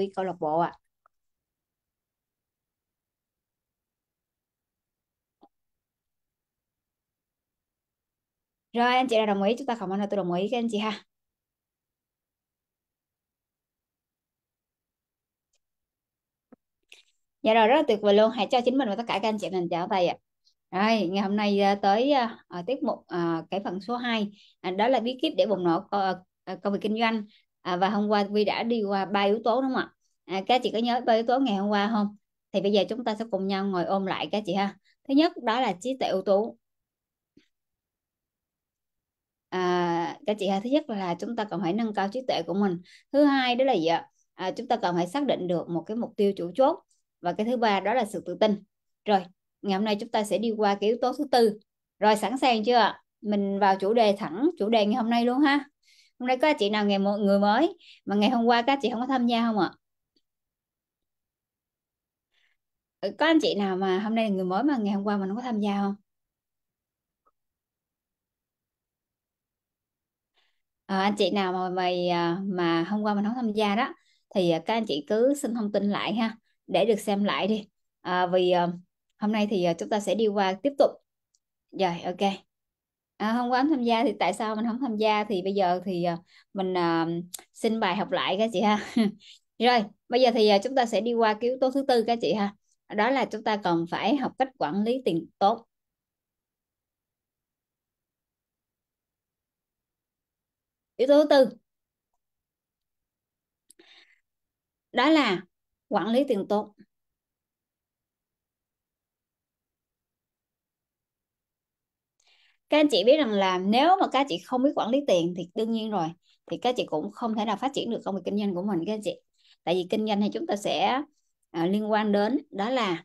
quý câu lạc bộ ạ. À. Rồi anh chị đã đồng ý chúng ta cảm ơn là tôi đồng ý các anh chị ha. Dạ rồi rất là tuyệt vời luôn. Hãy cho chính mình và tất cả các anh chị mình chào tay ạ. Rồi, ngày hôm nay ờ, tới uh, tiết mục uh, cái phần số 2 uh, đó là bí kíp để bùng nổ uh, công việc kinh doanh à, và hôm qua vi đã đi qua ba yếu tố đúng không ạ à, các chị có nhớ ba yếu tố ngày hôm qua không thì bây giờ chúng ta sẽ cùng nhau ngồi ôm lại các chị ha thứ nhất đó là trí tuệ ưu tú à, các chị ha thứ nhất là chúng ta cần phải nâng cao trí tuệ của mình thứ hai đó là gì ạ à, chúng ta cần phải xác định được một cái mục tiêu chủ chốt và cái thứ ba đó là sự tự tin rồi ngày hôm nay chúng ta sẽ đi qua cái yếu tố thứ tư rồi sẵn sàng chưa ạ mình vào chủ đề thẳng chủ đề ngày hôm nay luôn ha hôm nay có chị nào ngày một người mới mà ngày hôm qua các chị không có tham gia không ạ ừ, có anh chị nào mà hôm nay là người mới mà ngày hôm qua mình không có tham gia không à, anh chị nào mà mày à, mà hôm qua mình không tham gia đó thì à, các anh chị cứ xin thông tin lại ha để được xem lại đi à, vì ờ, hôm nay thì à, chúng ta sẽ đi qua tiếp tục rồi ok à, hôm qua em tham gia thì tại sao mình không tham gia thì bây giờ thì ờ, mình à, xin bài học lại các chị ha rồi bây giờ thì ờ, chúng ta sẽ đi qua cái yếu tố thứ tư các chị ha đó là chúng ta cần phải học cách quản lý tiền tốt yếu tố thứ tư đó là quản lý tiền tốt các anh chị biết rằng là nếu mà các chị không biết quản lý tiền thì đương nhiên rồi thì các chị cũng không thể nào phát triển được công việc kinh doanh của mình các anh chị tại vì kinh doanh thì chúng ta sẽ à, liên quan đến đó là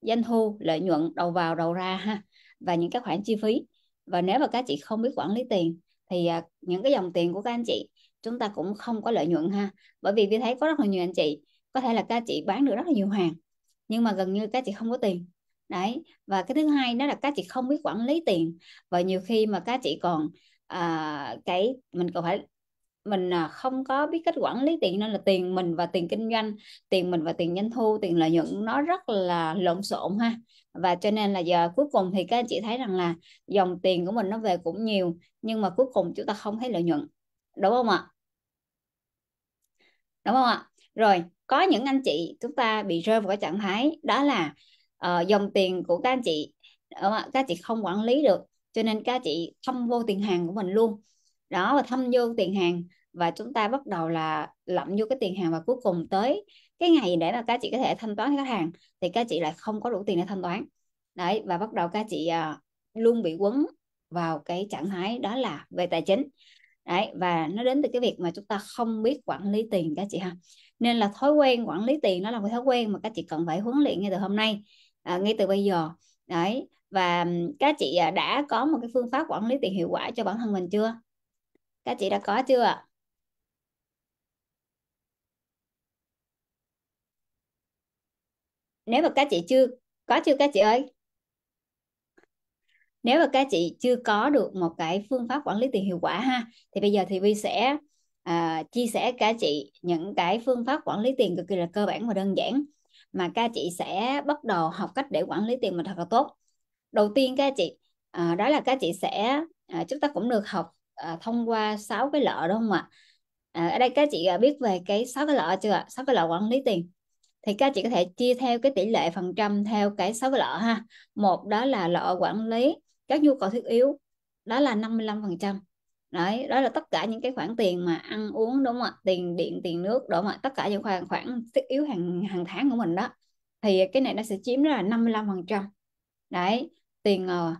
doanh thu lợi nhuận đầu vào đầu ra ha và những các khoản chi phí và nếu mà các chị không biết quản lý tiền thì à, những cái dòng tiền của các anh chị chúng ta cũng không có lợi nhuận ha bởi vì vi thấy có rất là nhiều anh chị có thể là các chị bán được rất là nhiều hàng nhưng mà gần như các chị không có tiền đấy và cái thứ hai đó là các chị không biết quản lý tiền và nhiều khi mà các chị còn à, cái mình còn phải mình à, không có biết cách quản lý tiền nên là tiền mình và tiền kinh doanh tiền mình và tiền doanh thu tiền lợi nhuận nó rất là lộn xộn ha và cho nên là giờ cuối cùng thì các anh chị thấy rằng là dòng tiền của mình nó về cũng nhiều nhưng mà cuối cùng chúng ta không thấy lợi nhuận đúng không ạ đúng không ạ rồi có những anh chị chúng ta bị rơi vào cái trạng thái đó là uh, dòng tiền của các anh chị ờ, các anh chị không quản lý được cho nên các anh chị thâm vô tiền hàng của mình luôn đó và thâm vô tiền hàng và chúng ta bắt đầu là lậm vô cái tiền hàng và cuối cùng tới cái ngày để mà các chị có thể thanh toán khách hàng thì các chị lại không có đủ tiền để thanh toán đấy và bắt đầu các chị ờ, luôn bị quấn vào cái trạng thái đó là về tài chính đấy và nó đến từ cái việc mà chúng ta không biết quản lý tiền các chị ha nên là thói quen quản lý tiền nó là một thói quen mà các chị cần phải huấn luyện ngay từ hôm nay à, ngay từ bây giờ đấy và các chị à, đã có một cái phương pháp quản lý tiền hiệu quả cho bản thân mình chưa các chị đã có chưa nếu mà các chị chưa có chưa các chị ơi nếu mà các chị chưa có được một cái phương pháp quản lý tiền hiệu quả ha thì bây giờ thì vi sẽ à, chia sẻ các chị những cái phương pháp quản lý tiền cực kỳ là cơ bản và đơn giản mà các chị sẽ bắt đầu học cách để quản lý tiền mình thật là tốt đầu tiên các chị à, đó là các chị sẽ à, chúng ta cũng được học à, thông qua sáu cái lọ đúng không ạ à, ở đây các chị biết về cái sáu cái lọ chưa ạ sáu cái lọ quản lý tiền thì các chị có thể chia theo cái tỷ lệ phần trăm theo cái sáu cái lọ ha một đó là lọ quản lý các nhu cầu thiết yếu đó là 55% đấy đó là tất cả những cái khoản tiền mà ăn uống đúng không ạ tiền điện tiền nước đúng không ạ tất cả những khoản khoản thiết yếu hàng hàng tháng của mình đó thì cái này nó sẽ chiếm là 55 phần trăm đấy tiền ờ,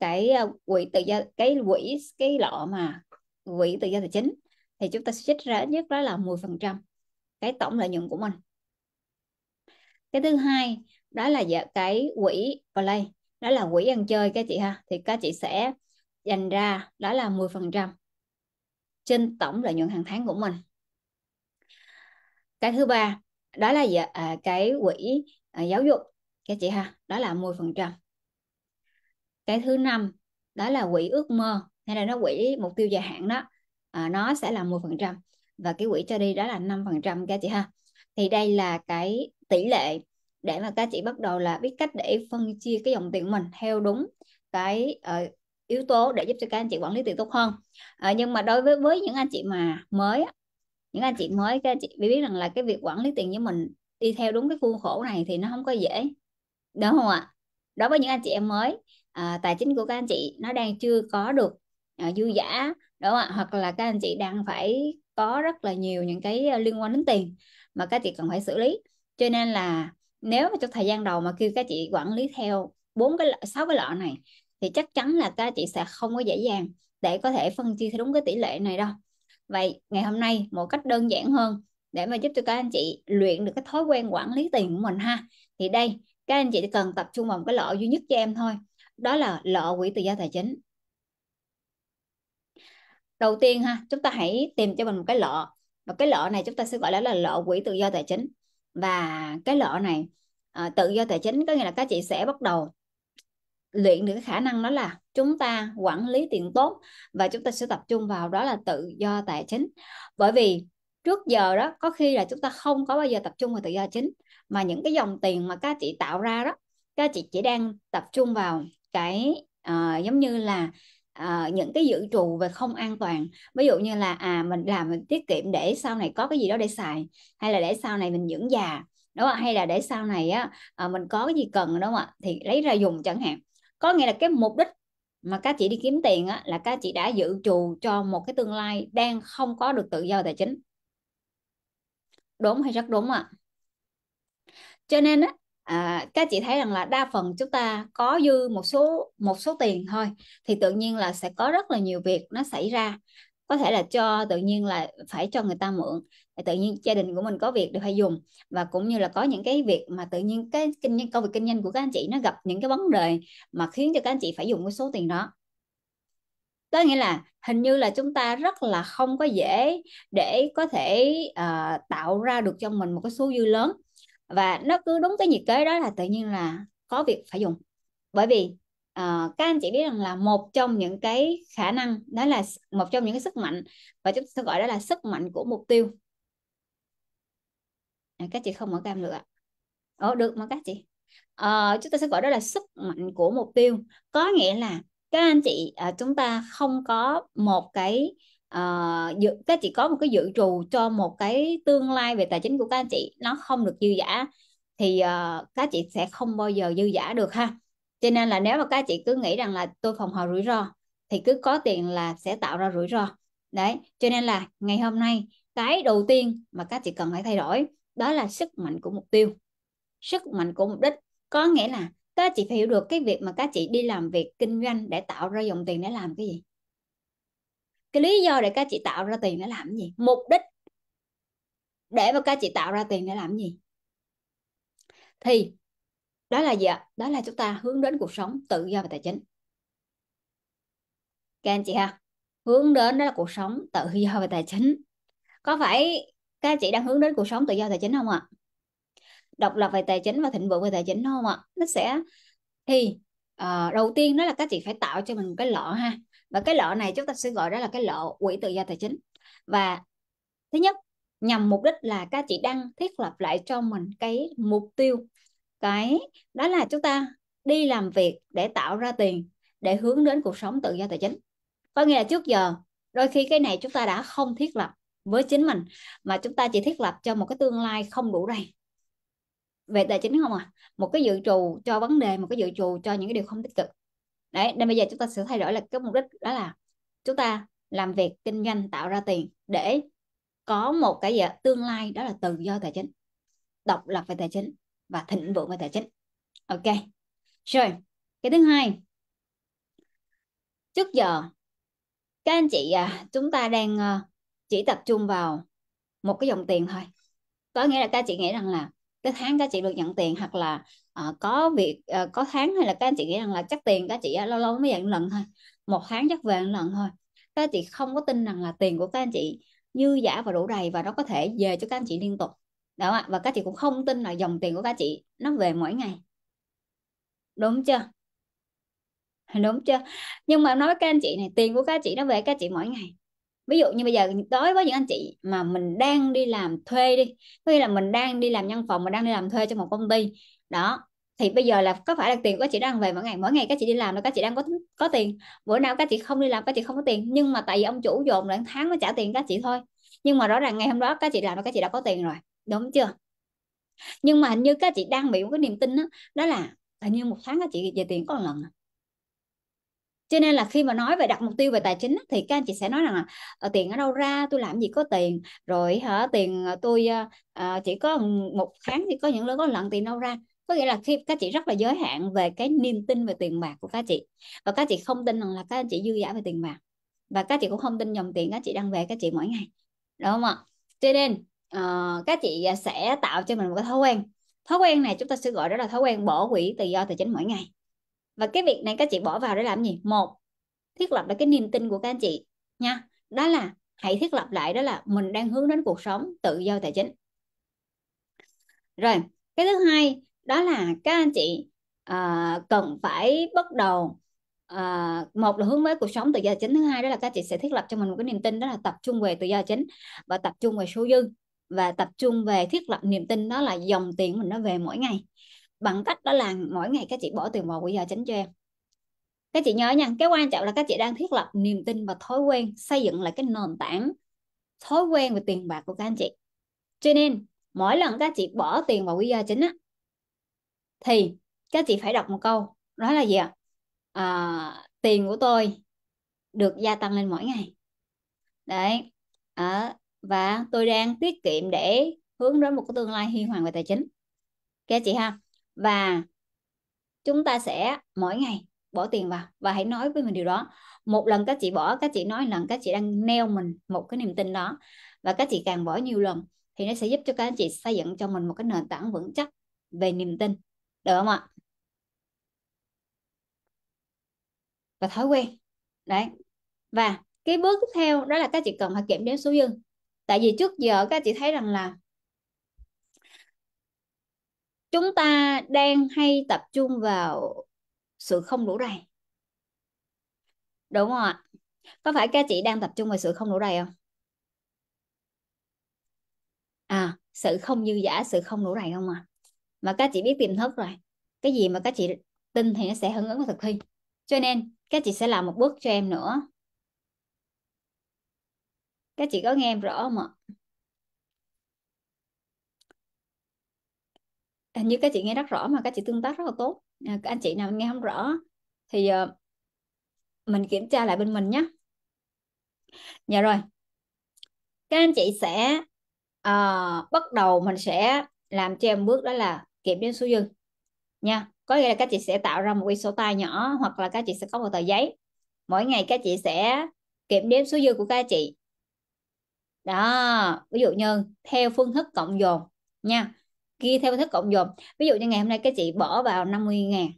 cái ờ, quỹ tự do cái quỹ cái lọ mà quỹ tự do tài chính thì chúng ta sẽ trích ra nhất đó là 10 phần trăm cái tổng lợi nhuận của mình cái thứ hai đó là dạ, cái quỹ play đó là quỹ ăn chơi các chị ha thì các chị sẽ dành ra đó là 10 phần trăm trên tổng lợi nhuận hàng tháng của mình cái thứ ba đó là gì? Dạ, à, cái quỹ à, giáo dục các chị ha đó là 10 phần trăm cái thứ năm đó là quỹ ước mơ hay là nó quỹ mục tiêu dài hạn đó à, nó sẽ là 10 phần trăm và cái quỹ cho đi đó là 5 phần trăm các chị ha thì đây là cái tỷ lệ để mà các chị bắt đầu là biết cách để phân chia cái dòng tiền mình theo đúng cái uh, yếu tố để giúp cho các anh chị quản lý tiền tốt hơn à, nhưng mà đối với với những anh chị mà mới những anh chị mới các anh chị biết rằng là cái việc quản lý tiền với mình đi theo đúng cái khuôn khổ này thì nó không có dễ đúng không ạ đối với những anh chị em mới à, tài chính của các anh chị nó đang chưa có được à, dư giả đúng không ạ hoặc là các anh chị đang phải có rất là nhiều những cái à, liên quan đến tiền mà các chị cần phải xử lý cho nên là nếu mà trong thời gian đầu mà kêu các chị quản lý theo bốn cái sáu cái lọ này thì chắc chắn là các chị sẽ không có dễ dàng để có thể phân chia theo đúng cái tỷ lệ này đâu vậy ngày hôm nay một cách đơn giản hơn để mà giúp cho các anh chị luyện được cái thói quen quản lý tiền của mình ha thì đây các anh chị cần tập trung vào một cái lọ duy nhất cho em thôi đó là lọ quỹ tự do tài chính đầu tiên ha chúng ta hãy tìm cho mình một cái lọ và cái lọ này chúng ta sẽ gọi đó là lọ quỹ tự do tài chính và cái lọ này à, tự do tài chính có nghĩa là các chị sẽ bắt đầu luyện được cái khả năng đó là chúng ta quản lý tiền tốt và chúng ta sẽ tập trung vào đó là tự do tài chính bởi vì trước giờ đó có khi là chúng ta không có bao giờ tập trung vào tự do chính mà những cái dòng tiền mà các chị tạo ra đó các chị chỉ đang tập trung vào cái uh, giống như là uh, những cái dự trù về không an toàn ví dụ như là à mình làm mình tiết kiệm để sau này có cái gì đó để xài hay là để sau này mình dưỡng già đúng không hay là để sau này á à, mình có cái gì cần đúng không ạ thì lấy ra dùng chẳng hạn có nghĩa là cái mục đích mà các chị đi kiếm tiền á, là các chị đã dự trù cho một cái tương lai đang không có được tự do tài chính đúng hay rất đúng ạ à? cho nên á à, các chị thấy rằng là đa phần chúng ta có dư một số một số tiền thôi thì tự nhiên là sẽ có rất là nhiều việc nó xảy ra có thể là cho tự nhiên là phải cho người ta mượn tự nhiên gia đình của mình có việc đều phải dùng và cũng như là có những cái việc mà tự nhiên cái kinh doanh công việc kinh doanh của các anh chị nó gặp những cái vấn đề mà khiến cho các anh chị phải dùng cái số tiền đó có nghĩa là hình như là chúng ta rất là không có dễ để có thể uh, tạo ra được cho mình một cái số dư lớn và nó cứ đúng cái nhiệt kế đó là tự nhiên là có việc phải dùng bởi vì uh, các anh chị biết rằng là một trong những cái khả năng đó là một trong những cái sức mạnh và chúng ta gọi đó là sức mạnh của mục tiêu À, các chị không mở cam được ạ à? Ồ, được mà các chị à, chúng ta sẽ gọi đó là sức mạnh của mục tiêu có nghĩa là các anh chị à, chúng ta không có một cái à, dự, các chị có một cái dự trù cho một cái tương lai về tài chính của các anh chị nó không được dư giả thì uh, các chị sẽ không bao giờ dư giả được ha cho nên là nếu mà các chị cứ nghĩ rằng là tôi phòng hờ rủi ro thì cứ có tiền là sẽ tạo ra rủi ro đấy cho nên là ngày hôm nay cái đầu tiên mà các chị cần phải thay đổi đó là sức mạnh của mục tiêu sức mạnh của mục đích có nghĩa là các chị phải hiểu được cái việc mà các chị đi làm việc kinh doanh để tạo ra dòng tiền để làm cái gì cái lý do để các chị tạo ra tiền để làm cái gì mục đích để mà các chị tạo ra tiền để làm cái gì thì đó là gì ạ đó là chúng ta hướng đến cuộc sống tự do và tài chính các anh chị ha hướng đến đó là cuộc sống tự do và tài chính có phải các anh chị đang hướng đến cuộc sống tự do tài chính không ạ độc lập về tài chính và thịnh vượng về tài chính không ạ nó sẽ thì uh, đầu tiên đó là các chị phải tạo cho mình một cái lọ ha và cái lọ này chúng ta sẽ gọi đó là cái lọ quỹ tự do tài chính và thứ nhất nhằm mục đích là các chị đang thiết lập lại cho mình cái mục tiêu cái đó là chúng ta đi làm việc để tạo ra tiền để hướng đến cuộc sống tự do tài chính có nghĩa là trước giờ đôi khi cái này chúng ta đã không thiết lập với chính mình mà chúng ta chỉ thiết lập cho một cái tương lai không đủ đầy về tài chính không à một cái dự trù cho vấn đề một cái dự trù cho những cái điều không tích cực đấy nên bây giờ chúng ta sẽ thay đổi là cái mục đích đó là chúng ta làm việc kinh doanh tạo ra tiền để có một cái gì tương lai đó là tự do tài chính độc lập về tài chính và thịnh vượng về tài chính ok rồi cái thứ hai trước giờ các anh chị à, chúng ta đang ờ, chỉ tập trung vào một cái dòng tiền thôi có nghĩa là các chị nghĩ rằng là cái tháng các chị được nhận tiền hoặc là uh, có việc uh, có tháng hay là các anh chị nghĩ rằng là chắc tiền các chị uh, lâu lâu mới nhận lần thôi một tháng chắc về một lần thôi các chị không có tin rằng là tiền của các anh chị dư giả và đủ đầy và nó có thể về cho các anh chị liên tục đó ạ và các chị cũng không tin là dòng tiền của các chị nó về mỗi ngày đúng chưa đúng chưa nhưng mà nói với các anh chị này tiền của các chị nó về các chị mỗi ngày ví dụ như bây giờ đối với những anh chị mà mình đang đi làm thuê đi có nghĩa là mình đang đi làm nhân phòng mà đang đi làm thuê cho một công ty đó thì bây giờ là có phải là tiền của các chị đang về mỗi ngày mỗi ngày các chị đi làm là các chị đang có có tiền bữa nào các chị không đi làm các chị không có tiền nhưng mà tại vì ông chủ dồn là tháng mới trả tiền các chị thôi nhưng mà rõ ràng ngày hôm đó các chị làm là các chị đã có tiền rồi đúng chưa nhưng mà hình như các chị đang bị một cái niềm tin đó, đó là hình như một tháng các chị về tiền có một lần à cho nên là khi mà nói về đặt mục tiêu về tài chính thì các anh chị sẽ nói rằng là ờ, tiền ở đâu ra tôi làm gì có tiền rồi hả tiền ờ, tôi ờ, chỉ có một tháng thì có những lần có lần tiền đâu ra có nghĩa là khi các chị rất là giới hạn về cái niềm tin về tiền bạc của các chị và các chị không tin rằng là các anh chị dư giả về tiền bạc và các chị cũng không tin dòng tiền các chị đang về các chị mỗi ngày đúng không ạ cho nên uh, các chị sẽ tạo cho mình một cái thói quen thói quen này chúng ta sẽ gọi đó là thói quen bỏ quỹ tự do tài chính mỗi ngày và cái việc này các chị bỏ vào để làm gì một thiết lập lại cái niềm tin của các anh chị nha đó là hãy thiết lập lại đó là mình đang hướng đến cuộc sống tự do tài chính rồi cái thứ hai đó là các anh chị uh, cần phải bắt đầu uh, một là hướng tới cuộc sống tự do chính thứ hai đó là các anh chị sẽ thiết lập cho mình một cái niềm tin đó là tập trung về tự do chính và tập trung về số dư và tập trung về thiết lập niềm tin đó là dòng tiền mình nó về mỗi ngày bằng cách đó là mỗi ngày các chị bỏ tiền vào quỹ giờ chính cho em các chị nhớ nha cái quan trọng là các chị đang thiết lập niềm tin và thói quen xây dựng lại cái nền tảng thói quen về tiền bạc của các anh chị cho nên mỗi lần các chị bỏ tiền vào quỹ gia chính á thì các chị phải đọc một câu đó là gì ạ à, tiền của tôi được gia tăng lên mỗi ngày đấy à, và tôi đang tiết kiệm để hướng đến một cái tương lai huy hoàng về tài chính các chị ha và chúng ta sẽ mỗi ngày bỏ tiền vào và hãy nói với mình điều đó một lần các chị bỏ các chị nói lần các chị đang neo mình một cái niềm tin đó và các chị càng bỏ nhiều lần thì nó sẽ giúp cho các chị xây dựng cho mình một cái nền tảng vững chắc về niềm tin được không ạ và thói quen đấy và cái bước tiếp theo đó là các chị cần phải kiểm đếm số dư tại vì trước giờ các chị thấy rằng là chúng ta đang hay tập trung vào sự không đủ đầy đúng không ạ có phải các chị đang tập trung vào sự không đủ đầy không à sự không dư giả sự không đủ đầy không à mà các chị biết tiềm thức rồi cái gì mà các chị tin thì nó sẽ hưởng ứng và thực thi cho nên các chị sẽ làm một bước cho em nữa các chị có nghe em rõ không ạ hình à, như các chị nghe rất rõ mà các chị tương tác rất là tốt à, các anh chị nào nghe không rõ thì uh, mình kiểm tra lại bên mình nhé dạ rồi các anh chị sẽ uh, bắt đầu mình sẽ làm cho em bước đó là kiểm đếm số dư nha có nghĩa là các chị sẽ tạo ra một quy sổ tay nhỏ hoặc là các chị sẽ có một tờ giấy mỗi ngày các chị sẽ kiểm đếm số dư của các chị đó ví dụ như theo phương thức cộng dồn nha ghi theo thức cộng dồn ví dụ như ngày hôm nay các chị bỏ vào 50 ngàn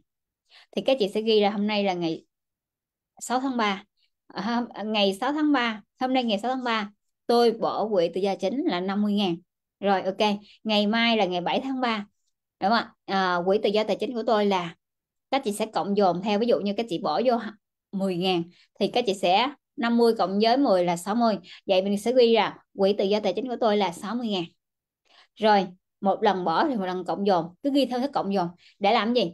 thì các chị sẽ ghi ra hôm nay là ngày 6 tháng 3 à, à, ngày 6 tháng 3 hôm nay ngày 6 tháng 3 tôi bỏ quỹ từ gia chính là 50 ngàn rồi ok ngày mai là ngày 7 tháng 3 đúng không ạ à, quỹ tự do tài chính của tôi là các chị sẽ cộng dồn theo ví dụ như các chị bỏ vô 10 ngàn thì các chị sẽ 50 cộng với 10 là 60 vậy mình sẽ ghi ra quỹ tự do tài chính của tôi là 60 ngàn rồi một lần bỏ thì một lần cộng dồn cứ ghi theo cái cộng dồn để làm gì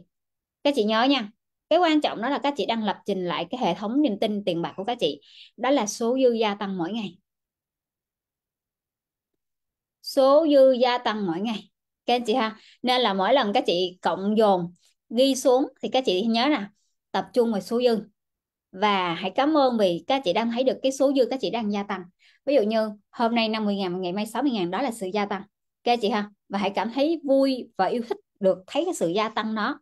các chị nhớ nha cái quan trọng đó là các chị đang lập trình lại cái hệ thống niềm tin tiền bạc của các chị đó là số dư gia tăng mỗi ngày số dư gia tăng mỗi ngày các anh chị ha nên là mỗi lần các chị cộng dồn ghi xuống thì các chị nhớ nè tập trung vào số dư và hãy cảm ơn vì các chị đang thấy được cái số dư các chị đang gia tăng ví dụ như hôm nay 50.000 ngày mai 60.000 đó là sự gia tăng các chị ha và hãy cảm thấy vui và yêu thích được thấy cái sự gia tăng nó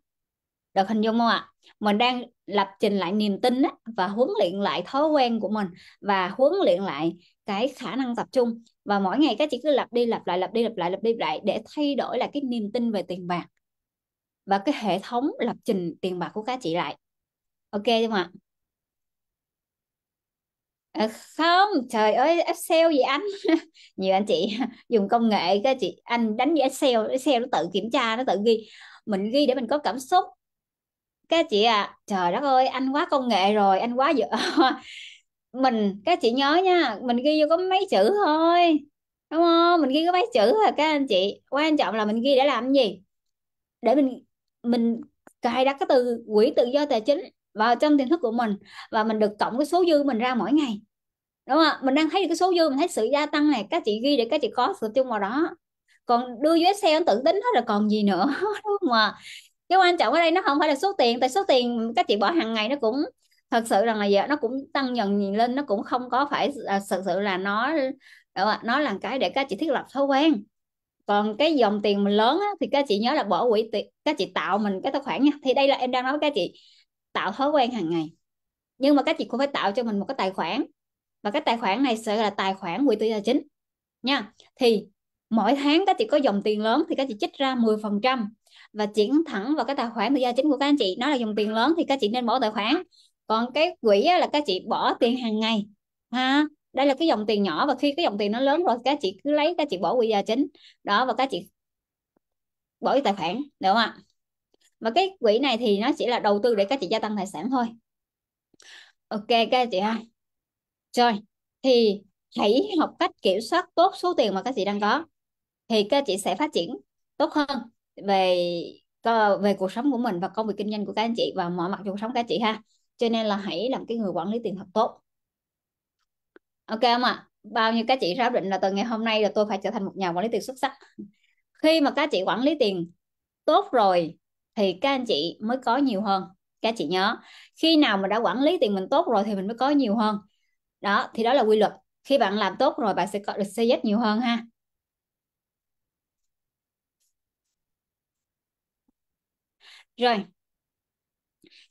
được hình dung không ạ mình đang lập trình lại niềm tin á, và huấn luyện lại thói quen của mình và huấn luyện lại cái khả năng tập trung và mỗi ngày các chị cứ lặp đi lặp lại lặp đi lặp lại lặp đi lặp lại để thay đổi lại cái niềm tin về tiền bạc và cái hệ thống lập trình tiền bạc của các chị lại ok không ạ À, không trời ơi Excel gì anh nhiều anh chị dùng công nghệ cái chị anh đánh với Excel Excel nó tự kiểm tra nó tự ghi mình ghi để mình có cảm xúc các chị à trời đất ơi anh quá công nghệ rồi anh quá dở mình các chị nhớ nha mình ghi vô có mấy chữ thôi đúng không mình ghi có mấy chữ là các anh chị quan trọng là mình ghi để làm gì để mình mình cài đặt cái từ quỹ tự do tài chính vào trong tiềm thức của mình và mình được cộng cái số dư mình ra mỗi ngày đúng không mình đang thấy được cái số dư mình thấy sự gia tăng này các chị ghi để các chị có sự chung vào đó còn đưa vô Excel tự tính hết rồi còn gì nữa đúng không ạ cái quan trọng ở đây nó không phải là số tiền tại số tiền các chị bỏ hàng ngày nó cũng thật sự rằng là giờ nó cũng tăng dần lên nó cũng không có phải à, thật sự là nó đúng không? nó là cái để các chị thiết lập thói quen còn cái dòng tiền mình lớn á, thì các chị nhớ là bỏ quỹ tiền các chị tạo mình cái tài khoản nha thì đây là em đang nói với các chị tạo thói quen hàng ngày nhưng mà các chị cũng phải tạo cho mình một cái tài khoản và cái tài khoản này sẽ là tài khoản quỹ tư tài chính nha thì mỗi tháng các chị có dòng tiền lớn thì các chị trích ra 10% và chuyển thẳng vào cái tài khoản quỹ tài chính của các anh chị nó là dòng tiền lớn thì các chị nên bỏ tài khoản còn cái quỹ là các chị bỏ tiền hàng ngày ha đây là cái dòng tiền nhỏ và khi cái dòng tiền nó lớn rồi các chị cứ lấy các chị bỏ quỹ tài chính đó và các chị bỏ cái tài khoản được không ạ và cái quỹ này thì nó chỉ là đầu tư để các chị gia tăng tài sản thôi ok các chị ha rồi thì hãy học cách kiểm soát tốt số tiền mà các chị đang có thì các chị sẽ phát triển tốt hơn về về cuộc sống của mình và công việc kinh doanh của các anh chị và mọi mặt cuộc sống các chị ha cho nên là hãy làm cái người quản lý tiền thật tốt ok không ạ bao nhiêu các chị ráp định là từ ngày hôm nay là tôi phải trở thành một nhà quản lý tiền xuất sắc khi mà các chị quản lý tiền tốt rồi thì các anh chị mới có nhiều hơn các chị nhớ khi nào mà đã quản lý tiền mình tốt rồi thì mình mới có nhiều hơn đó thì đó là quy luật khi bạn làm tốt rồi bạn sẽ có được xây CZ nhiều hơn ha rồi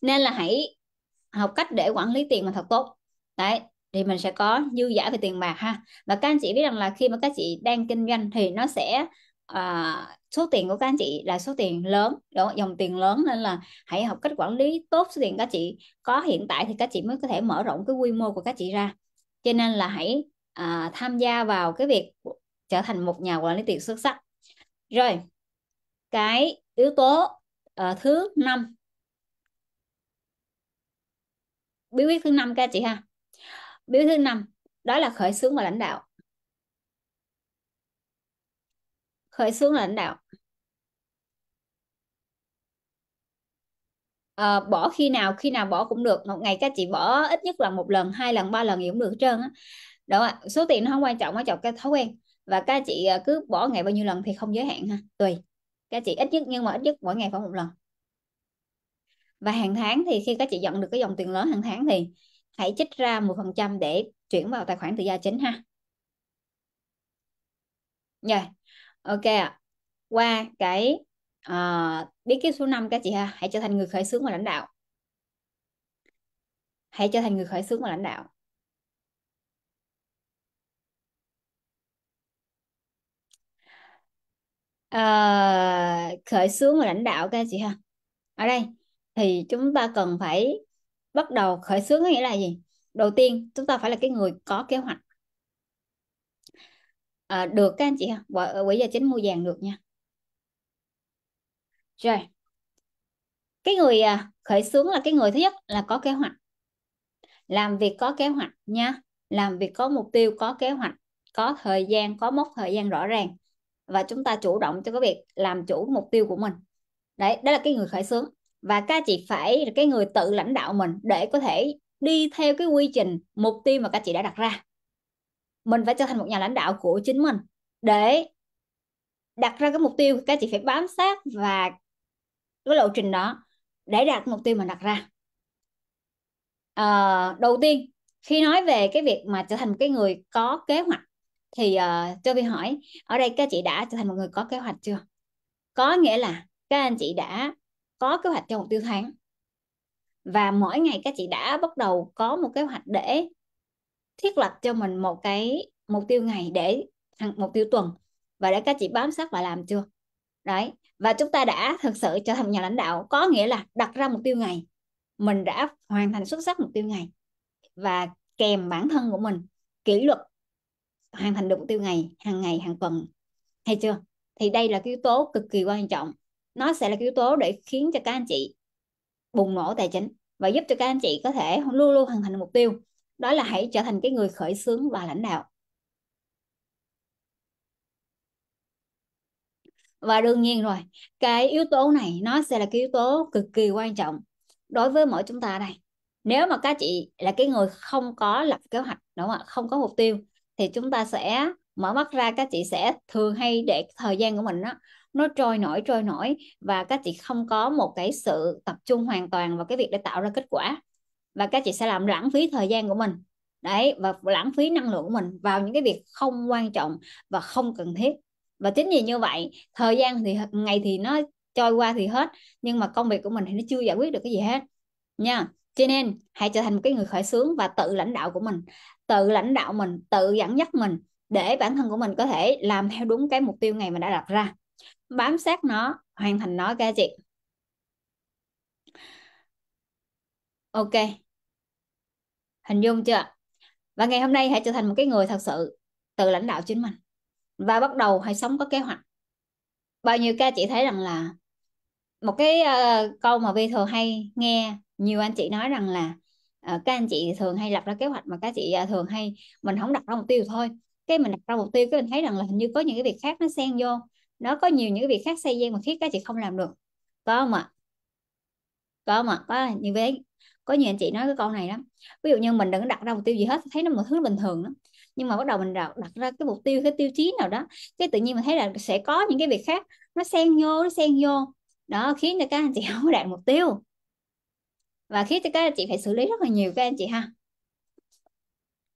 nên là hãy học cách để quản lý tiền mà thật tốt đấy thì mình sẽ có dư giả về tiền bạc ha và các anh chị biết rằng là khi mà các chị đang kinh doanh thì nó sẽ uh, số tiền của các anh chị là số tiền lớn đó dòng tiền lớn nên là hãy học cách quản lý tốt số tiền các chị có hiện tại thì các chị mới có thể mở rộng cái quy mô của các chị ra cho nên là hãy à, tham gia vào cái việc trở thành một nhà quản lý tiền xuất sắc rồi cái yếu tố à, thứ năm bí quyết thứ năm các chị ha bí quyết thứ năm đó là khởi xướng và lãnh đạo khởi xướng lãnh đạo à, bỏ khi nào khi nào bỏ cũng được một ngày các chị bỏ ít nhất là một lần hai lần ba lần gì cũng được hết trơn á đó ạ số tiền nó không quan trọng quan trọng cái thói quen và các chị ờ, cứ bỏ ngày bao nhiêu lần thì không giới hạn ha tùy các chị ít nhất nhưng mà ít nhất mỗi ngày phải một lần và hàng tháng thì khi các chị nhận được cái dòng tiền lớn hàng tháng thì hãy trích ra một phần trăm để chuyển vào tài khoản tự do chính ha. Rồi, yeah ok ạ qua cái uh, bí kíp số 5 các chị ha hãy trở thành người khởi xướng và lãnh đạo hãy trở thành người khởi xướng và lãnh đạo uh, khởi xướng và lãnh đạo các chị ha ở đây thì chúng ta cần phải bắt đầu khởi xướng nghĩa là gì đầu tiên chúng ta phải là cái người có kế hoạch à, được các anh chị ha quỹ ờ, giờ chính mua vàng được nha rồi cái người à, khởi xướng là cái người thứ nhất là có kế hoạch làm việc có kế hoạch nha làm việc có mục tiêu có kế hoạch có thời gian có mốc thời gian rõ ràng và chúng ta chủ động cho cái việc làm chủ mục tiêu của mình đấy đó là cái người khởi xướng và các chị phải là cái người tự lãnh đạo mình để có thể đi theo cái quy trình mục tiêu mà các chị đã đặt ra mình phải trở thành một nhà lãnh đạo của chính mình để đặt ra cái mục tiêu các chị phải bám sát và cái lộ trình đó để đạt mục tiêu mình đặt ra à, đầu tiên khi nói về cái việc mà trở thành một cái người có kế hoạch thì uh, cho vi hỏi ở đây các chị đã trở thành một người có kế hoạch chưa có nghĩa là các anh chị đã có kế hoạch cho mục tiêu tháng và mỗi ngày các chị đã bắt đầu có một kế hoạch để thiết lập cho mình một cái mục tiêu ngày để mục tiêu tuần và để các chị bám sát và làm chưa đấy và chúng ta đã thực sự trở thành nhà lãnh đạo có nghĩa là đặt ra mục tiêu ngày mình đã hoàn thành xuất sắc mục tiêu ngày và kèm bản thân của mình kỷ luật hoàn thành được mục tiêu ngày hàng ngày hàng tuần hay chưa thì đây là cái yếu tố cực kỳ quan trọng nó sẽ là cái yếu tố để khiến cho các anh chị bùng nổ tài chính và giúp cho các anh chị có thể luôn luôn hoàn thành mục tiêu đó là hãy trở thành cái người khởi xướng và lãnh đạo và đương nhiên rồi cái yếu tố này nó sẽ là cái yếu tố cực kỳ quan trọng đối với mỗi chúng ta đây nếu mà các chị là cái người không có lập kế hoạch đúng không ạ không có mục tiêu thì chúng ta sẽ mở mắt ra các chị sẽ thường hay để thời gian của mình đó, nó trôi nổi trôi nổi và các chị không có một cái sự tập trung hoàn toàn vào cái việc để tạo ra kết quả và các chị sẽ làm lãng phí thời gian của mình đấy và lãng phí năng lượng của mình vào những cái việc không quan trọng và không cần thiết và chính vì như vậy thời gian thì ngày thì nó trôi qua thì hết nhưng mà công việc của mình thì nó chưa giải quyết được cái gì hết nha cho nên hãy trở thành một cái người khởi xướng và tự lãnh đạo của mình tự lãnh đạo mình tự dẫn dắt mình để bản thân của mình có thể làm theo đúng cái mục tiêu ngày mình đã đặt ra bám sát nó hoàn thành nó các chị ok hình dung chưa và ngày hôm nay hãy trở thành một cái người thật sự tự lãnh đạo chính mình và bắt đầu hãy sống có kế hoạch bao nhiêu ca chị thấy rằng là một cái uh, câu mà vi thường hay nghe nhiều anh chị nói rằng là uh, các anh chị thường hay lập ra kế hoạch mà các chị uh, thường hay mình không đặt ra mục tiêu thôi cái mình đặt ra mục tiêu cái mình thấy rằng là hình như có những cái việc khác nó xen vô nó có nhiều những cái việc khác xây gian mà khiến các chị không làm được có không ạ có không ạ có như thế có nhiều anh chị nói cái câu này lắm ví dụ như mình đừng đặt ra mục tiêu gì hết thấy nó một thứ bình thường đó nhưng mà bắt đầu mình đặt, đặt ra cái mục tiêu cái tiêu chí nào đó cái tự nhiên mình thấy là sẽ có những cái việc khác nó xen vô nó xen vô đó khiến cho các anh chị không có đạt mục tiêu và khiến cho các anh chị phải xử lý rất là nhiều các anh chị ha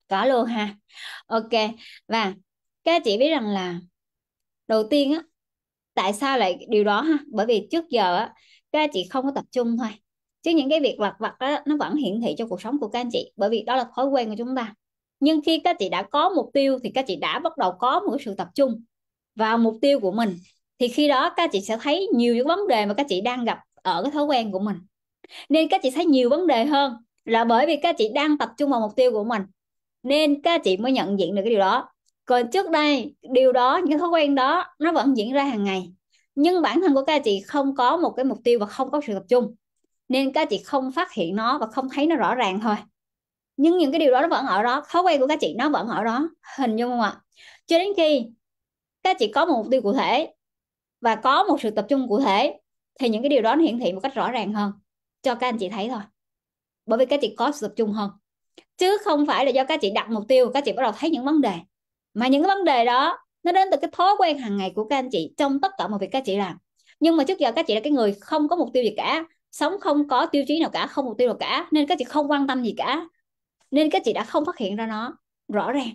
có luôn ha ok và các anh chị biết rằng là đầu tiên á tại sao lại điều đó ha bởi vì trước giờ á các anh chị không có tập trung thôi chứ những cái việc lặt vặt đó nó vẫn hiển thị cho cuộc sống của các anh chị bởi vì đó là thói quen của chúng ta nhưng khi các chị đã có mục tiêu thì các chị đã bắt đầu có một sự tập trung vào mục tiêu của mình thì khi đó các chị sẽ thấy nhiều những vấn đề mà các chị đang gặp ở cái thói quen của mình nên các chị thấy nhiều vấn đề hơn là bởi vì các chị đang tập trung vào mục tiêu của mình nên các chị mới nhận diện được cái điều đó còn trước đây điều đó những thói quen đó nó vẫn diễn ra hàng ngày nhưng bản thân của các chị không có một cái mục tiêu và không có sự tập trung nên các chị không phát hiện nó và không thấy nó rõ ràng thôi nhưng những cái điều đó nó vẫn ở đó thói quen của các chị nó vẫn ở đó hình dung không ạ cho đến khi các chị có một mục tiêu cụ thể và có một sự tập trung cụ thể thì những cái điều đó nó hiển thị một cách rõ ràng hơn cho các anh chị thấy thôi bởi vì các chị có sự tập trung hơn chứ không phải là do các chị đặt mục tiêu các chị bắt đầu thấy những vấn đề mà những cái vấn đề đó nó đến từ cái thói quen hàng ngày của các anh chị trong tất cả mọi việc các chị làm nhưng mà trước giờ các chị là cái người không có mục tiêu gì cả sống không có tiêu chí nào cả không mục tiêu nào cả nên các chị không quan tâm gì cả nên các chị đã không phát hiện ra nó rõ ràng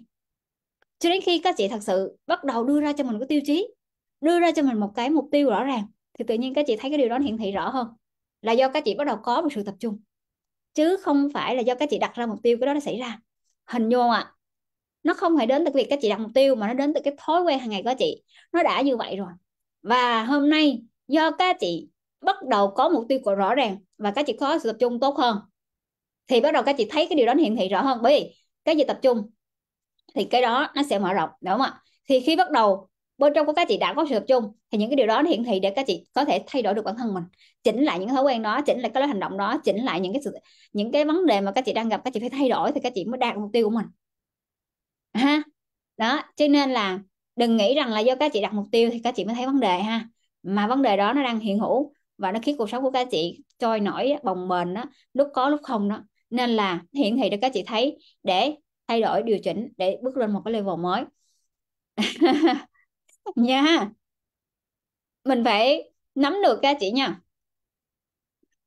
cho đến khi các chị thật sự bắt đầu đưa ra cho mình cái tiêu chí đưa ra cho mình một cái mục tiêu rõ ràng thì tự nhiên các chị thấy cái điều đó hiện thị rõ hơn là do các chị bắt đầu có một sự tập trung chứ không phải là do các chị đặt ra mục tiêu cái đó nó xảy ra hình như không ạ à? nó không phải đến từ việc các chị đặt mục tiêu mà nó đến từ cái thói quen hàng ngày của chị nó đã như vậy rồi và hôm nay do các chị bắt đầu có mục tiêu của rõ ràng và các chị có sự tập trung tốt hơn thì bắt đầu các chị thấy cái điều đó hiện thị rõ hơn bởi vì cái gì tập trung thì cái đó nó sẽ mở rộng đúng không ạ thì khi bắt đầu bên trong của các chị đã có sự tập trung thì những cái điều đó hiện thị để các chị có thể thay đổi được bản thân mình chỉnh lại những thói quen đó chỉnh lại cái hành động đó chỉnh lại những cái sự những cái vấn đề mà các chị đang gặp các chị phải thay đổi thì các chị mới đạt mục tiêu của mình ha đó cho nên là đừng nghĩ rằng là do các chị đặt mục tiêu thì các chị mới thấy vấn đề ha mà vấn đề đó nó đang hiện hữu và nó khiến cuộc sống của các chị trôi nổi bồng bềnh đó lúc có lúc không đó nên là hiển thị cho các chị thấy để thay đổi điều chỉnh để bước lên một cái level mới nha yeah. mình phải nắm được các chị nha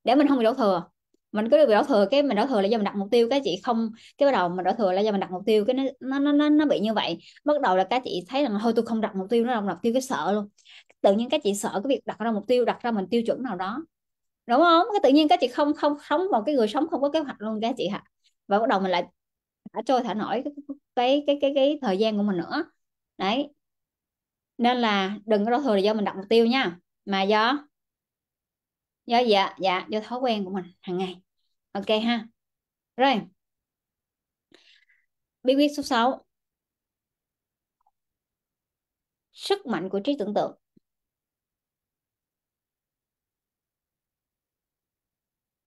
để mình không bị đổ thừa mình cứ bị đổ thừa cái mình đổ thừa là do mình đặt mục tiêu các chị không cái bắt đầu mình đổ thừa là do mình đặt mục tiêu cái nó nó nó nó bị như vậy bắt đầu là các chị thấy rằng thôi tôi không đặt mục tiêu nó đặt mục tiêu cái sợ luôn tự nhiên các chị sợ cái việc đặt ra mục tiêu đặt ra mình tiêu chuẩn nào đó đúng không cái tự nhiên các chị không không sống vào cái người sống không có kế hoạch luôn các chị hả và bắt đầu mình lại thả trôi thả nổi cái cái cái cái, cái thời gian của mình nữa đấy nên là đừng có đổ thừa là do mình đặt mục tiêu nha mà do do dạ dạ do thói quen của mình hàng ngày ok ha rồi bí quyết số 6 sức mạnh của trí tưởng tượng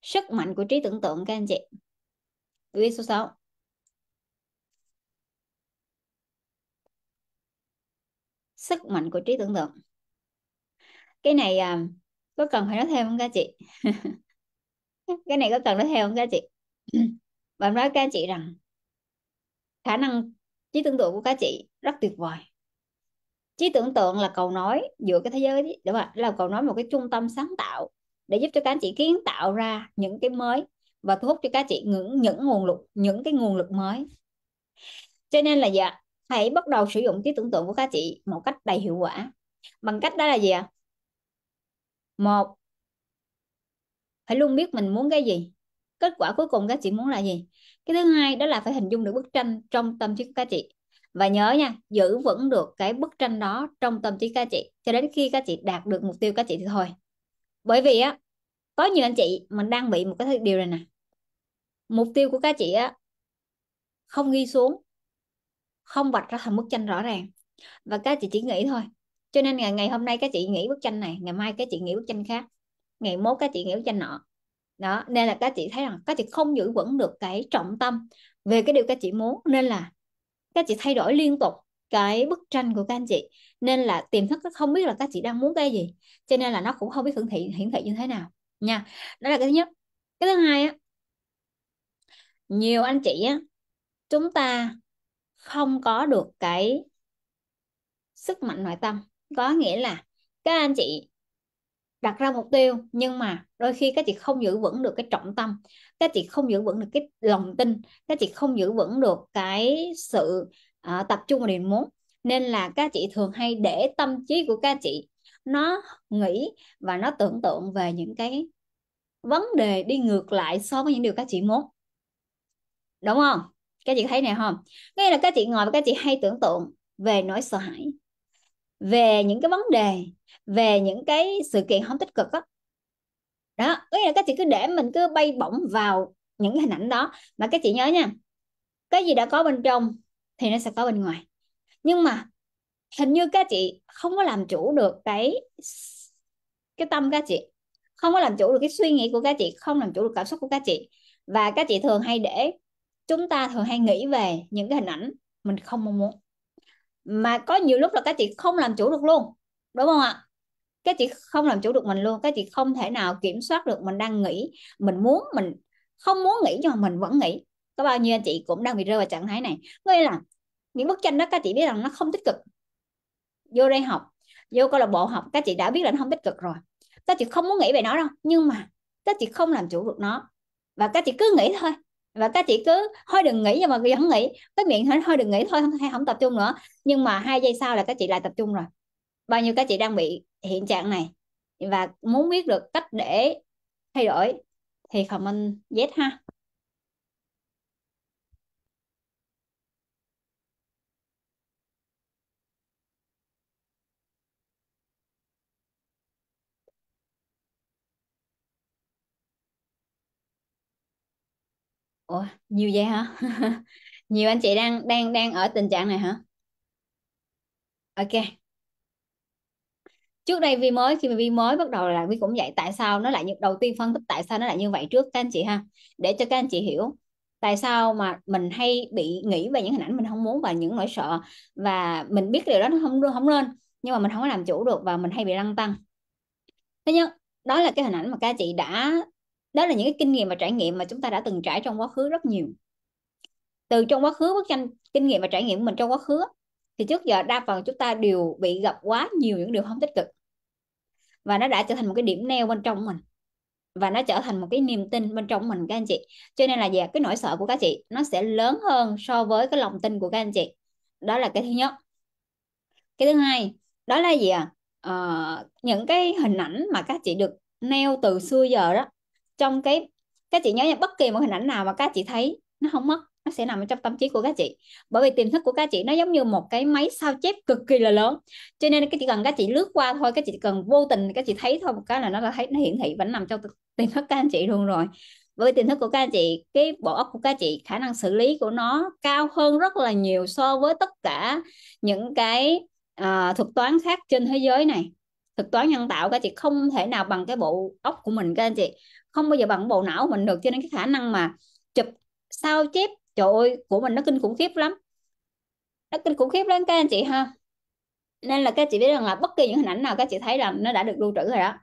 sức mạnh của trí tưởng tượng các anh chị quý số 6 sức mạnh của trí tưởng tượng cái này à, có cần phải nói thêm không các chị cái này có cần nói thêm không các chị và nói các chị rằng khả năng trí tưởng tượng của các chị rất tuyệt vời trí tưởng tượng là cầu nói giữa cái thế giới đấy, đúng không ạ là cầu nói một cái trung tâm sáng tạo để giúp cho các anh chị kiến tạo ra những cái mới và thu hút cho các chị những những nguồn lực những cái nguồn lực mới cho nên là gì ạ hãy bắt đầu sử dụng trí tưởng tượng của các chị một cách đầy hiệu quả bằng cách đó là gì ạ một phải luôn biết mình muốn cái gì kết quả cuối cùng các chị muốn là gì cái thứ hai đó là phải hình dung được bức tranh trong tâm trí của các chị và nhớ nha giữ vững được cái bức tranh đó trong tâm trí các chị cho đến khi các chị đạt được mục tiêu các chị thì thôi bởi vì á có nhiều anh chị mình đang bị một cái điều này nè mục tiêu của các chị á không ghi xuống không vạch ra thành bức tranh rõ ràng và các chị chỉ nghĩ thôi cho nên ngày ngày hôm nay các chị nghĩ bức tranh này ngày mai các chị nghĩ bức tranh khác ngày mốt các chị nghĩ bức tranh nọ đó nên là các chị thấy rằng các chị không giữ vững được cái trọng tâm về cái điều các chị muốn nên là các chị thay đổi liên tục cái bức tranh của các anh chị nên là tiềm thức nó không biết là các chị đang muốn cái gì cho nên là nó cũng không biết hiển thị hiển thị như thế nào nha đó là cái thứ nhất cái thứ hai á nhiều anh chị á chúng ta không có được cái sức mạnh nội tâm có nghĩa là các anh chị đặt ra mục tiêu nhưng mà đôi khi các chị không giữ vững được cái trọng tâm các chị không giữ vững được cái lòng tin các chị không giữ vững được cái sự uh, tập trung vào điều muốn nên là các chị thường hay để tâm trí của các chị nó nghĩ và nó tưởng tượng về những cái vấn đề đi ngược lại so với những điều các chị muốn đúng không các chị thấy này không nghĩa là các chị ngồi và các chị hay tưởng tượng về nỗi sợ hãi về những cái vấn đề về những cái sự kiện không tích cực đó, đó nghĩa là các chị cứ để mình cứ bay bổng vào những hình ảnh đó mà các chị nhớ nha cái gì đã có bên trong thì nó sẽ có bên ngoài nhưng mà hình như các chị không có làm chủ được cái cái tâm các chị không có làm chủ được cái suy nghĩ của các chị không làm chủ được cảm xúc của các chị và các chị thường hay để chúng ta thường hay nghĩ về những cái hình ảnh mình không mong muốn mà có nhiều lúc là các chị không làm chủ được luôn đúng không ạ các chị không làm chủ được mình luôn các chị không thể nào kiểm soát được mình đang nghĩ mình muốn mình không muốn nghĩ nhưng mà mình vẫn nghĩ có bao nhiêu anh chị cũng đang bị rơi vào trạng thái này nghĩa là những bức tranh đó các chị biết rằng nó không tích cực vô đây học vô câu lạc bộ học các chị đã biết là nó không tích cực rồi các chị không muốn nghĩ về nó đâu nhưng mà các chị không làm chủ được nó và các chị cứ nghĩ thôi và các chị cứ thôi đừng nghĩ nhưng mà vẫn nghĩ cái miệng thôi thôi đừng nghĩ thôi không, hay không tập trung nữa nhưng mà hai giây sau là các chị lại tập trung rồi bao nhiêu các chị đang bị hiện trạng này và muốn biết được cách để thay đổi thì comment Z ha Ủa, nhiều vậy hả? Nhiều anh chị đang đang đang ở tình trạng này hả? Ok. Trước đây Vi mới khi mà Vi mới bắt đầu là Vi cũng vậy tại sao nó lại như đầu tiên phân tích tại sao nó lại như vậy trước các anh chị ha để cho các anh chị hiểu tại sao mà mình hay bị nghĩ về những hình ảnh mình không muốn và những nỗi sợ và mình biết điều đó nó không không lên nhưng mà mình không có làm chủ được và mình hay bị lăn tăng thứ nhất đó là cái hình ảnh mà các chị đã đó là những cái kinh nghiệm và trải nghiệm mà chúng ta đã từng trải trong quá khứ rất nhiều từ trong quá khứ bức tranh kinh nghiệm và trải nghiệm của mình trong quá khứ thì trước giờ đa phần chúng ta đều bị gặp quá nhiều những điều không tích cực và nó đã trở thành một cái điểm neo bên trong mình và nó trở thành một cái niềm tin bên trong mình các anh chị cho nên là dạ, cái nỗi sợ của các chị nó sẽ lớn hơn so với cái lòng tin của các anh chị đó là cái thứ nhất cái thứ hai đó là gì ạ à? à, những cái hình ảnh mà các chị được neo từ xưa giờ đó trong cái các chị nhớ nha bất kỳ một hình ảnh nào mà các chị thấy nó không mất nó sẽ nằm trong tâm trí của các chị bởi vì tiềm thức của các chị nó giống như một cái máy sao chép cực kỳ là lớn cho nên cái chỉ cần các chị lướt qua thôi các chị cần vô tình các chị thấy thôi một cái là nó là thấy nó hiển thị vẫn nằm trong tiềm thức các anh chị luôn rồi bởi vì tiềm thức của các chị cái bộ óc của các chị khả năng xử lý của nó cao hơn rất là nhiều so với tất cả những cái uh, thuật toán khác trên thế giới này thuật toán nhân tạo các chị không thể nào bằng cái bộ óc của mình các anh chị không bao giờ bằng bộ não mình được cho nên cái khả năng mà chụp sao chép trời ơi của mình nó kinh khủng khiếp lắm nó kinh khủng khiếp lắm các anh chị ha nên là các chị biết rằng là bất kỳ những hình ảnh nào các chị thấy là nó đã được lưu trữ rồi đó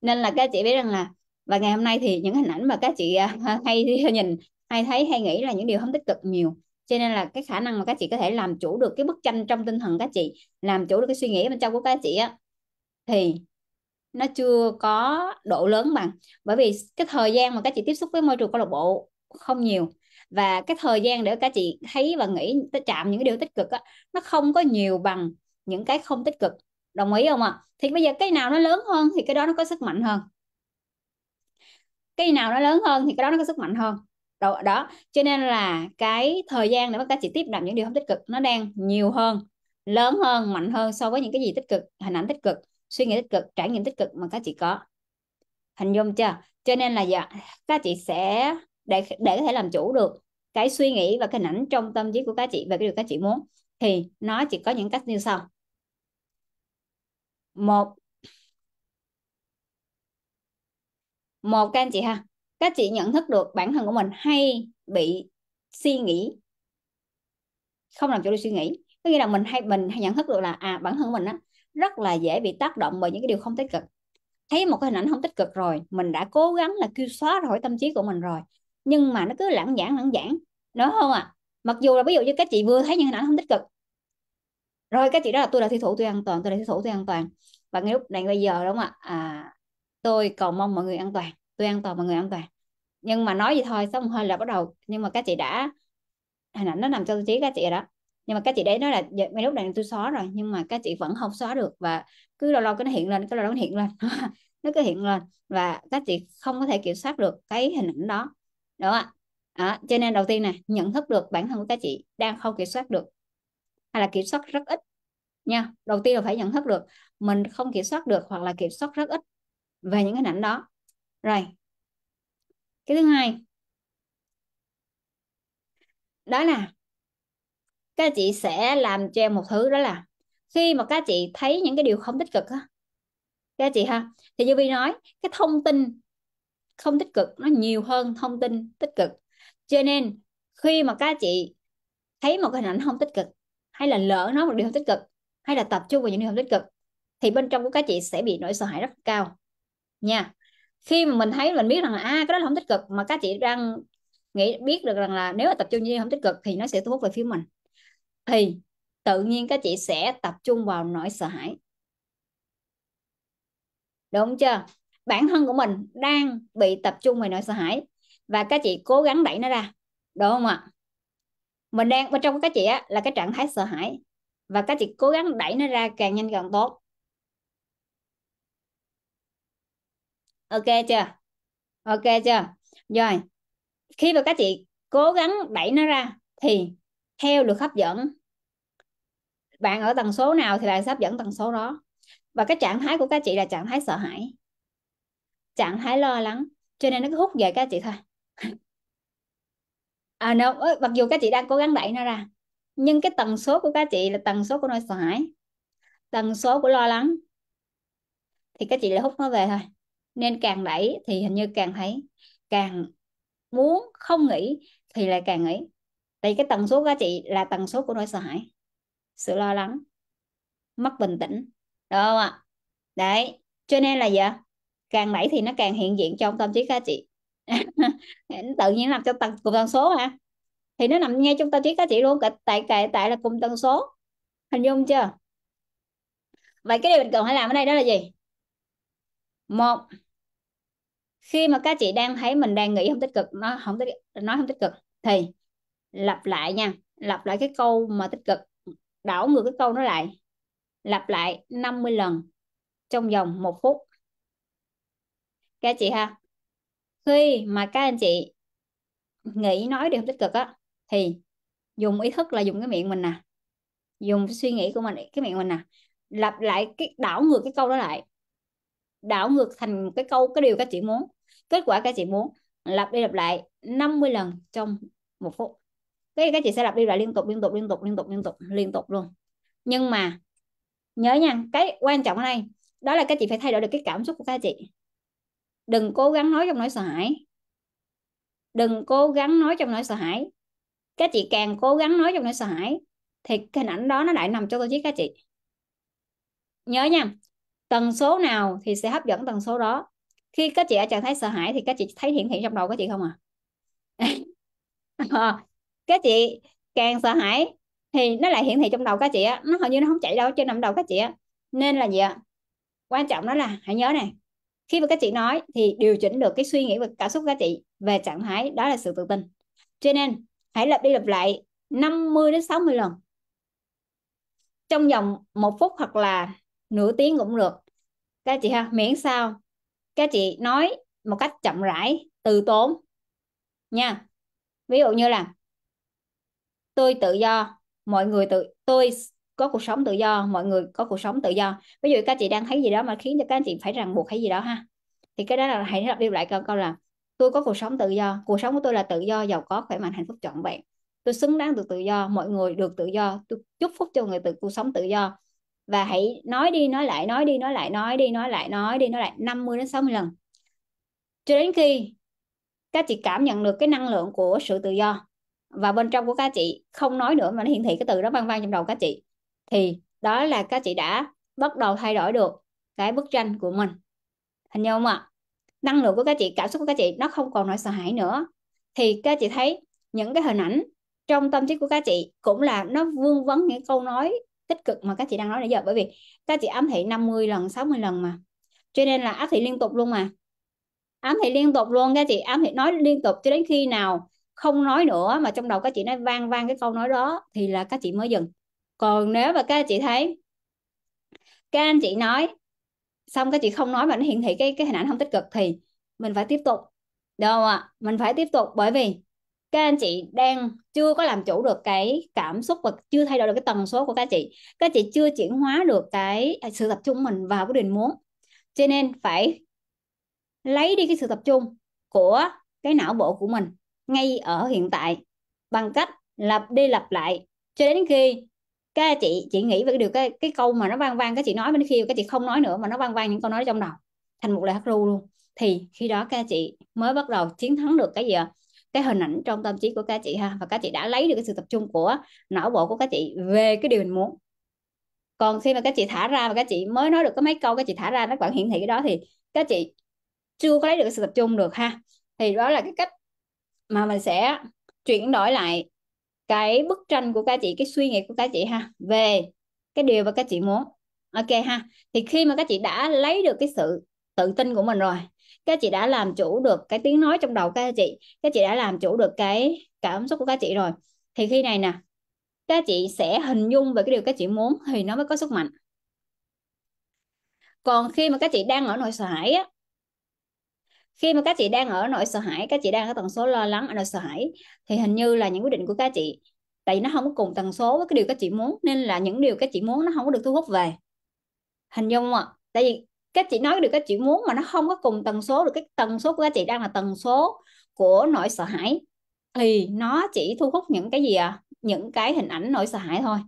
nên là các chị biết rằng là và ngày hôm nay thì những hình ảnh mà các chị à, hay nhìn hay thấy hay nghĩ là những điều không tích cực nhiều cho nên là cái khả năng mà các chị có thể làm chủ được cái bức tranh trong tinh thần các chị làm chủ được cái suy nghĩ bên trong của các chị á thì nó chưa có độ lớn bằng bởi vì cái thời gian mà các chị tiếp xúc với môi trường câu lạc bộ không nhiều và cái thời gian để các chị thấy và nghĩ tới chạm những cái điều tích cực á nó không có nhiều bằng những cái không tích cực đồng ý không ạ thì bây giờ cái nào nó lớn hơn thì cái đó nó có sức mạnh hơn cái nào nó lớn hơn thì cái đó nó có sức mạnh hơn đó, đó. cho nên là cái thời gian để các chị tiếp làm những điều không tích cực nó đang nhiều hơn lớn hơn mạnh hơn so với những cái gì tích cực hình ảnh tích cực suy nghĩ tích cực trải nghiệm tích cực mà các chị có hình dung chưa cho nên là dạ, các chị sẽ để để có thể làm chủ được cái suy nghĩ và cái ảnh trong tâm trí của các chị về cái điều các chị muốn thì nó chỉ có những cách như sau một một các anh chị ha các chị nhận thức được bản thân của mình hay bị suy nghĩ không làm chủ được suy nghĩ có nghĩa là mình hay mình hay nhận thức được là à bản thân mình á rất là dễ bị tác động bởi những cái điều không tích cực thấy một cái hình ảnh không tích cực rồi mình đã cố gắng là kêu xóa khỏi tâm trí của mình rồi nhưng mà nó cứ lãng giảng lãng giảng nói không à mặc dù là ví dụ như các chị vừa thấy những hình ảnh không tích cực rồi các chị đó là tôi là thi thủ tôi an toàn tôi là thi thủ tôi an toàn và ngay lúc này bây giờ đúng không ạ à, tôi cầu mong mọi người an toàn tôi an toàn mọi người an toàn nhưng mà nói vậy thôi xong hơi là bắt đầu nhưng mà các chị đã hình ảnh nó nằm trong tâm trí các chị đó nhưng mà các chị đấy nói là mấy dạ, lúc này tôi xóa rồi nhưng mà các chị vẫn không xóa được và cứ lâu lâu cái nó hiện lên cái lâu lâu nó hiện lên nó cứ hiện lên và các chị không có thể kiểm soát được cái hình ảnh đó đó ạ à, cho nên đầu tiên nè nhận thức được bản thân của các chị đang không kiểm soát được hay là kiểm soát rất ít nha đầu tiên là phải nhận thức được mình không kiểm soát được hoặc là kiểm soát rất ít về những hình ảnh đó rồi cái thứ hai đó là các chị sẽ làm cho em một thứ đó là khi mà các chị thấy những cái điều không tích cực á các chị ha thì như vi nói cái thông tin không tích cực nó nhiều hơn thông tin tích cực cho nên khi mà các chị thấy một cái hình ảnh không tích cực hay là lỡ nói một điều không tích cực hay là tập trung vào những điều không tích cực thì bên trong của các chị sẽ bị nỗi sợ hãi rất cao nha khi mà mình thấy mình biết rằng là à, cái đó là không tích cực mà các chị đang nghĩ biết được rằng là nếu mà tập trung như không tích cực thì nó sẽ thu hút về phía mình thì tự nhiên các chị sẽ tập trung vào nỗi sợ hãi đúng chưa bản thân của mình đang bị tập trung về nỗi sợ hãi và các chị cố gắng đẩy nó ra đúng không ạ mình đang bên trong các chị á, là cái trạng thái sợ hãi và các chị cố gắng đẩy nó ra càng nhanh càng tốt ok chưa ok chưa rồi khi mà các chị cố gắng đẩy nó ra thì theo được hấp dẫn bạn ở tần số nào thì lại hấp dẫn tần số đó và cái trạng thái của các chị là trạng thái sợ hãi trạng thái lo lắng cho nên nó cứ hút về các chị thôi à nó mặc dù các chị đang cố gắng đẩy nó ra nhưng cái tần số của các chị là tần số của nỗi sợ hãi tần số của lo lắng thì các chị lại hút nó về thôi nên càng đẩy thì hình như càng thấy càng muốn không nghĩ thì lại càng nghĩ thì cái tần số của các chị là tần số của nỗi sợ hãi sự lo lắng mất bình tĩnh đúng không ạ đấy cho nên là gì càng đẩy thì nó càng hiện diện trong tâm trí các chị tự nhiên nằm trong tầng cùng tần số hả thì nó nằm ngay trong tâm trí các chị luôn cả tại tại tại là cùng tần số hình dung chưa vậy cái điều mình cần phải làm ở đây đó là gì một khi mà các chị đang thấy mình đang nghĩ không tích cực nó không tích nó không tích cực thì lặp lại nha lặp lại cái câu mà tích cực đảo ngược cái câu nó lại lặp lại 50 lần trong vòng một phút các chị ha khi mà các anh chị nghĩ nói điều tích cực á thì dùng ý thức là dùng cái miệng mình nè dùng suy nghĩ của mình cái miệng mình nè lặp lại cái đảo ngược cái câu đó lại đảo ngược thành cái câu cái điều các chị muốn kết quả các chị muốn lặp đi lặp lại 50 lần trong một phút cái các chị sẽ lặp đi lại liên tục liên tục liên tục liên tục liên tục liên tục luôn nhưng mà nhớ nha cái quan trọng ở đây đó là các chị phải thay đổi được cái cảm xúc của các chị đừng cố gắng nói trong nỗi sợ hãi đừng cố gắng nói trong nỗi sợ hãi các chị càng cố gắng nói trong nỗi sợ hãi thì hình ảnh đó nó lại nằm trong tâm trí các chị nhớ nha tần số nào thì sẽ hấp dẫn tần số đó khi các chị ở trạng thái sợ hãi thì các chị thấy hiển thị trong đầu các chị không à ờ, các chị càng sợ hãi thì nó lại hiện thị trong đầu các chị á nó hầu như nó không chạy đâu trên nằm đầu các chị á nên là gì ạ quan trọng đó là hãy nhớ này khi mà các chị nói thì điều chỉnh được cái suy nghĩ và cảm xúc các chị về trạng thái đó là sự tự tin cho nên hãy lặp đi lặp lại 50 đến 60 lần trong vòng một phút hoặc là nửa tiếng cũng được các chị ha miễn sao các chị nói một cách chậm rãi từ tốn nha ví dụ như là tôi tự do mọi người tự tôi có cuộc sống tự do mọi người có cuộc sống tự do ví dụ các chị đang thấy gì đó mà khiến cho các anh chị phải ràng buộc hay gì đó ha thì cái đó là hãy lặp đi lại câu câu là tôi có cuộc sống tự do cuộc sống của tôi là tự do giàu có khỏe mạnh hạnh phúc trọn vẹn tôi xứng đáng được tự do mọi người được tự do tôi chúc phúc cho người tự cuộc sống tự do và hãy nói đi nói lại nói đi nói lại nói đi nói lại nói đi nói lại 50 đến 60 lần cho đến khi các chị cảm nhận được cái năng lượng của sự tự do và bên trong của các chị không nói nữa mà nó hiển thị cái từ đó vang vang trong đầu các chị thì đó là các chị đã bắt đầu thay đổi được cái bức tranh của mình hình như không ạ năng lượng của các chị cảm xúc của các chị nó không còn nỗi sợ hãi nữa thì các chị thấy những cái hình ảnh trong tâm trí của các chị cũng là nó vương vấn những câu nói tích cực mà các chị đang nói bây giờ bởi vì các chị ám thị 50 lần 60 lần mà cho nên là ám thị liên tục luôn mà ám thị liên tục luôn các chị ám thị nói liên tục cho đến khi nào không nói nữa mà trong đầu các chị nói vang vang cái câu nói đó thì là các chị mới dừng còn nếu mà các chị thấy các anh chị nói xong các chị không nói mà nó hiển thị cái cái hình ảnh không tích cực thì mình phải tiếp tục đâu ạ à? mình phải tiếp tục bởi vì các anh chị đang chưa có làm chủ được cái cảm xúc và chưa thay đổi được cái tần số của các chị các chị chưa chuyển hóa được cái à, sự tập trung mình vào cái định muốn cho nên phải lấy đi cái sự tập trung của cái não bộ của mình ngay ở hiện tại bằng cách lặp đi lặp lại cho đến khi các chị chị nghĩ về cái điều cái cái câu mà nó vang vang cái chị nói bên khi các chị không nói nữa mà nó vang vang những câu nói trong đầu thành một lời hát ru luôn thì khi đó các chị mới bắt đầu chiến thắng được cái gì ạ cái hình ảnh trong tâm trí của các chị ha và các chị đã lấy được cái sự tập trung của não bộ của các chị về cái điều mình muốn còn khi mà các chị thả ra và các chị mới nói được có mấy câu các chị thả ra nó vẫn hiển thị cái đó thì các chị chưa có lấy được sự tập trung được ha thì đó là cái cách mà mình sẽ chuyển đổi lại cái bức tranh của các chị cái suy nghĩ của các chị ha về cái điều mà các chị muốn ok ha thì khi mà các chị đã lấy được cái sự tự tin của mình rồi các chị đã làm chủ được cái tiếng nói trong đầu các chị các chị đã làm chủ được cái cảm xúc của các chị rồi thì khi này nè các chị sẽ hình dung về cái điều các chị muốn thì nó mới có sức mạnh còn khi mà các chị đang ở nội sợ hãi á khi mà các chị đang ở nỗi sợ hãi các chị đang ở tần số lo lắng ở nỗi sợ hãi thì hình như là những quyết định của các chị tại vì nó không có cùng tần số với cái điều các chị muốn nên là những điều các chị muốn nó không có được thu hút về hình dung không ạ tại vì các chị nói được các chị muốn mà nó không có cùng tần số được cái tần số của các chị đang là tần số của nỗi sợ hãi thì nó chỉ thu hút những cái gì à những cái hình ảnh nỗi sợ hãi thôi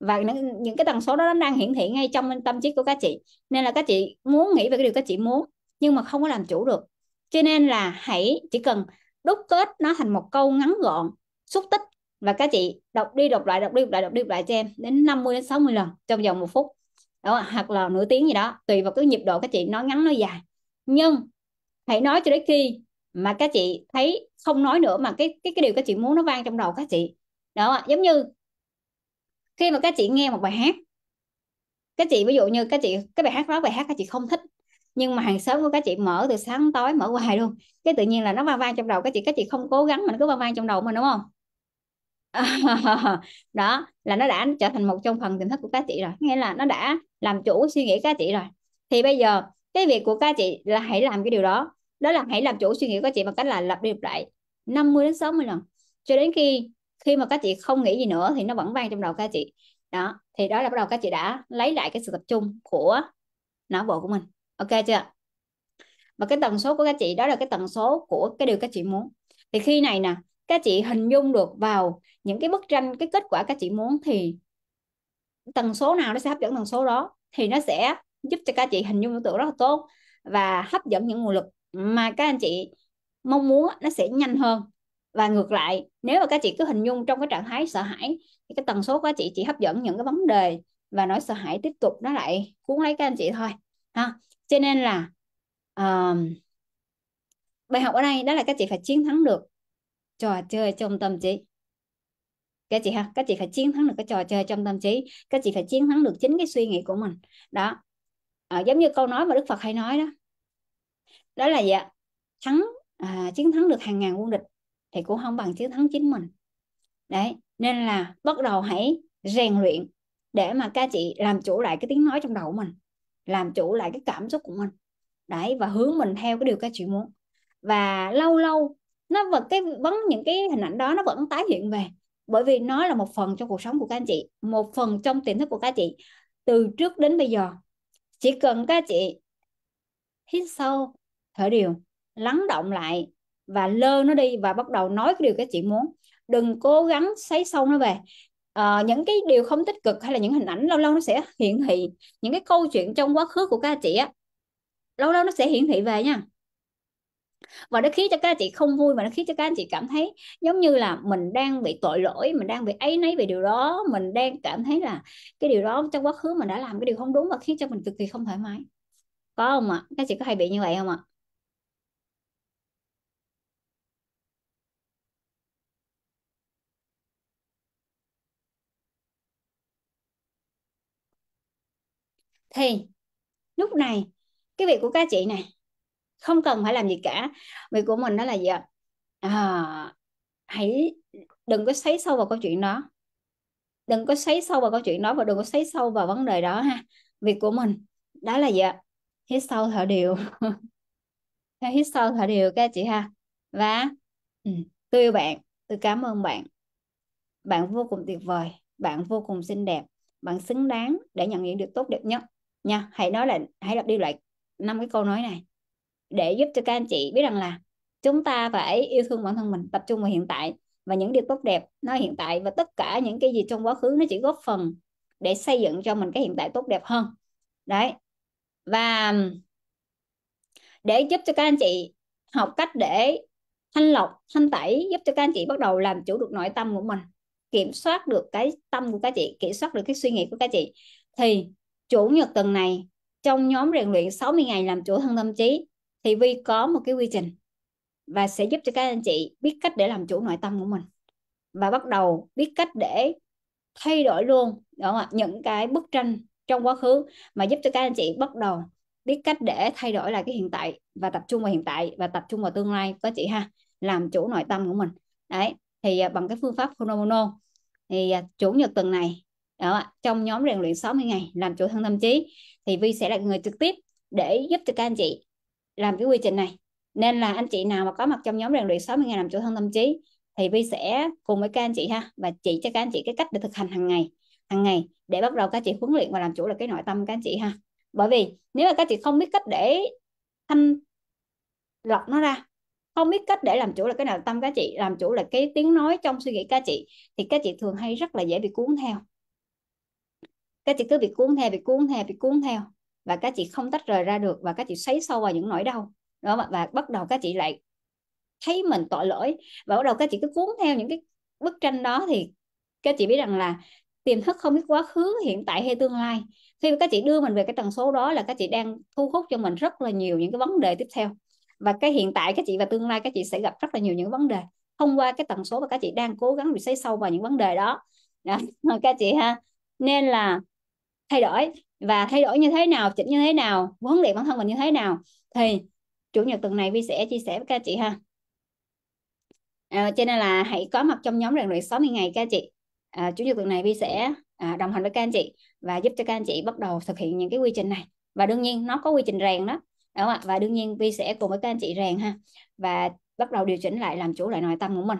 và những, những cái tần số đó nó đang hiển thị ngay trong tâm trí của các chị nên là các chị muốn nghĩ về cái điều các chị muốn nhưng mà không có làm chủ được cho nên là hãy chỉ cần đúc kết nó thành một câu ngắn gọn xúc tích và các chị đọc đi đọc lại đọc đi đọc lại đọc đi đọc lại cho em đến 50 đến 60 lần trong vòng một phút đó hoặc là nửa tiếng gì đó tùy vào cái nhịp độ các chị nói ngắn nói dài nhưng hãy nói cho đến khi mà các chị thấy không nói nữa mà cái cái cái điều các chị muốn nó vang trong đầu các chị đó giống như khi mà các chị nghe một bài hát các chị ví dụ như các chị cái bài hát đó bài hát các chị không thích nhưng mà hàng xóm của các chị mở từ sáng tối mở hoài luôn cái tự nhiên là nó vang vang trong đầu các chị các chị không cố gắng mình cứ vang vang trong đầu mình đúng không đó là nó đã trở thành một trong phần tiềm thức của các chị rồi nghĩa là nó đã làm chủ suy nghĩ các chị rồi thì bây giờ cái việc của các chị là hãy làm cái điều đó đó là hãy làm chủ suy nghĩ của các chị bằng cách là lặp đi lặp lại 50 đến 60 lần cho đến khi khi mà các chị không nghĩ gì nữa thì nó vẫn vang trong đầu các chị đó thì đó là bắt đầu các chị đã lấy lại cái sự tập trung của não bộ của mình ok chưa và cái tần số của các chị đó là cái tần số của cái điều các chị muốn thì khi này nè các chị hình dung được vào những cái bức tranh cái kết quả các chị muốn thì tần số nào nó sẽ hấp dẫn tần số đó thì nó sẽ giúp cho các chị hình dung tưởng tượng rất là tốt và hấp dẫn những nguồn lực mà các anh chị mong muốn nó sẽ nhanh hơn và ngược lại nếu mà các chị cứ hình dung trong cái trạng thái sợ hãi thì cái tần số của các chị chỉ hấp dẫn những cái vấn đề và nỗi sợ hãi tiếp tục nó lại cuốn lấy các anh chị thôi ha cho nên là uh, bài học ở đây đó là các chị phải chiến thắng được trò chơi trong tâm trí các chị ha các chị phải chiến thắng được cái trò chơi trong tâm trí các chị phải chiến thắng được chính cái suy nghĩ của mình đó à, giống như câu nói mà đức phật hay nói đó đó là gì ạ thắng à, chiến thắng được hàng ngàn quân địch thì cũng không bằng chiến thắng chính mình đấy nên là bắt đầu hãy rèn luyện để mà các chị làm chủ lại cái tiếng nói trong đầu của mình làm chủ lại cái cảm xúc của mình đấy và hướng mình theo cái điều các chị muốn và lâu lâu nó vẫn cái vẫn những cái hình ảnh đó nó vẫn tái hiện về bởi vì nó là một phần trong cuộc sống của các anh chị một phần trong tiềm thức của các chị từ trước đến bây giờ chỉ cần các chị hít sâu thở đều lắng động lại và lơ nó đi và bắt đầu nói cái điều các chị muốn đừng cố gắng sấy sâu nó về uh, những cái điều không tích cực hay là những hình ảnh lâu lâu nó sẽ hiển thị những cái câu chuyện trong quá khứ của các chị á lâu lâu nó sẽ hiển thị về nha và nó khiến cho các chị không vui mà nó khiến cho các anh chị cảm thấy giống như là mình đang bị tội lỗi mình đang bị ấy nấy về điều đó mình đang cảm thấy là cái điều đó trong quá khứ mình đã làm cái điều không đúng và khiến cho mình cực kỳ không thoải mái có không ạ à? các chị có hay bị như vậy không ạ thì lúc này cái việc của các chị này không cần phải làm gì cả việc của mình đó là gì ạ à, hãy đừng có xoáy sâu vào câu chuyện đó đừng có xoáy sâu vào câu chuyện đó và đừng có xoáy sâu vào vấn đề đó ha việc của mình đó là gì ạ hít sâu thở đều hít sâu thở đều các chị ha và ừ, tôi yêu bạn tôi cảm ơn bạn bạn vô cùng tuyệt vời bạn vô cùng xinh đẹp bạn xứng đáng để nhận những điều tốt đẹp nhất nha hãy nói là hãy lặp đi lại năm cái câu nói này để giúp cho các anh chị biết rằng là chúng ta phải yêu thương bản thân mình tập trung vào hiện tại và những điều tốt đẹp nó hiện tại và tất cả những cái gì trong quá khứ nó chỉ góp phần để xây dựng cho mình cái hiện tại tốt đẹp hơn đấy và để giúp cho các anh chị học cách để thanh lọc thanh tẩy giúp cho các anh chị bắt đầu làm chủ được nội tâm của mình kiểm soát được cái tâm của các chị kiểm soát được cái suy nghĩ của các chị thì chủ nhật tuần này trong nhóm rèn luyện 60 ngày làm chủ thân tâm trí thì Vi có một cái quy trình và sẽ giúp cho các anh chị biết cách để làm chủ nội tâm của mình và bắt đầu biết cách để thay đổi luôn đúng không ạ? những cái bức tranh trong quá khứ mà giúp cho các anh chị bắt đầu biết cách để thay đổi lại cái hiện tại và tập trung vào hiện tại và tập trung vào tương lai các chị ha làm chủ nội tâm của mình đấy thì à, bằng cái phương pháp phenomenal thì à, chủ nhật tuần này đó, trong nhóm rèn luyện 60 ngày làm chủ thân tâm trí thì Vi sẽ là người trực tiếp để giúp cho các anh chị làm cái quy trình này nên là anh chị nào mà có mặt trong nhóm rèn luyện 60 ngày làm chủ thân tâm trí thì Vi sẽ cùng với các anh chị ha và chỉ cho các anh chị cái cách để thực hành hàng ngày hàng ngày để bắt đầu các chị huấn luyện và làm chủ là cái nội tâm các anh chị ha bởi vì nếu mà các chị không biết cách để thanh lọc nó ra không biết cách để làm chủ là cái nội tâm các chị làm chủ là cái tiếng nói trong suy nghĩ các chị thì các chị thường hay rất là dễ bị cuốn theo các chị cứ bị cuốn theo bị cuốn theo bị cuốn theo và các chị không tách rời ra được và các chị xoáy sâu vào những nỗi đau đó và bắt đầu các chị lại thấy mình tội lỗi và bắt đầu các chị cứ cuốn theo những cái bức tranh đó thì các chị biết rằng là tiềm thức không biết quá khứ hiện tại hay tương lai khi các chị đưa mình về cái tần số đó là các chị đang thu hút cho mình rất là nhiều những cái vấn đề tiếp theo và cái hiện tại các chị và tương lai các chị sẽ gặp rất là nhiều những vấn đề thông qua cái tần số mà các chị đang cố gắng bị xoáy sâu vào những vấn đề đó đó các chị ha nên là thay đổi và thay đổi như thế nào chỉnh như thế nào huấn luyện bản thân mình như thế nào thì chủ nhật tuần này vi sẽ chia sẻ với các chị ha à, cho nên là hãy có mặt trong nhóm rèn luyện 60 ngày các chị à, chủ nhật tuần này vi sẽ à, đồng hành với các anh chị và giúp cho các anh chị bắt đầu thực hiện những cái quy trình này và đương nhiên nó có quy trình rèn đó đúng không ạ và đương nhiên vi sẽ cùng với các anh chị rèn ha và bắt đầu điều chỉnh lại làm chủ lại nội tâm của mình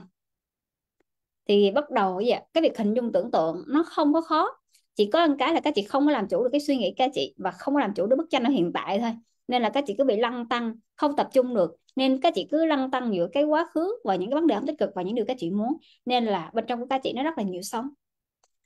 thì bắt đầu cái việc hình dung tưởng tượng nó không có khó chỉ có một cái là các chị không có làm chủ được cái suy nghĩ các chị và không có làm chủ được bức tranh ở hiện tại thôi nên là các chị cứ bị lăng tăng không tập trung được nên các chị cứ lăng tăng giữa cái quá khứ và những cái vấn đề không tích cực và những điều các chị muốn nên là bên trong của các chị nó rất là nhiều sóng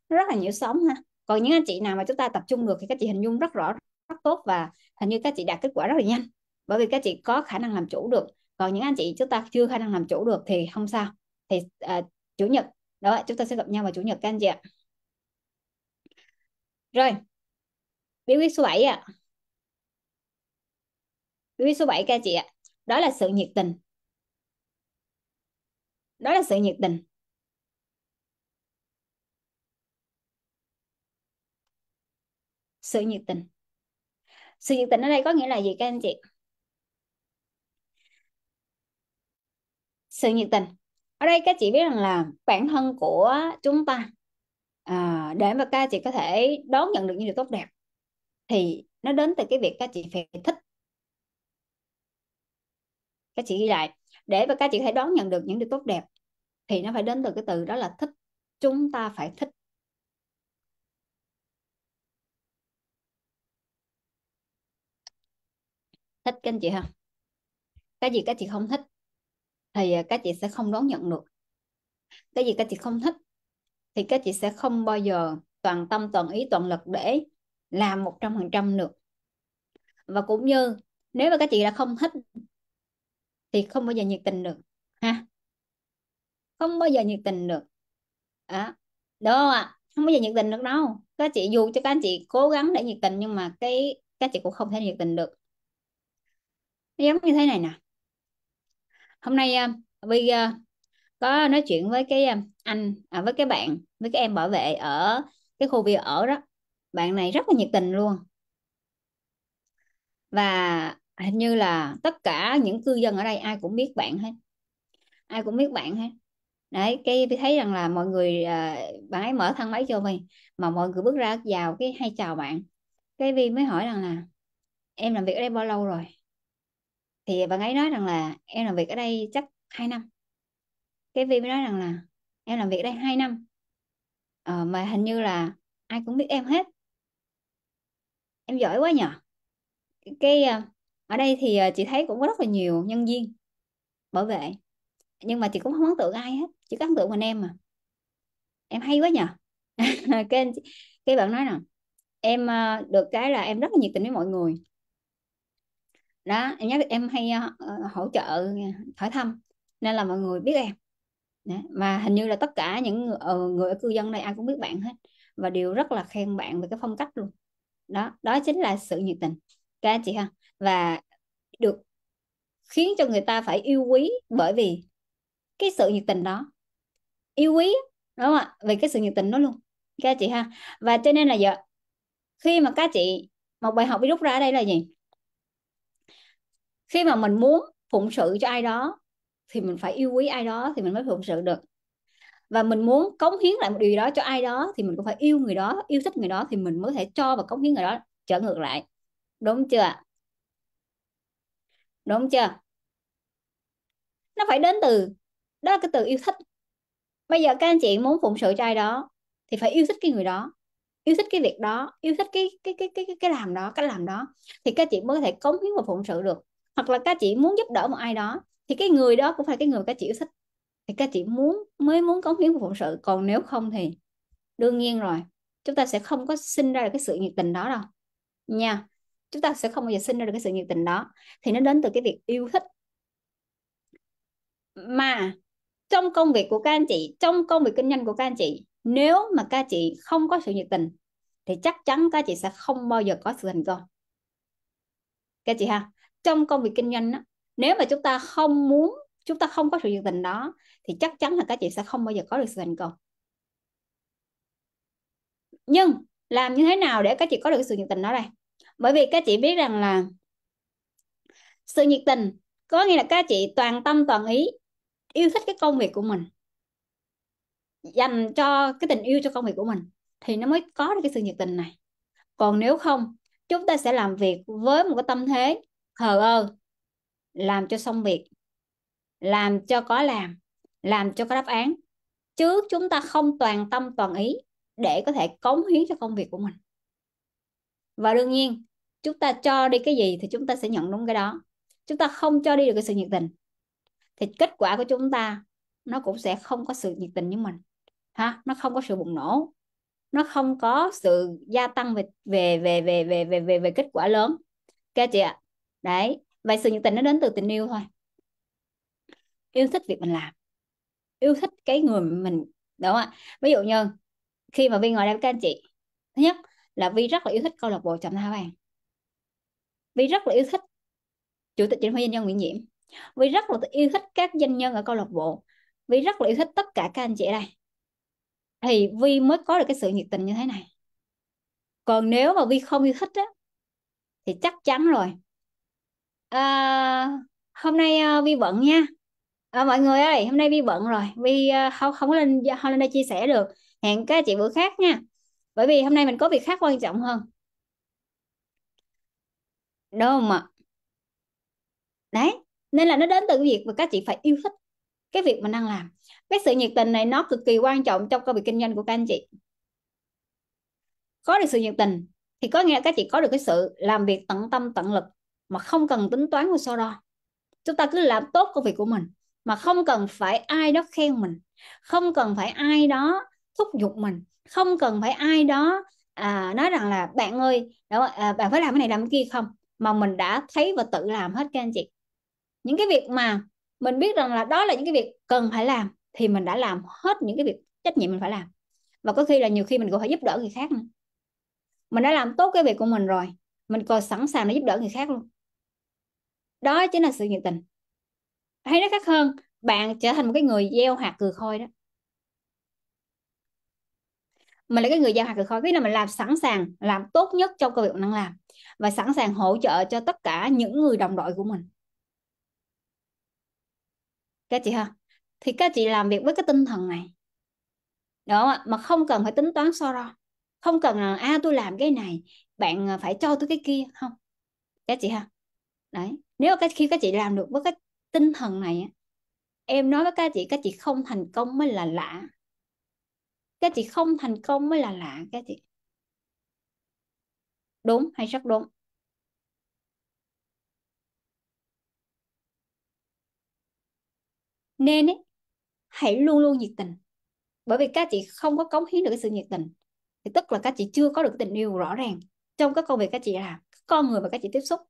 nó rất là nhiều sóng ha còn những anh chị nào mà chúng ta tập trung được thì các chị hình dung rất rõ rất tốt và hình như các chị đạt kết quả rất là nhanh bởi vì các chị có khả năng làm chủ được còn những anh chị chúng ta chưa khả năng làm chủ được thì không sao thì à, chủ nhật đó chúng ta sẽ gặp nhau vào chủ nhật các anh chị ạ rồi, bí quyết số 7 ạ. À. Bí quyết số 7 các chị ạ. À. Đó là sự nhiệt tình. Đó là sự nhiệt tình. Sự nhiệt tình. Sự nhiệt tình ở đây có nghĩa là gì các anh chị? Sự nhiệt tình. Ở đây các chị biết rằng là bản thân của chúng ta à, để mà các chị có thể đón nhận được những điều tốt đẹp thì nó đến từ cái việc các chị phải thích các chị ghi lại để mà các chị có thể đón nhận được những điều tốt đẹp thì nó phải đến từ cái từ đó là thích chúng ta phải thích thích các anh chị ha cái gì các chị không thích thì à, các chị sẽ không đón nhận được cái gì các chị không thích thì các chị sẽ không bao giờ toàn tâm toàn ý toàn lực để làm một trăm phần trăm được và cũng như nếu mà các chị đã không thích thì không bao giờ nhiệt tình được ha không bao giờ nhiệt tình được à, đúng không ạ không bao giờ nhiệt tình được đâu các chị dù cho các anh chị cố gắng để nhiệt tình nhưng mà cái các chị cũng không thể nhiệt tình được giống như thế này nè hôm nay uh, vi uh, có nói chuyện với cái uh, anh à, với cái bạn với các em bảo vệ ở cái khu vỉa ở đó bạn này rất là nhiệt tình luôn và hình như là tất cả những cư dân ở đây ai cũng biết bạn hết ai cũng biết bạn hết đấy cái thấy rằng là mọi người à, bạn ấy mở thang máy cho mình mà mọi người bước ra vào cái hay chào bạn cái vi mới hỏi rằng là em làm việc ở đây bao lâu rồi thì bạn ấy nói rằng là em làm việc ở đây chắc 2 năm cái vi mới nói rằng là em làm việc đây 2 năm ờ, mà hình như là ai cũng biết em hết em giỏi quá nhở cái ờ, ở đây thì ờ, chị thấy cũng có rất là nhiều nhân viên bảo vệ nhưng mà chị cũng không ấn tượng ai hết chỉ có ấn tượng mình em mà em hay quá nhở cái anh, cái bạn nói nè em ờ, được cái là em rất là nhiệt tình với mọi người đó em nhắc em hay hỗ trợ hỏi thăm nên là mọi người biết em Đấy. mà hình như là tất cả những người, người ở cư dân này ai cũng biết bạn hết và đều rất là khen bạn về cái phong cách luôn đó đó chính là sự nhiệt tình các chị ha và được khiến cho người ta phải yêu quý bởi vì cái sự nhiệt tình đó yêu quý đúng không ạ về cái sự nhiệt tình đó luôn các chị ha và cho nên là giờ khi mà các chị một bài học bị rút ra ở đây là gì khi mà mình muốn phụng sự cho ai đó thì mình phải yêu quý ai đó thì mình mới phụng sự được và mình muốn cống hiến lại một điều đó cho ai đó thì mình cũng phải yêu người đó yêu thích người đó thì mình mới thể cho và cống hiến người đó trở ngược lại đúng chưa đúng chưa nó phải đến từ đó là cái từ yêu thích bây giờ các anh chị muốn phụng sự cho ai đó thì phải yêu thích cái người đó yêu thích cái việc đó yêu thích cái cái cái cái cái, cái làm đó cái làm đó thì các chị mới có thể cống hiến và phụng sự được hoặc là các chị muốn giúp đỡ một ai đó thì cái người đó cũng phải cái người các chị yêu thích thì các chị muốn mới muốn cống hiến phụng sự còn nếu không thì đương nhiên rồi chúng ta sẽ không có sinh ra được cái sự nhiệt tình đó đâu nha chúng ta sẽ không bao giờ sinh ra được cái sự nhiệt tình đó thì nó đến từ cái việc yêu thích mà trong công việc của các anh chị trong công việc kinh doanh của các anh chị nếu mà các chị không có sự nhiệt tình thì chắc chắn các chị sẽ không bao giờ có sự thành công các chị ha trong công việc kinh doanh đó, nếu mà chúng ta không muốn chúng ta không có sự nhiệt tình đó thì chắc chắn là các chị sẽ không bao giờ có được sự thành công nhưng làm như thế nào để các chị có được sự nhiệt tình đó đây bởi vì các chị biết rằng là sự nhiệt tình có nghĩa là các chị toàn tâm toàn ý yêu thích cái công việc của mình dành cho cái tình yêu cho công việc của mình thì nó mới có được cái sự nhiệt tình này còn nếu không chúng ta sẽ làm việc với một cái tâm thế thờ ơ làm cho xong việc làm cho có làm làm cho có đáp án chứ chúng ta không toàn tâm toàn ý để có thể cống hiến cho công việc của mình và đương nhiên chúng ta cho đi cái gì thì chúng ta sẽ nhận đúng cái đó chúng ta không cho đi được cái sự nhiệt tình thì kết quả của chúng ta nó cũng sẽ không có sự nhiệt tình như mình ha nó không có sự bùng nổ nó không có sự gia tăng về về về về về về về, về kết quả lớn các chị ạ đấy vậy sự nhiệt tình nó đến từ tình yêu thôi yêu thích việc mình làm yêu thích cái người mình đúng không ạ ví dụ như khi mà vi ngồi đây với các anh chị thứ nhất là vi rất là yêu thích câu lạc bộ chồng thao vàng vi rất là yêu thích chủ tịch chính hội doanh nhân nguyễn nhiệm vi rất là yêu thích các doanh nhân ở câu lạc bộ vi rất là yêu thích tất cả các anh chị ở đây thì vi mới có được cái sự nhiệt tình như thế này còn nếu mà vi không yêu thích á thì chắc chắn rồi à, hôm nay à, Vi bận nha à, mọi người ơi hôm nay Vi bận rồi Vi à, không không có lên không lên đây chia sẻ được hẹn các chị bữa khác nha bởi vì hôm nay mình có việc khác quan trọng hơn đúng không ạ đấy nên là nó đến từ việc mà các chị phải yêu thích cái việc mình đang làm cái sự nhiệt tình này nó cực kỳ quan trọng trong công việc kinh doanh của các anh chị có được sự nhiệt tình thì có nghĩa là các chị có được cái sự làm việc tận tâm tận lực mà không cần tính toán và so đo chúng ta cứ làm tốt công việc của mình mà không cần phải ai đó khen mình không cần phải ai đó thúc giục mình không cần phải ai đó à, nói rằng là bạn ơi đó, à, bạn phải làm cái này làm cái kia không mà mình đã thấy và tự làm hết các anh chị những cái việc mà mình biết rằng là đó là những cái việc cần phải làm thì mình đã làm hết những cái việc trách nhiệm mình phải làm và có khi là nhiều khi mình còn phải giúp đỡ người khác nữa mình đã làm tốt cái việc của mình rồi mình còn sẵn sàng để giúp đỡ người khác luôn đó chính là sự nhiệt tình hay nói khác hơn bạn trở thành một cái người gieo hạt cười khôi đó mình là cái người gieo hạt cực khôi, cái là mình làm sẵn sàng làm tốt nhất trong công việc mình đang làm và sẵn sàng hỗ trợ cho tất cả những người đồng đội của mình các chị ha thì các chị làm việc với cái tinh thần này đó mà không cần phải tính toán so đo không cần là a à, tôi làm cái này bạn à, phải cho tôi cái kia không các chị ha đấy nếu cái khi các chị làm được với cái tinh thần này em nói với các chị các chị không thành công mới là lạ các chị không thành công mới là lạ các chị đúng hay rất đúng nên ấy, hãy luôn luôn nhiệt tình bởi vì các chị không có cống hiến được cái sự nhiệt tình thì tức là các chị chưa có được tình yêu rõ ràng trong các công việc các chị làm con người mà các chị tiếp xúc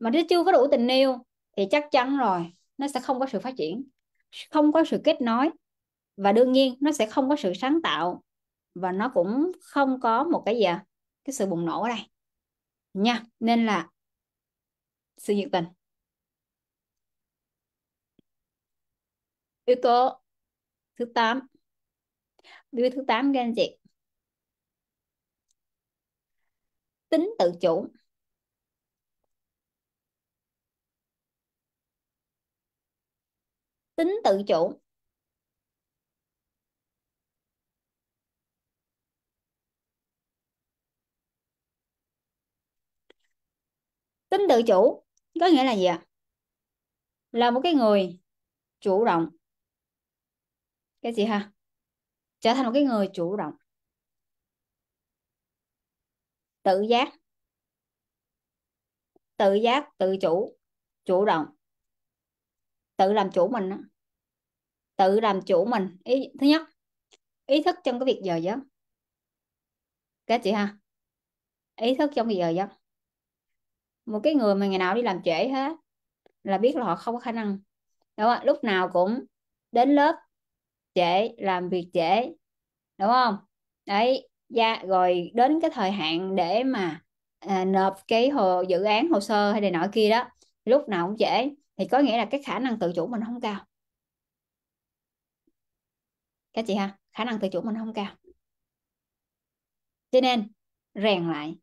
mà nó chưa có đủ tình yêu thì chắc chắn rồi nó sẽ không có sự phát triển không có sự kết nối và đương nhiên nó sẽ không có sự sáng tạo và nó cũng không có một cái gì à? cái sự bùng nổ ở đây nha nên là sự nhiệt tình yếu tố thứ 8 yếu tố thứ 8 các anh chị tính tự chủ tính tự chủ tính tự chủ có nghĩa là gì ạ là một cái người chủ động cái gì ha trở thành một cái người chủ động tự giác tự giác tự chủ chủ động tự làm chủ mình tự làm chủ mình ý thứ nhất ý thức trong cái việc giờ giấc các chị ha ý thức trong giờ giấc một cái người mà ngày nào đi làm trễ hết là biết là họ không có khả năng đúng không? lúc nào cũng đến lớp trễ làm việc trễ đúng không đấy ra rồi đến cái thời hạn để mà à, nộp cái hồ dự án hồ sơ hay này nọ kia đó lúc nào cũng trễ thì có nghĩa là cái khả năng tự chủ mình không cao các chị ha khả năng tự chủ mình không cao cho nên rèn lại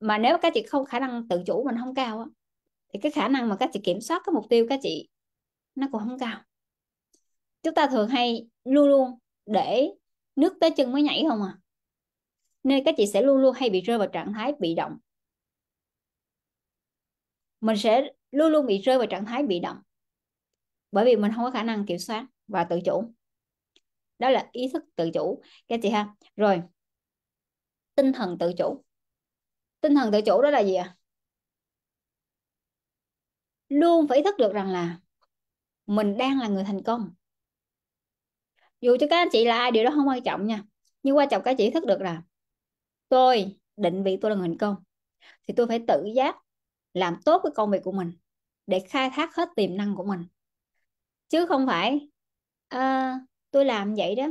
mà nếu các chị không khả năng tự chủ mình không cao á thì cái khả năng mà các chị kiểm soát cái mục tiêu các chị nó cũng không cao chúng ta thường hay luôn luôn để nước tới chân mới nhảy không à nên các chị sẽ luôn luôn hay bị rơi vào trạng thái bị động mình sẽ luôn luôn bị rơi vào trạng thái bị động bởi vì mình không có khả năng kiểm soát và tự chủ đó là ý thức tự chủ các chị ha rồi tinh thần tự chủ tinh thần tự chủ đó là gì ạ luôn phải ý thức được rằng là mình đang là người thành công dù cho các anh chị là ai điều đó không quan trọng nha nhưng quan trọng các chị ý thức được là tôi định vị tôi là người thành công thì tôi phải tự giác làm tốt cái công việc của mình để khai thác hết tiềm năng của mình chứ không phải uh, tôi làm vậy đó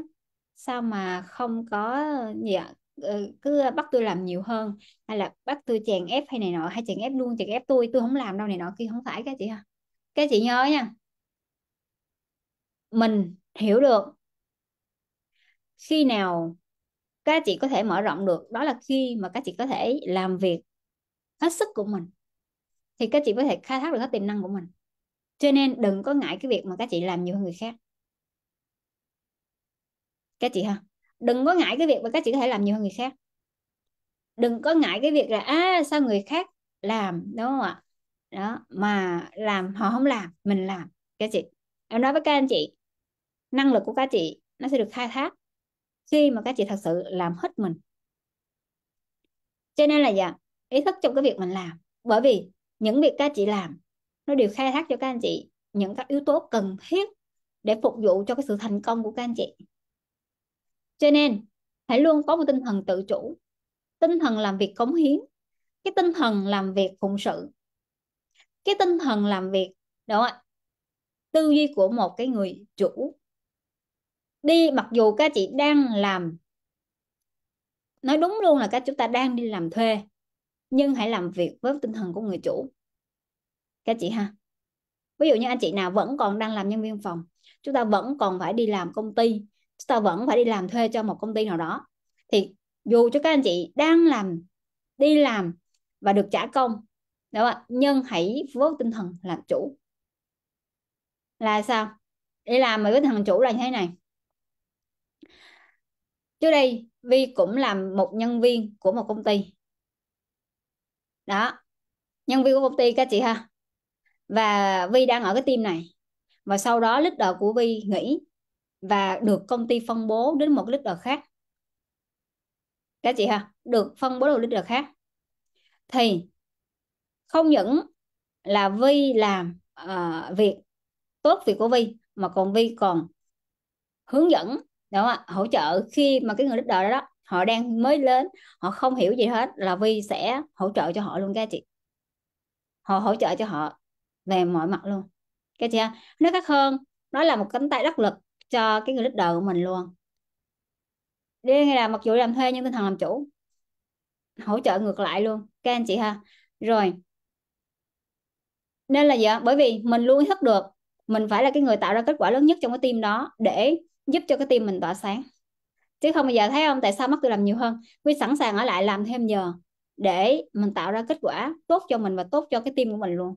sao mà không có gì ạ ừ, cứ bắt tôi làm nhiều hơn hay là bắt tôi chèn ép hay này nọ hay chèn ép luôn chèn ép tôi tôi không làm đâu này nọ kia không phải các chị ha các chị nhớ nha mình hiểu được khi nào các chị có thể mở rộng được đó là khi mà các chị có thể làm việc hết sức của mình thì các chị có thể khai thác được hết tiềm năng của mình cho nên đừng có ngại cái việc mà các chị làm nhiều hơn người khác các chị ha đừng có ngại cái việc mà các chị có thể làm nhiều hơn người khác đừng có ngại cái việc là à, sao người khác làm đúng không ạ đó mà làm họ không làm mình làm các chị em nói với các anh chị năng lực của các chị nó sẽ được khai thác khi mà các chị thật sự làm hết mình cho nên là dạ ý thức trong cái việc mình làm bởi vì những việc các chị làm nó đều khai thác cho các anh chị những các yếu tố cần thiết để phục vụ cho cái sự thành công của các anh chị cho nên hãy luôn có một tinh thần tự chủ tinh thần làm việc cống hiến cái tinh thần làm việc phụng sự cái tinh thần làm việc đó tư duy của một cái người chủ đi mặc dù các chị đang làm nói đúng luôn là các chúng ta đang đi làm thuê nhưng hãy làm việc với tinh thần của người chủ các chị ha ví dụ như anh chị nào vẫn còn đang làm nhân viên phòng chúng ta vẫn còn phải đi làm công ty ta vẫn phải đi làm thuê cho một công ty nào đó thì dù cho các anh chị đang làm đi làm và được trả công đúng không? nhưng hãy với tinh thần làm chủ là sao đi làm với tinh thần chủ là như thế này trước đây vi cũng làm một nhân viên của một công ty đó nhân viên của công ty các chị ha và vi đang ở cái team này và sau đó leader của vi nghỉ và được công ty phân bố đến một leader khác các chị ha được phân bố đầu leader khác thì không những là vi làm uh, việc tốt việc của vi mà còn vi còn hướng dẫn đúng không ạ hỗ trợ khi mà cái người leader đó, đó họ đang mới lên họ không hiểu gì hết là vi sẽ hỗ trợ cho họ luôn các chị họ hỗ trợ cho họ về mọi mặt luôn các chị ha nói khác hơn nó là một cánh tay đắc lực cho cái người leader của mình luôn đi hay là mặc dù làm thuê nhưng tinh thần làm chủ hỗ trợ ngược lại luôn các anh chị ha rồi nên là gì ạ bởi vì mình luôn ý thức được mình phải là cái người tạo ra kết quả lớn nhất trong cái team đó để giúp cho cái team mình tỏa sáng chứ không bây giờ thấy không tại sao mắt tôi làm nhiều hơn quy sẵn sàng ở lại làm thêm giờ để mình tạo ra kết quả tốt cho mình và tốt cho cái team của mình luôn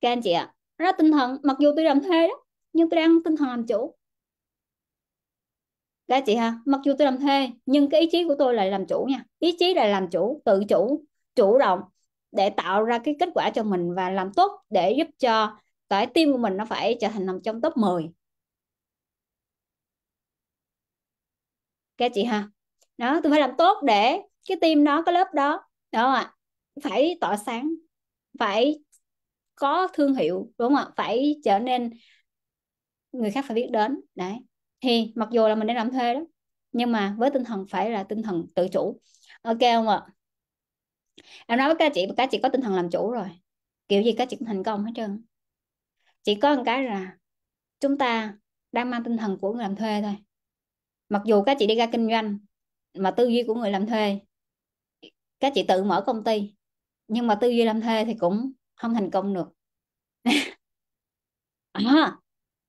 các anh chị ạ rất tinh thần mặc dù tôi làm thuê đó nhưng tôi đang tinh thần làm chủ đã chị ha mặc dù tôi làm thuê nhưng cái ý chí của tôi là làm chủ nha ý chí là làm chủ tự chủ chủ động để tạo ra cái kết quả cho mình và làm tốt để giúp cho cái tim của mình nó phải trở thành nằm trong top 10 các chị ha đó tôi phải làm tốt để cái tim đó cái lớp đó đó không ạ phải tỏa sáng phải có thương hiệu đúng không ạ phải trở nên người khác phải biết đến đấy thì mặc dù là mình đang làm thuê đó nhưng mà với tinh thần phải là tinh thần tự chủ ok không ạ em nói với các chị các chị có tinh thần làm chủ rồi kiểu gì các chị cũng thành công hết trơn chỉ có một cái là chúng ta đang mang tinh thần của người làm thuê thôi mặc dù các chị đi ra kinh doanh mà tư duy của người làm thuê các chị tự mở công ty nhưng mà tư duy làm thuê thì cũng không thành công được à,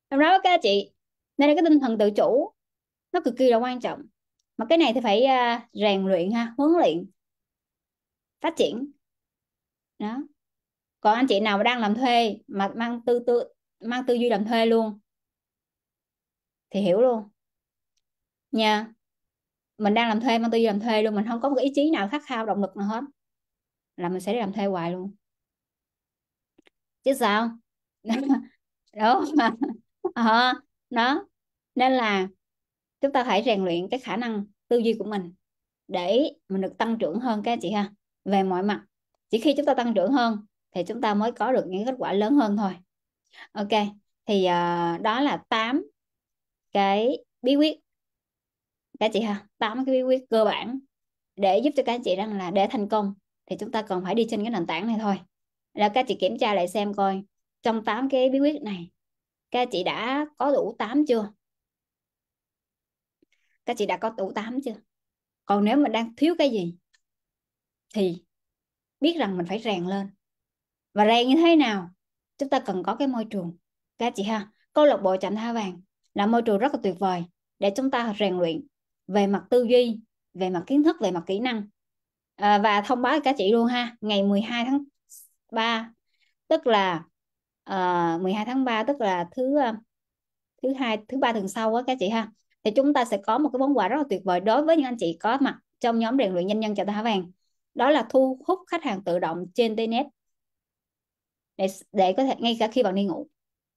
Trong đó các chị nên là cái tinh thần tự chủ nó cực kỳ là quan trọng mà cái này thì phải uh, rèn luyện ha huấn luyện phát triển đó còn anh chị nào mà đang làm thuê mà mang tư tư mang tư duy làm thuê luôn thì hiểu luôn nha mình đang làm thuê mang tư duy làm thuê luôn mình không có một ý chí nào khát khao động lực nào hết là mình sẽ đi làm thuê hoài luôn chứ sao đúng mà à, đó nên là chúng ta phải rèn luyện cái khả năng tư duy của mình để mình được tăng trưởng hơn các chị ha về mọi mặt chỉ khi chúng ta tăng trưởng hơn thì chúng ta mới có được những kết quả lớn hơn thôi ok thì uh, đó là tám cái bí quyết các chị ha tám cái bí quyết cơ bản để giúp cho các chị rằng là để thành công thì chúng ta cần phải đi trên cái nền tảng này thôi là các chị kiểm tra lại xem coi trong tám cái bí quyết này các chị đã có đủ 8 chưa các chị đã có đủ 8 chưa còn nếu mình đang thiếu cái gì thì biết rằng mình phải rèn lên và rèn như thế nào chúng ta cần có cái môi trường các chị ha câu lạc bộ chạm tha vàng là môi trường rất là tuyệt vời để chúng ta rèn luyện về mặt tư duy về mặt kiến thức về mặt kỹ năng à, và thông báo các chị luôn ha ngày 12 tháng 3 tức là uh, ờ, 12 tháng 3 tức là thứ ờ, thứ hai thứ ba tuần sau á các chị ha thì chúng ta sẽ có một cái món quà rất là tuyệt vời đối với những anh chị có mặt trong nhóm rèn luyện nhân nhân chào tá vàng đó là thu hút khách hàng tự động trên internet e để để có thể ngay cả khi bạn đi ngủ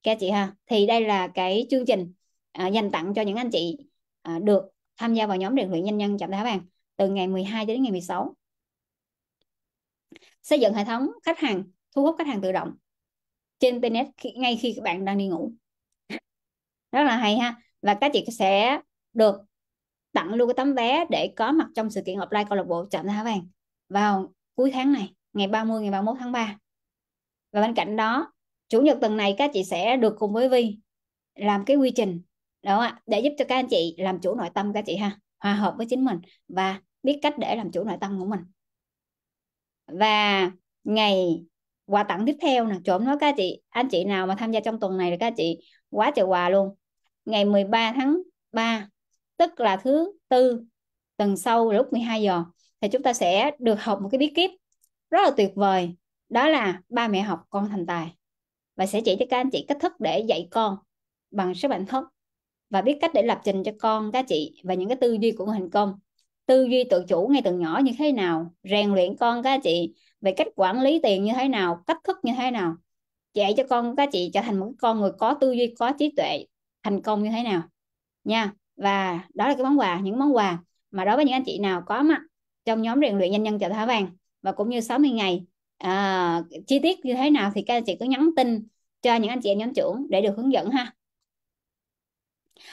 các chị ha thì đây là cái chương trình à, dành tặng cho những anh chị à, được tham gia vào nhóm rèn luyện nhân nhân chậm đá vàng từ ngày 12 đến ngày 16 xây dựng hệ thống khách hàng thu hút khách hàng tự động trên internet khi, ngay khi các bạn đang đi ngủ rất là hay ha và các chị sẽ được tặng luôn cái tấm vé để có mặt trong sự kiện offline câu lạc bộ chạm đá vàng vào cuối tháng này ngày 30 ngày 31 tháng 3 và bên cạnh đó chủ nhật tuần này các chị sẽ được cùng với Vi làm cái quy trình đó ạ để giúp cho các anh chị làm chủ nội tâm các chị ha hòa hợp với chính mình và biết cách để làm chủ nội tâm của mình và ngày quà tặng tiếp theo nè trộm nói các chị anh chị nào mà tham gia trong tuần này thì các chị quá trời quà luôn ngày 13 tháng 3 tức là thứ tư tuần sau lúc 12 giờ thì chúng ta sẽ được học một cái bí kíp rất là tuyệt vời đó là ba mẹ học con thành tài và sẽ chỉ cho các anh chị cách thức để dạy con bằng sức bản thân và biết cách để lập trình cho con các chị và những cái tư duy của thành công tư duy tự chủ ngay từ nhỏ như thế nào rèn luyện con các chị về cách quản lý tiền như thế nào cách thức như thế nào dạy cho con các chị trở thành một con người có tư duy có trí tuệ thành công như thế nào nha và đó là cái món quà những món quà mà đối với những anh chị nào có mặt trong nhóm rèn luyện nhân nhân trở thái vàng và cũng như 60 ngày à, chi tiết như thế nào thì các anh chị cứ nhắn tin cho những anh chị em nhóm trưởng để được hướng dẫn ha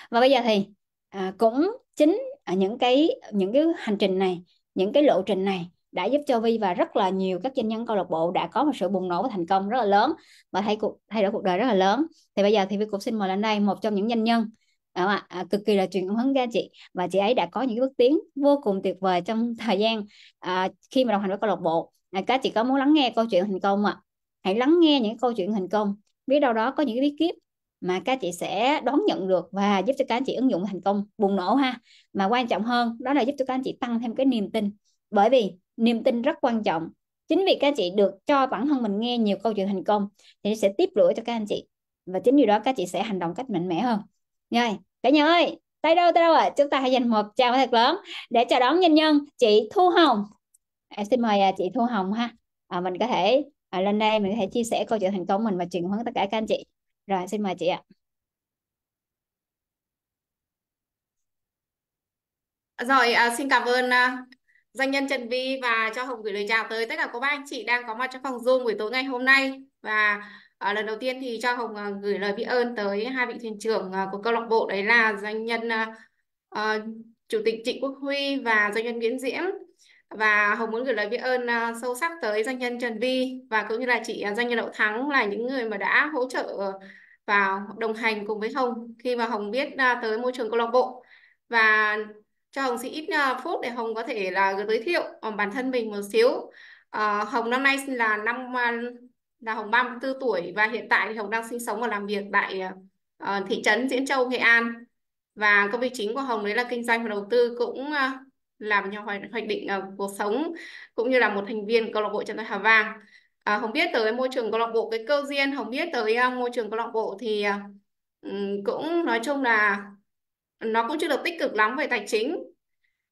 và bây giờ thì à, cũng chính ở những cái những cái hành trình này những cái lộ trình này đã giúp cho Vi và rất là nhiều các doanh nhân câu lạc bộ đã có một sự bùng nổ và thành công rất là lớn và thay cuộc thay đổi cuộc đời rất là lớn thì bây giờ thì Vi cũng xin mời lên đây một trong những doanh nhân à, à, à, cực kỳ là truyền cảm hứng cho chị và chị ấy đã có những bước tiến vô cùng tuyệt vời trong thời gian à, khi mà đồng hành với câu lạc bộ à, các chị có muốn lắng nghe câu chuyện thành công ạ à? hãy lắng nghe những câu chuyện thành công biết đâu đó có những bí kíp mà các chị sẽ đón nhận được và giúp cho các anh chị ứng dụng thành công bùng nổ ha mà quan trọng hơn đó là giúp cho các anh chị tăng thêm cái niềm tin bởi vì niềm tin rất quan trọng chính vì các anh chị được cho bản thân mình nghe nhiều câu chuyện thành công thì sẽ tiếp lửa cho các anh chị và chính điều đó các chị sẽ hành động cách mạnh mẽ hơn rồi cả nhà ơi tay đâu tay đâu ạ à? chúng ta hãy dành một chào thật lớn để chào đón nhân nhân chị thu hồng à, xin mời à, chị thu hồng ha à, mình có thể à, lên đây mình có thể chia sẻ câu chuyện thành công mình và truyền hướng tất cả các anh chị rồi xin mời chị ạ rồi à, xin cảm ơn à, doanh nhân Trần Vi và cho Hồng gửi lời chào tới tất cả các anh chị đang có mặt trong phòng Zoom buổi tối ngày hôm nay và À, lần đầu tiên thì cho Hồng à, gửi lời biết ơn tới hai vị thuyền trưởng à, của câu lạc bộ đấy là doanh nhân à, chủ tịch Trịnh Quốc Huy và doanh nhân Nguyễn Diễm và Hồng muốn gửi lời biết ơn à, sâu sắc tới doanh nhân Trần Vi và cũng như là chị à, doanh nhân Đậu Thắng là những người mà đã hỗ trợ và đồng hành cùng với Hồng khi mà Hồng biết à, tới môi trường câu lạc bộ và cho Hồng xin ít à, phút để Hồng có thể là giới thiệu ờ, bản thân mình một xíu. À, Hồng năm nay là năm à, là Hồng 34 tuổi và hiện tại thì Hồng đang sinh sống và làm việc tại uh, thị trấn Diễn Châu, Nghệ An. Và công việc chính của Hồng đấy là kinh doanh và đầu tư cũng uh, làm nhà hoạch, hoạch định uh, cuộc sống cũng như là một thành viên câu lạc bộ Trần Đại Hà Vang. À, Hồng biết tới môi trường câu lạc bộ cái cơ duyên Hồng biết tới uh, môi trường câu lạc bộ thì uh, cũng nói chung là nó cũng chưa được tích cực lắm về tài chính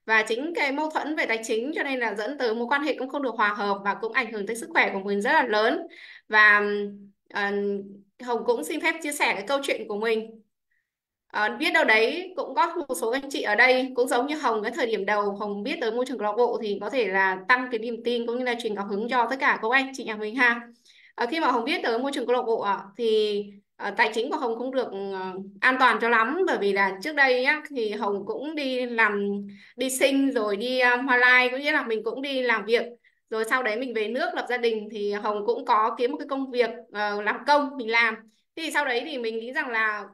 và chính cái mâu thuẫn về tài chính cho nên là dẫn tới mối quan hệ cũng không được hòa hợp và cũng ảnh hưởng tới sức khỏe của mình rất là lớn và uh, Hồng cũng xin phép chia sẻ cái câu chuyện của mình uh, biết đâu đấy cũng có một số anh chị ở đây cũng giống như Hồng cái thời điểm đầu Hồng biết tới môi trường câu lạc bộ thì có thể là tăng cái niềm tin cũng như là truyền cảm hứng cho tất cả các anh chị nhà mình ha uh, khi mà Hồng biết tới môi trường câu lạc bộ uh, thì Ờ, tài chính của Hồng cũng được ờ, an toàn cho lắm bởi vì là trước đây nhá thì Hồng cũng đi làm đi sinh rồi đi ờ, Hoa Lai có nghĩa là mình cũng đi làm việc rồi sau đấy mình về nước lập gia đình thì Hồng cũng có kiếm một cái công việc làm công mình làm thì sau đấy thì mình nghĩ rằng là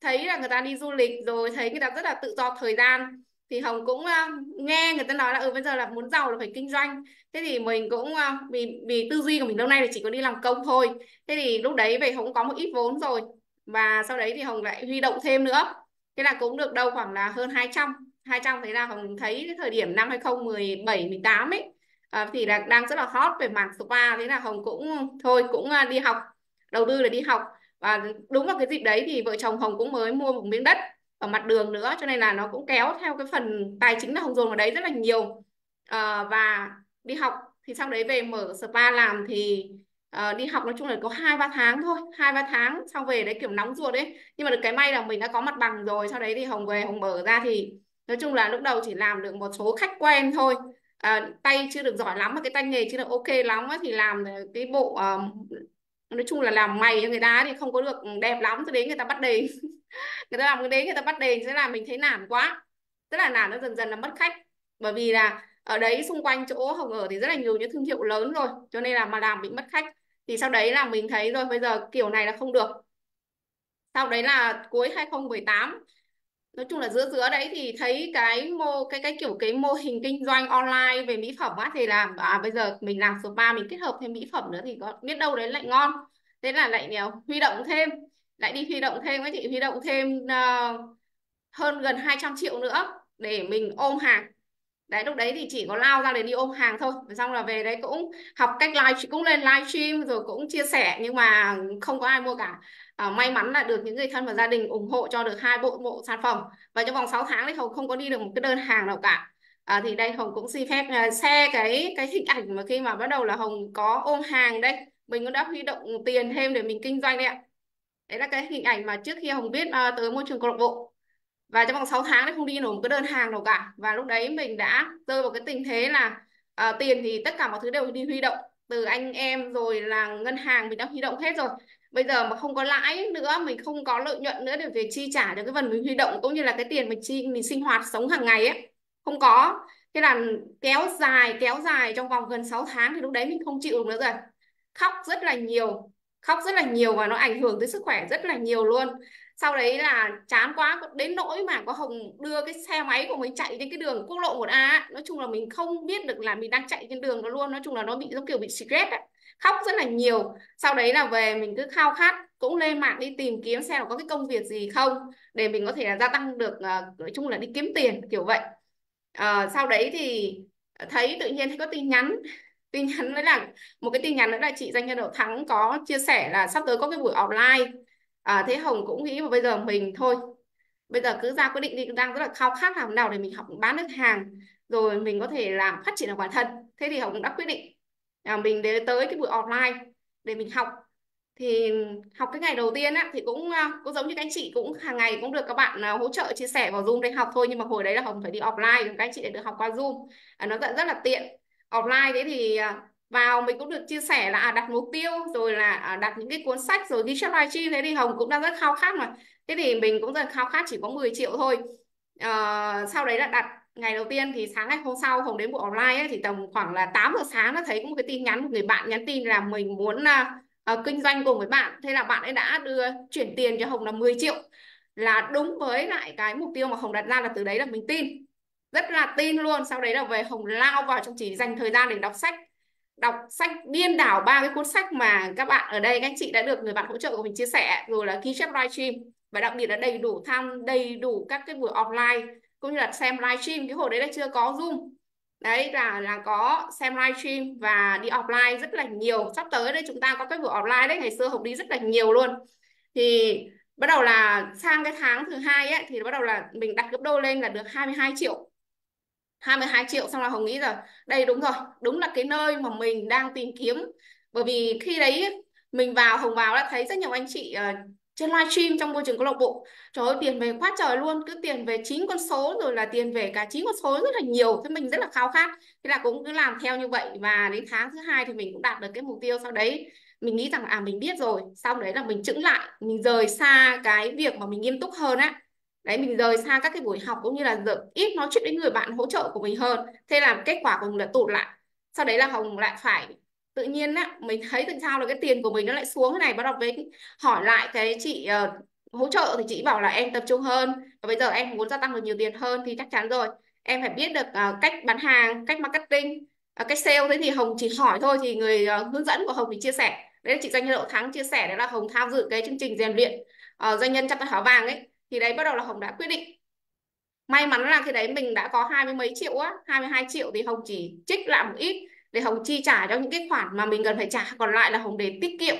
thấy là người ta đi du lịch rồi thấy người ta rất là tự do thời gian thì Hồng cũng ờ, nghe người ta nói là ừ bây giờ là muốn giàu là phải kinh doanh thế thì mình cũng ờ, vì vì tư duy của mình lâu nay là chỉ có đi làm công thôi thế thì lúc đấy về Hồng có một ít vốn rồi và sau đấy thì Hồng lại huy động thêm nữa thế là cũng được đâu khoảng là hơn 200 200 thế là Hồng thấy cái thời điểm năm 2017 18 ấy ờ, thì là đang rất là hot về mảng spa thế là Hồng cũng thôi cũng đi học đầu tư là đi học và đúng vào cái dịp đấy thì vợ chồng Hồng cũng mới mua một miếng đất ở mặt đường nữa cho nên là nó cũng kéo theo cái phần tài chính là hồng dồn vào đấy rất là nhiều à, và đi học thì sau đấy về mở spa làm thì uh, đi học nói chung là có hai ba tháng thôi hai ba tháng sau về đấy kiểu nóng ruột đấy nhưng mà được cái may là mình đã có mặt bằng rồi sau đấy thì hồng về hồng mở ra thì nói chung là lúc đầu chỉ làm được một số khách quen thôi à, tay chưa được giỏi lắm mà cái tay nghề chưa được ok lắm ấy, thì làm cái bộ uh, nói chung là làm mày cho người ta thì không có được đẹp lắm cho đến người ta bắt đền người ta làm cái đấy người ta bắt đền sẽ là mình thấy nản quá tức là nản nó dần dần là mất khách bởi vì là ở đấy xung quanh chỗ hồng ở thì rất là nhiều những thương hiệu lớn rồi cho nên là mà làm bị mất khách thì sau đấy là mình thấy rồi bây giờ kiểu này là không được sau đấy là cuối 2018 nói chung là giữa giữa đấy thì thấy cái mô cái cái kiểu cái mô hình kinh doanh online về mỹ phẩm á thì là à bây giờ mình làm số 3 mình kết hợp thêm mỹ phẩm nữa thì có biết đâu đấy lại ngon thế là lại nhiều, ờ, huy động thêm lại đi huy động thêm các chị huy động thêm uh, hơn gần 200 triệu nữa để mình ôm hàng đấy lúc đấy thì chỉ có lao ra để đi ôm hàng thôi xong là về đấy cũng học cách live cũng lên live stream rồi cũng chia sẻ nhưng mà không có ai mua cả à, may mắn là được những người thân và gia đình ủng hộ cho được hai bộ bộ sản phẩm và trong vòng 6 tháng thì hồng không có đi được một cái đơn hàng nào cả à, thì đây hồng cũng xin phép xe cái cái hình ảnh mà khi mà bắt đầu là hồng có ôm hàng đây mình cũng đã huy động tiền thêm để mình kinh doanh đấy ạ đấy là cái hình ảnh mà trước khi Hồng biết uh, ờ, tới môi trường câu lạc bộ và trong vòng 6 tháng đấy không đi nổi một cái đơn hàng nào cả và lúc đấy mình đã rơi vào cái tình thế là uh, tiền thì tất cả mọi thứ đều đi huy động từ anh em rồi là ngân hàng mình đã huy động hết rồi bây giờ mà không có lãi nữa mình không có lợi nhuận nữa để về chi trả được cái phần mình huy động cũng như là cái tiền mình chi mình sinh hoạt sống hàng ngày ấy không có thế là kéo dài kéo dài trong vòng gần 6 tháng thì lúc đấy mình không chịu được nữa rồi khóc rất là nhiều khóc rất là nhiều và nó ảnh hưởng tới sức khỏe rất là nhiều luôn sau đấy là chán quá đến nỗi mà có hồng đưa cái xe máy của mình chạy trên cái đường quốc lộ 1A nói chung là mình không biết được là mình đang chạy trên đường đó luôn nói chung là nó bị giống kiểu bị stress ấy. khóc rất là nhiều sau đấy là về mình cứ khao khát cũng lên mạng đi tìm kiếm xem có cái công việc gì không để mình có thể là gia tăng được ờ, nói chung là đi kiếm tiền kiểu vậy à, sau đấy thì ờ, thấy tự nhiên thấy có tin nhắn tin nhắn với là một cái tin nhắn nữa là chị danh nhân đậu thắng có chia sẻ là sắp tới có cái buổi offline à, thế hồng cũng nghĩ mà bây giờ mình thôi bây giờ cứ ra quyết định đi đang rất là khao khát làm nào để mình học bán được hàng rồi mình có thể làm phát triển được bản thân thế thì hồng đã quyết định à, mình đến tới cái buổi offline để mình học thì học cái ngày đầu tiên á thì cũng à, cũng giống như các anh chị cũng hàng ngày cũng được các bạn à, hỗ trợ chia sẻ vào zoom để học thôi nhưng mà hồi đấy là hồng phải đi offline các anh chị để được học qua zoom à, nó rất rất là tiện offline đấy thì à, vào mình cũng được chia sẻ là à, đặt mục tiêu rồi là à, đặt những cái cuốn sách rồi ghi chép stream thế thì Hồng cũng đang rất khao khát mà thế thì mình cũng rất khao khát chỉ có 10 triệu thôi à, sau đấy là đặt ngày đầu tiên thì sáng ngày hôm sau Hồng đến buổi online ấy, thì tầm khoảng là 8 giờ sáng nó thấy có một cái tin nhắn một người bạn nhắn tin là mình muốn là uh, ờ, kinh doanh cùng với bạn thế là bạn ấy đã đưa chuyển tiền cho Hồng là 10 triệu là đúng với lại cái mục tiêu mà Hồng đặt ra là từ đấy là mình tin rất là tin luôn sau đấy là về Hồng lao vào trong chỉ dành thời gian để đọc sách đọc sách điên đảo ba cái cuốn sách mà các bạn ở đây các chị đã được người bạn hỗ trợ của mình chia sẻ rồi là ghi chép live stream và đặc biệt là đầy đủ tham đầy đủ các cái buổi offline cũng như là xem live stream cái hồi đấy là chưa có zoom đấy là là có xem live stream và đi offline rất là nhiều sắp tới đây chúng ta có cái buổi offline đấy ngày xưa học đi rất là nhiều luôn thì bắt đầu là sang cái tháng thứ hai ấy thì bắt đầu là mình đặt gấp đôi lên là được 22 triệu 22 triệu xong là Hồng nghĩ rồi đây đúng rồi đúng là cái nơi mà mình đang tìm kiếm bởi vì khi đấy mình vào Hồng vào đã thấy rất nhiều anh chị uh, trên stream trong môi trường câu lạc bộ trời ơi tiền về quá trời luôn cứ tiền về chín con số rồi là tiền về cả chín con số rất là nhiều thế mình rất là khao khát thế là cũng cứ làm theo như vậy và đến tháng thứ hai thì mình cũng đạt được cái mục tiêu sau đấy mình nghĩ rằng à mình biết rồi xong đấy là mình chững lại mình rời xa cái việc mà mình nghiêm túc hơn á đấy mình dạ. rời xa các cái buổi học cũng như là ít nói chuyện với người bạn hỗ trợ của mình hơn thế là kết quả của mình là tụt lại sau đấy là hồng lại phải tự nhiên á mình thấy tự sao là cái tiền của mình nó lại xuống thế này bắt đầu với hỏi lại cái chị uh, hỗ trợ thì chị bảo là em tập trung hơn và bây giờ em muốn gia tăng được nhiều tiền hơn thì chắc chắn rồi em phải biết được uh, cách bán hàng cách marketing uh, cách sale thế thì hồng chỉ hỏi thôi thì người uh, hướng dẫn của hồng thì chia sẻ đấy là chị doanh nhân đậu thắng chia sẻ đấy là hồng tham dự cái chương trình rèn luyện uh, doanh nhân trong tài khoá vàng ấy thì đấy bắt đầu là Hồng đã quyết định may mắn là khi đấy mình đã có hai mươi mấy triệu á hai mươi hai triệu thì Hồng chỉ trích lại một ít để Hồng chi trả cho những cái khoản mà mình cần phải trả còn lại là Hồng để tiết kiệm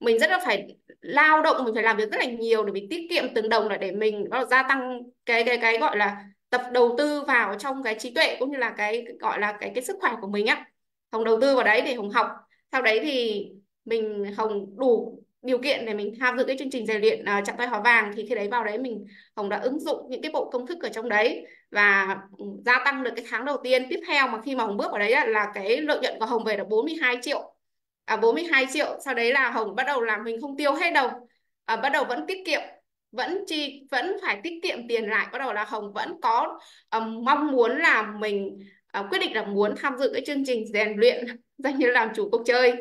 mình rất là phải lao động mình phải làm việc rất là nhiều để mình tiết kiệm từng đồng là để mình bắt đầu gia tăng cái cái cái gọi là tập đầu tư vào trong cái trí tuệ cũng như là cái gọi là cái cái sức khỏe của mình á Hồng đầu tư vào đấy để Hồng học sau đấy thì mình Hồng đủ điều kiện để mình tham dự cái chương trình rèn luyện uh, trạng thái hóa vàng thì khi đấy vào đấy mình Hồng đã ứng dụng những cái bộ công thức ở trong đấy và ừ, gia tăng được cái tháng đầu tiên tiếp theo mà khi mà Hồng bước vào đấy là, là cái lợi nhuận của Hồng về là 42 triệu à, 42 triệu sau đấy là Hồng bắt đầu làm mình không tiêu hết đâu à, bắt đầu vẫn tiết kiệm vẫn chi vẫn phải tiết kiệm tiền lại bắt đầu là Hồng vẫn có um, mong muốn là mình uh, quyết định là muốn tham dự cái chương trình rèn luyện danh như làm chủ cuộc chơi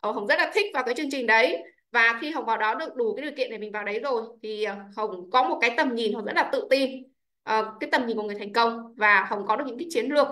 ờ, Hồng rất là thích vào cái chương trình đấy và khi Hồng vào đó được đủ cái điều kiện để mình vào đấy rồi thì ờ, Hồng có một cái tầm nhìn Hồng rất là tự tin uh, cái tầm nhìn của người thành công và Hồng có được những cái chiến lược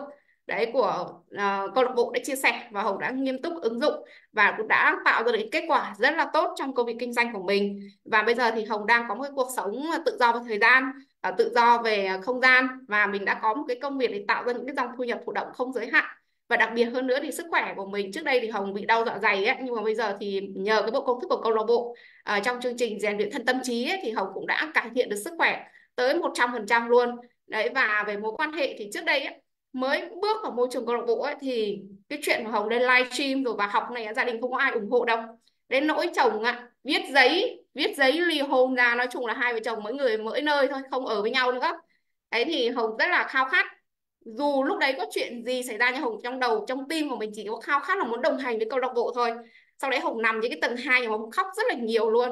đấy của uh, câu lạc bộ đã chia sẻ và Hồng đã nghiêm túc ứng dụng và cũng đã tạo ra được những kết quả rất là tốt trong công việc kinh doanh của mình và bây giờ thì Hồng đang có một cái cuộc sống tự do về thời gian uh, tự do về không gian và mình đã có một cái công việc để tạo ra những cái dòng thu nhập thụ động không giới hạn và đặc biệt hơn nữa thì sức khỏe của mình trước đây thì hồng bị đau dạ dày ấy, nhưng mà bây giờ thì nhờ cái bộ công thức của câu lạc bộ à, trong chương trình rèn luyện thân tâm trí ấy, thì hồng cũng đã cải thiện được sức khỏe tới 100% luôn đấy và về mối quan hệ thì trước đây ấy, mới bước vào môi trường câu lạc bộ ấy, thì cái chuyện mà hồng lên livestream rồi và học này gia đình không có ai ủng hộ đâu đến nỗi chồng ạ viết giấy viết giấy ly hôn ra nói chung là hai vợ chồng mỗi người mỗi nơi thôi không ở với nhau nữa đấy thì hồng rất là khao khát dù lúc đấy có chuyện gì xảy ra nhưng Hùng trong đầu trong tim của mình chỉ có khao khát là muốn đồng hành với câu lạc bộ thôi sau đấy Hùng nằm dưới cái tầng 2 mà Hùng khóc rất là nhiều luôn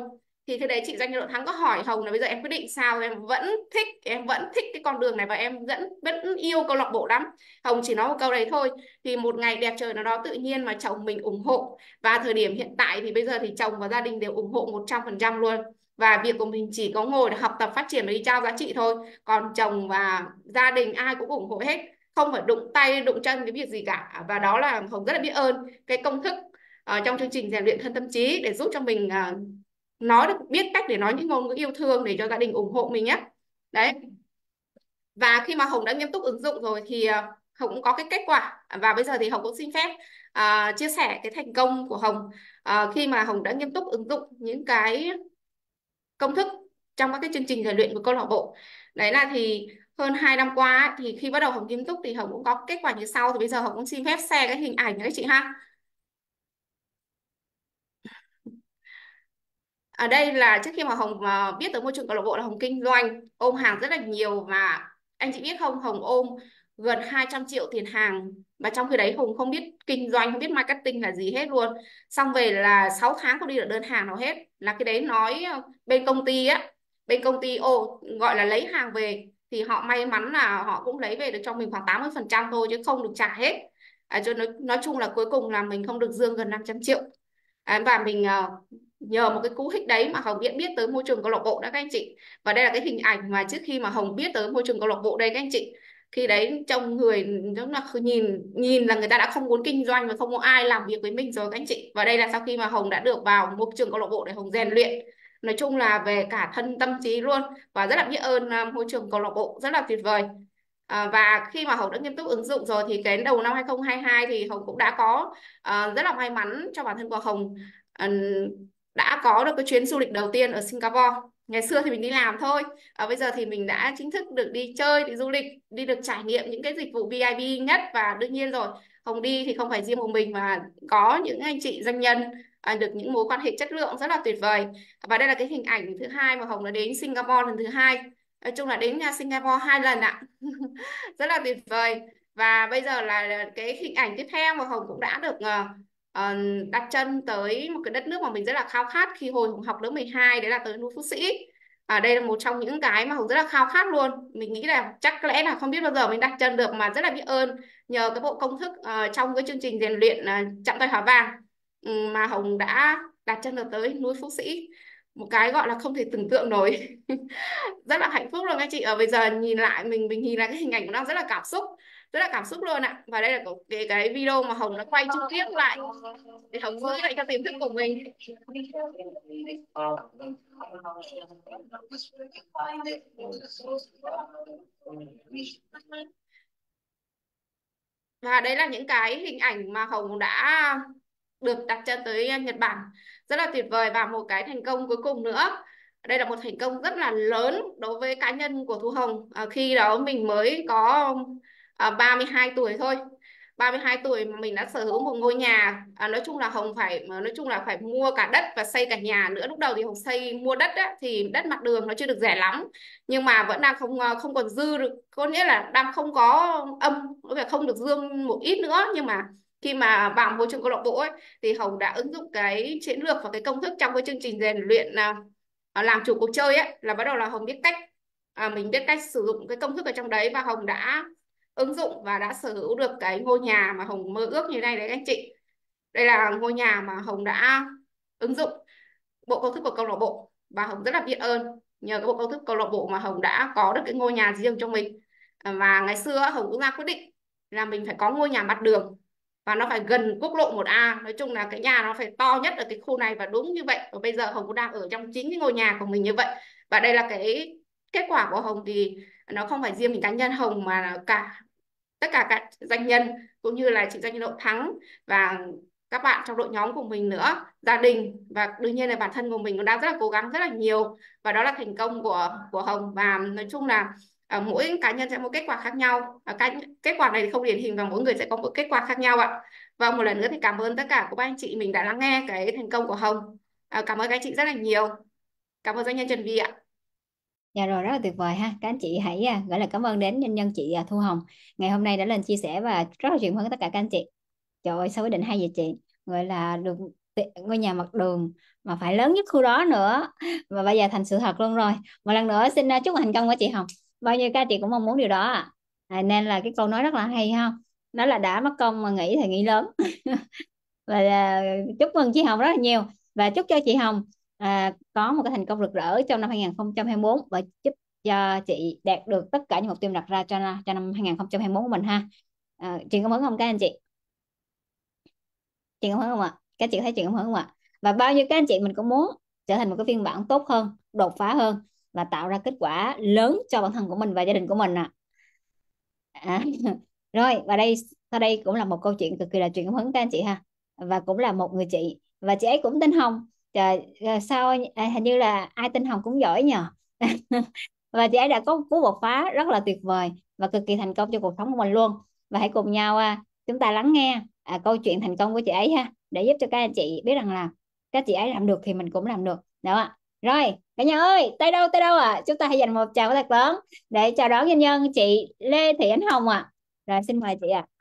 thì khi đấy chị Danh Luận Thắng có hỏi Hồng là bây giờ em quyết định sao em vẫn thích em vẫn thích cái con đường này và em vẫn vẫn yêu câu lạc bộ lắm Hồng chỉ nói một câu đấy thôi thì một ngày đẹp trời nào đó tự nhiên mà chồng mình ủng hộ và thời điểm hiện tại thì bây giờ thì chồng và gia đình đều ủng hộ 100% luôn và việc của mình chỉ có ngồi học tập phát triển và đi trao giá trị thôi còn chồng và gia đình ai cũng ủng hộ hết không phải đụng tay đụng chân cái việc gì cả và đó là hồng rất là biết ơn cái công thức uh, trong chương trình rèn luyện thân tâm trí để giúp cho mình uh, nói được biết cách để nói những ngôn ngữ yêu thương để cho gia đình ủng hộ mình nhé đấy và khi mà hồng đã nghiêm túc ứng dụng rồi thì ờ, Hồng cũng có cái kết quả và bây giờ thì Hồng cũng xin phép uh, chia sẻ cái thành công của Hồng uh, khi mà Hồng đã nghiêm túc ứng dụng những cái công thức trong các cái chương trình rèn luyện của câu lạc bộ đấy là thì hơn 2 năm qua ấy, thì khi bắt đầu Hồng nghiêm túc thì Hồng cũng có kết quả như sau thì bây giờ Hồng cũng xin phép share cái hình ảnh đấy chị ha ở đây là trước khi mà Hồng à, biết tới môi trường câu lạc bộ là Hồng kinh doanh ôm hàng rất là nhiều và anh chị biết không Hồng ôm gần 200 triệu tiền hàng mà trong khi đấy Hùng không biết kinh doanh không biết marketing là gì hết luôn xong về là 6 tháng không đi được đơn hàng nào hết là cái đấy nói ờ, bên công ty á bên công ty ô gọi là lấy hàng về thì họ may mắn là họ cũng lấy về được cho mình khoảng 80 phần trăm thôi chứ không được trả hết à, cho nói, nói chung là cuối cùng là mình không được dương gần 500 triệu à, và mình uh, nhờ một cái cú hích đấy mà Hồng biết biết tới môi trường câu lạc bộ đó các anh chị và đây là cái hình ảnh mà trước khi mà Hồng biết tới môi trường câu lạc bộ đây các anh chị khi đấy trong người lúc là nhìn nhìn là người ta đã không muốn kinh doanh và không có ai làm việc với mình rồi các anh chị và đây là sau khi mà Hồng đã được vào một trường câu lạc bộ để Hồng rèn luyện nói chung là về cả thân tâm trí luôn và rất là biết ơn à, môi trường câu lạc bộ rất là tuyệt vời À, và khi mà Hồng đã nghiêm túc ứng dụng rồi thì cái đầu năm 2022 thì Hồng cũng đã có uh, rất là may mắn cho bản thân của Hồng uh, đã có được cái chuyến du lịch đầu tiên ở Singapore ngày xưa thì mình đi làm thôi à, bây giờ thì mình đã chính thức được đi chơi đi du lịch đi được trải nghiệm những cái dịch vụ VIP nhất và đương nhiên rồi Hồng đi thì không phải riêng một mình mà có những anh chị doanh nhân à, được những mối quan hệ chất lượng rất là tuyệt vời và đây là cái hình ảnh thứ hai mà Hồng đã đến Singapore lần thứ hai nói chung là đến Singapore hai lần ạ rất là tuyệt vời và bây giờ là cái hình ảnh tiếp theo mà Hồng cũng đã được ờ, uh, đặt chân tới một cái đất nước mà mình rất là khao khát khi hồi Hùng học lớp 12 đấy là tới núi Phú Sĩ à, đây là một trong những cái mà Hùng rất là khao khát luôn mình nghĩ là chắc lẽ là không biết bao giờ mình đặt chân được mà rất là biết ơn nhờ cái bộ công thức uh, trong cái chương trình rèn luyện uh, chạm tay hỏa vàng ừ, mà Hồng đã đặt chân được tới núi Phú Sĩ một cái gọi là không thể tưởng tượng nổi rất là hạnh phúc luôn các chị ở bây giờ nhìn lại mình mình nhìn lại cái hình ảnh của nó rất là cảm xúc rất là cảm xúc luôn ạ và đây là cái cái video mà hồng đã quay trực tiếp lại để hồng giữ lại cho tiềm thức của mình và đây là những cái hình ảnh mà hồng đã được đặt chân tới Nhật Bản rất là tuyệt vời và một cái thành công cuối cùng nữa đây là một thành công rất là lớn đối với cá nhân của Thu Hồng à, khi đó mình mới có 32 à, tuổi thôi 32 tuổi mà mình đã sở hữu một ngôi nhà à, nói chung là Hồng phải nói chung là phải mua cả đất và xây cả nhà nữa lúc đầu thì Hồng xây mua đất á, thì đất mặt đường nó chưa được rẻ lắm nhưng mà vẫn đang không à, không còn dư được có nghĩa là đang không có âm và không được dương một ít nữa nhưng mà khi mà vào môi trường câu lạc bộ ấy, thì Hồng đã ứng dụng cái chiến lược và cái công thức trong cái chương trình rèn luyện à, làm chủ cuộc chơi ấy là bắt đầu là Hồng biết cách à, mình biết cách sử dụng cái công thức ở trong đấy và Hồng đã ứng dụng và đã sở hữu được cái ngôi nhà mà Hồng mơ ước như này đấy anh chị đây là ngôi nhà mà Hồng đã ứng dụng bộ công thức của câu lạc bộ và Hồng rất là biết ơn nhờ cái bộ công thức câu lạc bộ mà Hồng đã có được cái ngôi nhà riêng cho mình à, và ngày xưa Hồng cũng ra quyết định là mình phải có ngôi nhà mặt đường và nó phải gần quốc lộ 1A nói chung là cái nhà nó phải to nhất ở cái khu này và đúng như vậy và bây giờ Hồng cũng đang ở trong chính cái ngôi nhà của mình như vậy và đây là cái kết quả của Hồng thì nó không phải riêng mình cá nhân Hồng mà cả tất cả các doanh nhân cũng như là chị doanh nhân đội Thắng và các bạn trong đội nhóm của mình nữa gia đình và đương nhiên là bản thân của mình cũng đang rất là cố gắng rất là nhiều và đó là thành công của của Hồng và nói chung là à, mỗi cá nhân sẽ một kết quả khác nhau à, cái, kết quả này thì không điển hình và mỗi người sẽ có một kết quả khác nhau ạ và một lần nữa thì cảm ơn tất cả các anh chị mình đã lắng nghe cái thành công của Hồng à, cảm ơn các anh chị rất là nhiều cảm ơn doanh nhân Trần Vi ạ Dạ rồi rất là tuyệt vời ha. Các anh chị hãy à, gọi là cảm ơn đến nhân nhân chị à, Thu Hồng ngày hôm nay đã lên chia sẻ và rất là truyền hứng tất cả các anh chị. Trời ơi sao quyết định hay vậy chị? Gọi là được ngôi nhà mặt đường mà phải lớn nhất khu đó nữa và bây giờ thành sự thật luôn rồi. Một lần nữa xin à, chúc thành công của chị Hồng. Bao nhiêu ca chị cũng mong muốn điều đó à. à nên là cái câu nói rất là hay không? Đó là đã mất công mà nghĩ thì nghĩ lớn. và à, chúc mừng chị Hồng rất là nhiều và chúc cho chị Hồng à, có một cái thành công rực rỡ trong năm 2024 và chúc cho chị đạt được tất cả những mục tiêu đặt ra cho cho năm 2024 của mình ha à, chị cảm hứng không các anh chị chị cảm hứng không ạ các chị thấy chị cảm hứng không ạ và bao nhiêu các anh chị mình cũng muốn trở thành một cái phiên bản tốt hơn đột phá hơn và tạo ra kết quả lớn cho bản thân của mình và gia đình của mình ạ à. à. rồi và đây sau đây cũng là một câu chuyện cực kỳ là truyền cảm hứng các anh chị ha và cũng là một người chị và chị ấy cũng tên Hồng trời à, sao à, hình như là ai tinh hồng cũng giỏi nhờ và chị ấy đã có cú bộc phá rất là tuyệt vời và cực kỳ thành công cho cuộc sống của mình luôn và hãy cùng nhau à, chúng ta lắng nghe à, câu chuyện thành công của chị ấy ha để giúp cho các anh chị biết rằng là các chị ấy làm được thì mình cũng làm được đó ạ rồi cả nhà ơi tay đâu tay đâu ạ à? chúng ta hãy dành một chào thật lớn để chào đón nhân dân chị Lê Thị Ánh Hồng ạ à. rồi xin mời chị ạ à.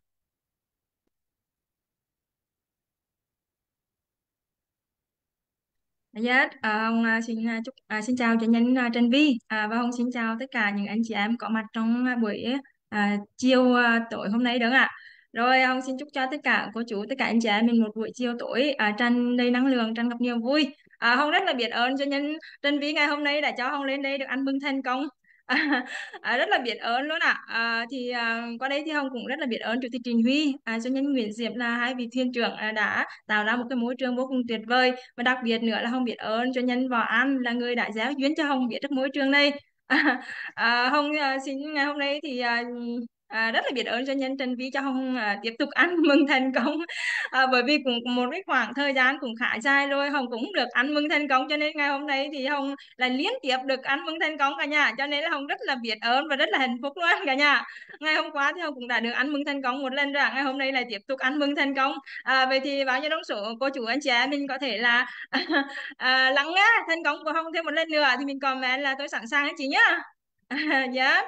Yes, à, ông Hồng à, xin à, chúc à, xin chào chị Nhân à, Trần Vi à, và ông xin chào tất cả những anh chị em có mặt trong à, buổi à, chiều à, tối hôm nay đúng ạ. Rồi ông xin chúc cho tất cả cô chú, tất cả anh chị em mình một buổi chiều tối à, tràn đầy năng lượng, tràn ngập niềm vui. À, Hồng rất là biết ơn cho Nhân Trần Vi ngày hôm nay đã cho ông lên đây được ăn mừng thành công À, rất là biết ơn luôn ạ. À. thì à, qua đây thì Hồng cũng rất là biết ơn Chủ tịch Trình Huy, à, doanh nhân Nguyễn Diệp là hai vị thuyền trưởng à, đã tạo ra một cái môi trường vô cùng tuyệt vời và đặc biệt nữa là Hồng biết ơn cho nhân Võ An là người đã giáo duyên cho Hồng biết được môi trường này. À, à, Hồng à, xin ngày hôm nay thì à, À, rất là biết ơn cho nhân Trần vi cho Hồng à, tiếp tục ăn mừng thành công à, bởi vì cũng một cái khoảng thời gian cũng khá dài rồi Hồng cũng được ăn mừng thành công cho nên ngày hôm nay thì Hồng là liên tiếp được ăn mừng thành công cả nhà cho nên là Hồng rất là biết ơn và rất là hạnh phúc luôn cả nhà ngày hôm qua thì Hồng cũng đã được ăn mừng thành công một lần rồi ngày hôm nay là tiếp tục ăn mừng thành công à, vậy thì bao nhiêu đông số cô chú anh chị em mình có thể là à, à, lắng nghe thành công của Hồng thêm một lần nữa thì mình comment là tôi sẵn sàng anh chị nhá yeah dạ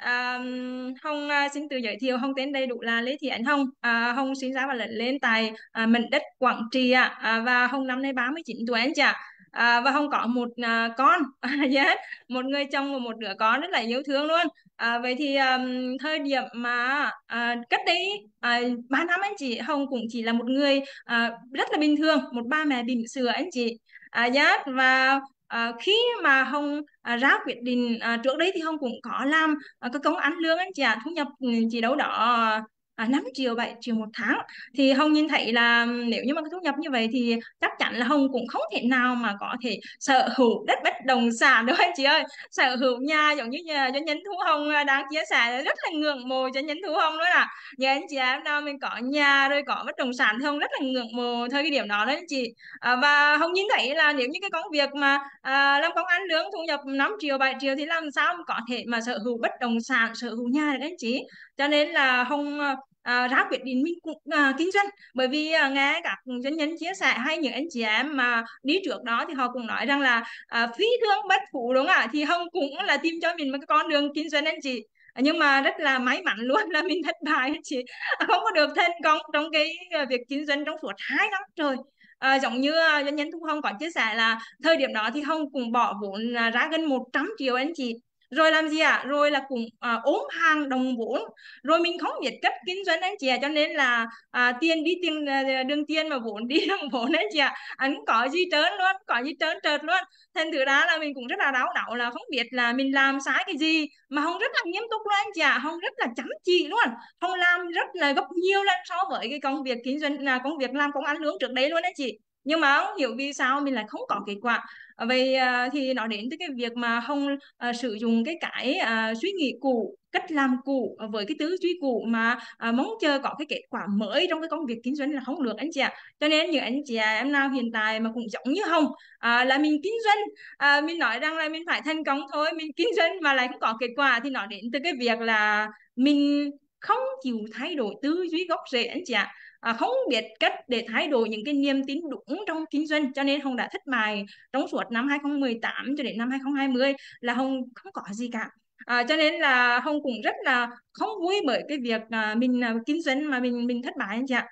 um, Hồng uh, xin tự giới thiệu Hồng tên đầy đủ là Lê Thị Ánh Hồng uh, Hồng sinh ra và lớn lên tại uh, mảnh đất Quảng Trị ạ uh, và Hồng năm nay 39 tuổi anh chị ạ à, và Hồng có một à, con yes, dạ, một người chồng và một đứa con rất là yêu thương luôn à, vậy thì um, thời điểm mà à, cách đây à, ba năm anh chị Hồng cũng chỉ là một người à, rất là bình thường một ba mẹ bình sữa anh chị à, yes, dạ, và à, khi mà hồng à, ra quyết định à, trước đấy thì hồng cũng có làm à, cái công ăn lương anh chị ạ à, thu nhập ừ, chỉ đâu đó à, 5 triệu 7 triệu một tháng thì Hồng nhìn thấy là nếu như mà cái thu nhập như vậy thì chắc chắn là Hồng cũng không thể nào mà có thể sở hữu đất bất động sản đâu anh chị ơi sở hữu nhà giống như nhà, doanh nhân Thu Hồng à, đang chia sẻ rất là ngưỡng mộ cho nhân Thu Hồng đó là nhà anh chị em nào mình có nhà rồi có bất động sản thì Hồng rất là ngưỡng mộ thời cái điểm đó đó anh chị à, và Hồng nhìn thấy là nếu như cái công việc mà à, làm công ăn lương thu nhập 5 triệu 7 triệu thì làm sao mà có thể mà sở hữu bất động sản sở hữu nhà được anh chị cho nên là Hồng à, à, ra quyết định mình cũng à, kinh doanh bởi vì à, nghe các doanh nhân chia sẻ hay những anh chị em mà đi trước đó thì họ cũng nói rằng là à, phi thương bất phụ đúng không ạ thì hồng cũng là tìm cho mình một con đường kinh doanh anh chị nhưng mà rất là may mắn luôn là mình thất bại chị à, không có được thành công trong cái à, việc kinh doanh trong suốt hai năm trời à, giống như à, doanh nhân Thu Hồng có chia sẻ là thời điểm đó thì Hồng cũng bỏ vốn ra gần 100 triệu anh chị rồi làm gì ạ à? rồi là cùng à, ốm hàng đồng vốn rồi mình không biết cách kinh doanh anh chị ạ à. cho nên là à, tiền đi tiền à, đường tiền mà vốn đi đồng vốn anh chị ạ à. anh có gì trơn luôn có gì trơn trượt luôn thành thử ra là mình cũng rất là đau đầu là không biết là mình làm sai cái gì mà không rất là nghiêm túc luôn anh chị ạ à. không rất là chăm chỉ luôn không làm rất là gấp nhiều lần so với cái công việc kinh doanh là công việc làm công ăn lương trước đấy luôn anh chị nhưng mà không hiểu vì sao mình lại không có kết quả Ờ, vậy ờ, thì nó đến từ cái việc mà không uh, ờ, sử dụng cái cái uh, suy nghĩ cũ cách làm cũ với cái tứ duy cũ mà à, mong chờ có cái kết quả mới trong cái công việc kinh doanh là không được anh chị ạ à. cho nên những anh chị à, em nào hiện tại mà cũng giống như hồng à, là mình kinh doanh à, mình nói rằng là mình phải thành công thôi mình kinh doanh mà lại không có kết quả thì nó đến từ cái việc là mình không chịu thay đổi tứ duy gốc rễ anh chị ạ à à, không biết cách để thay đổi những cái niềm tin đúng trong kinh doanh cho nên Hồng đã thất bại trong suốt năm 2018 cho đến năm 2020 là Hồng không có gì cả à, cho nên là Hồng cũng rất là không vui bởi cái việc à, mình à, kinh doanh mà mình mình thất bại anh chị ạ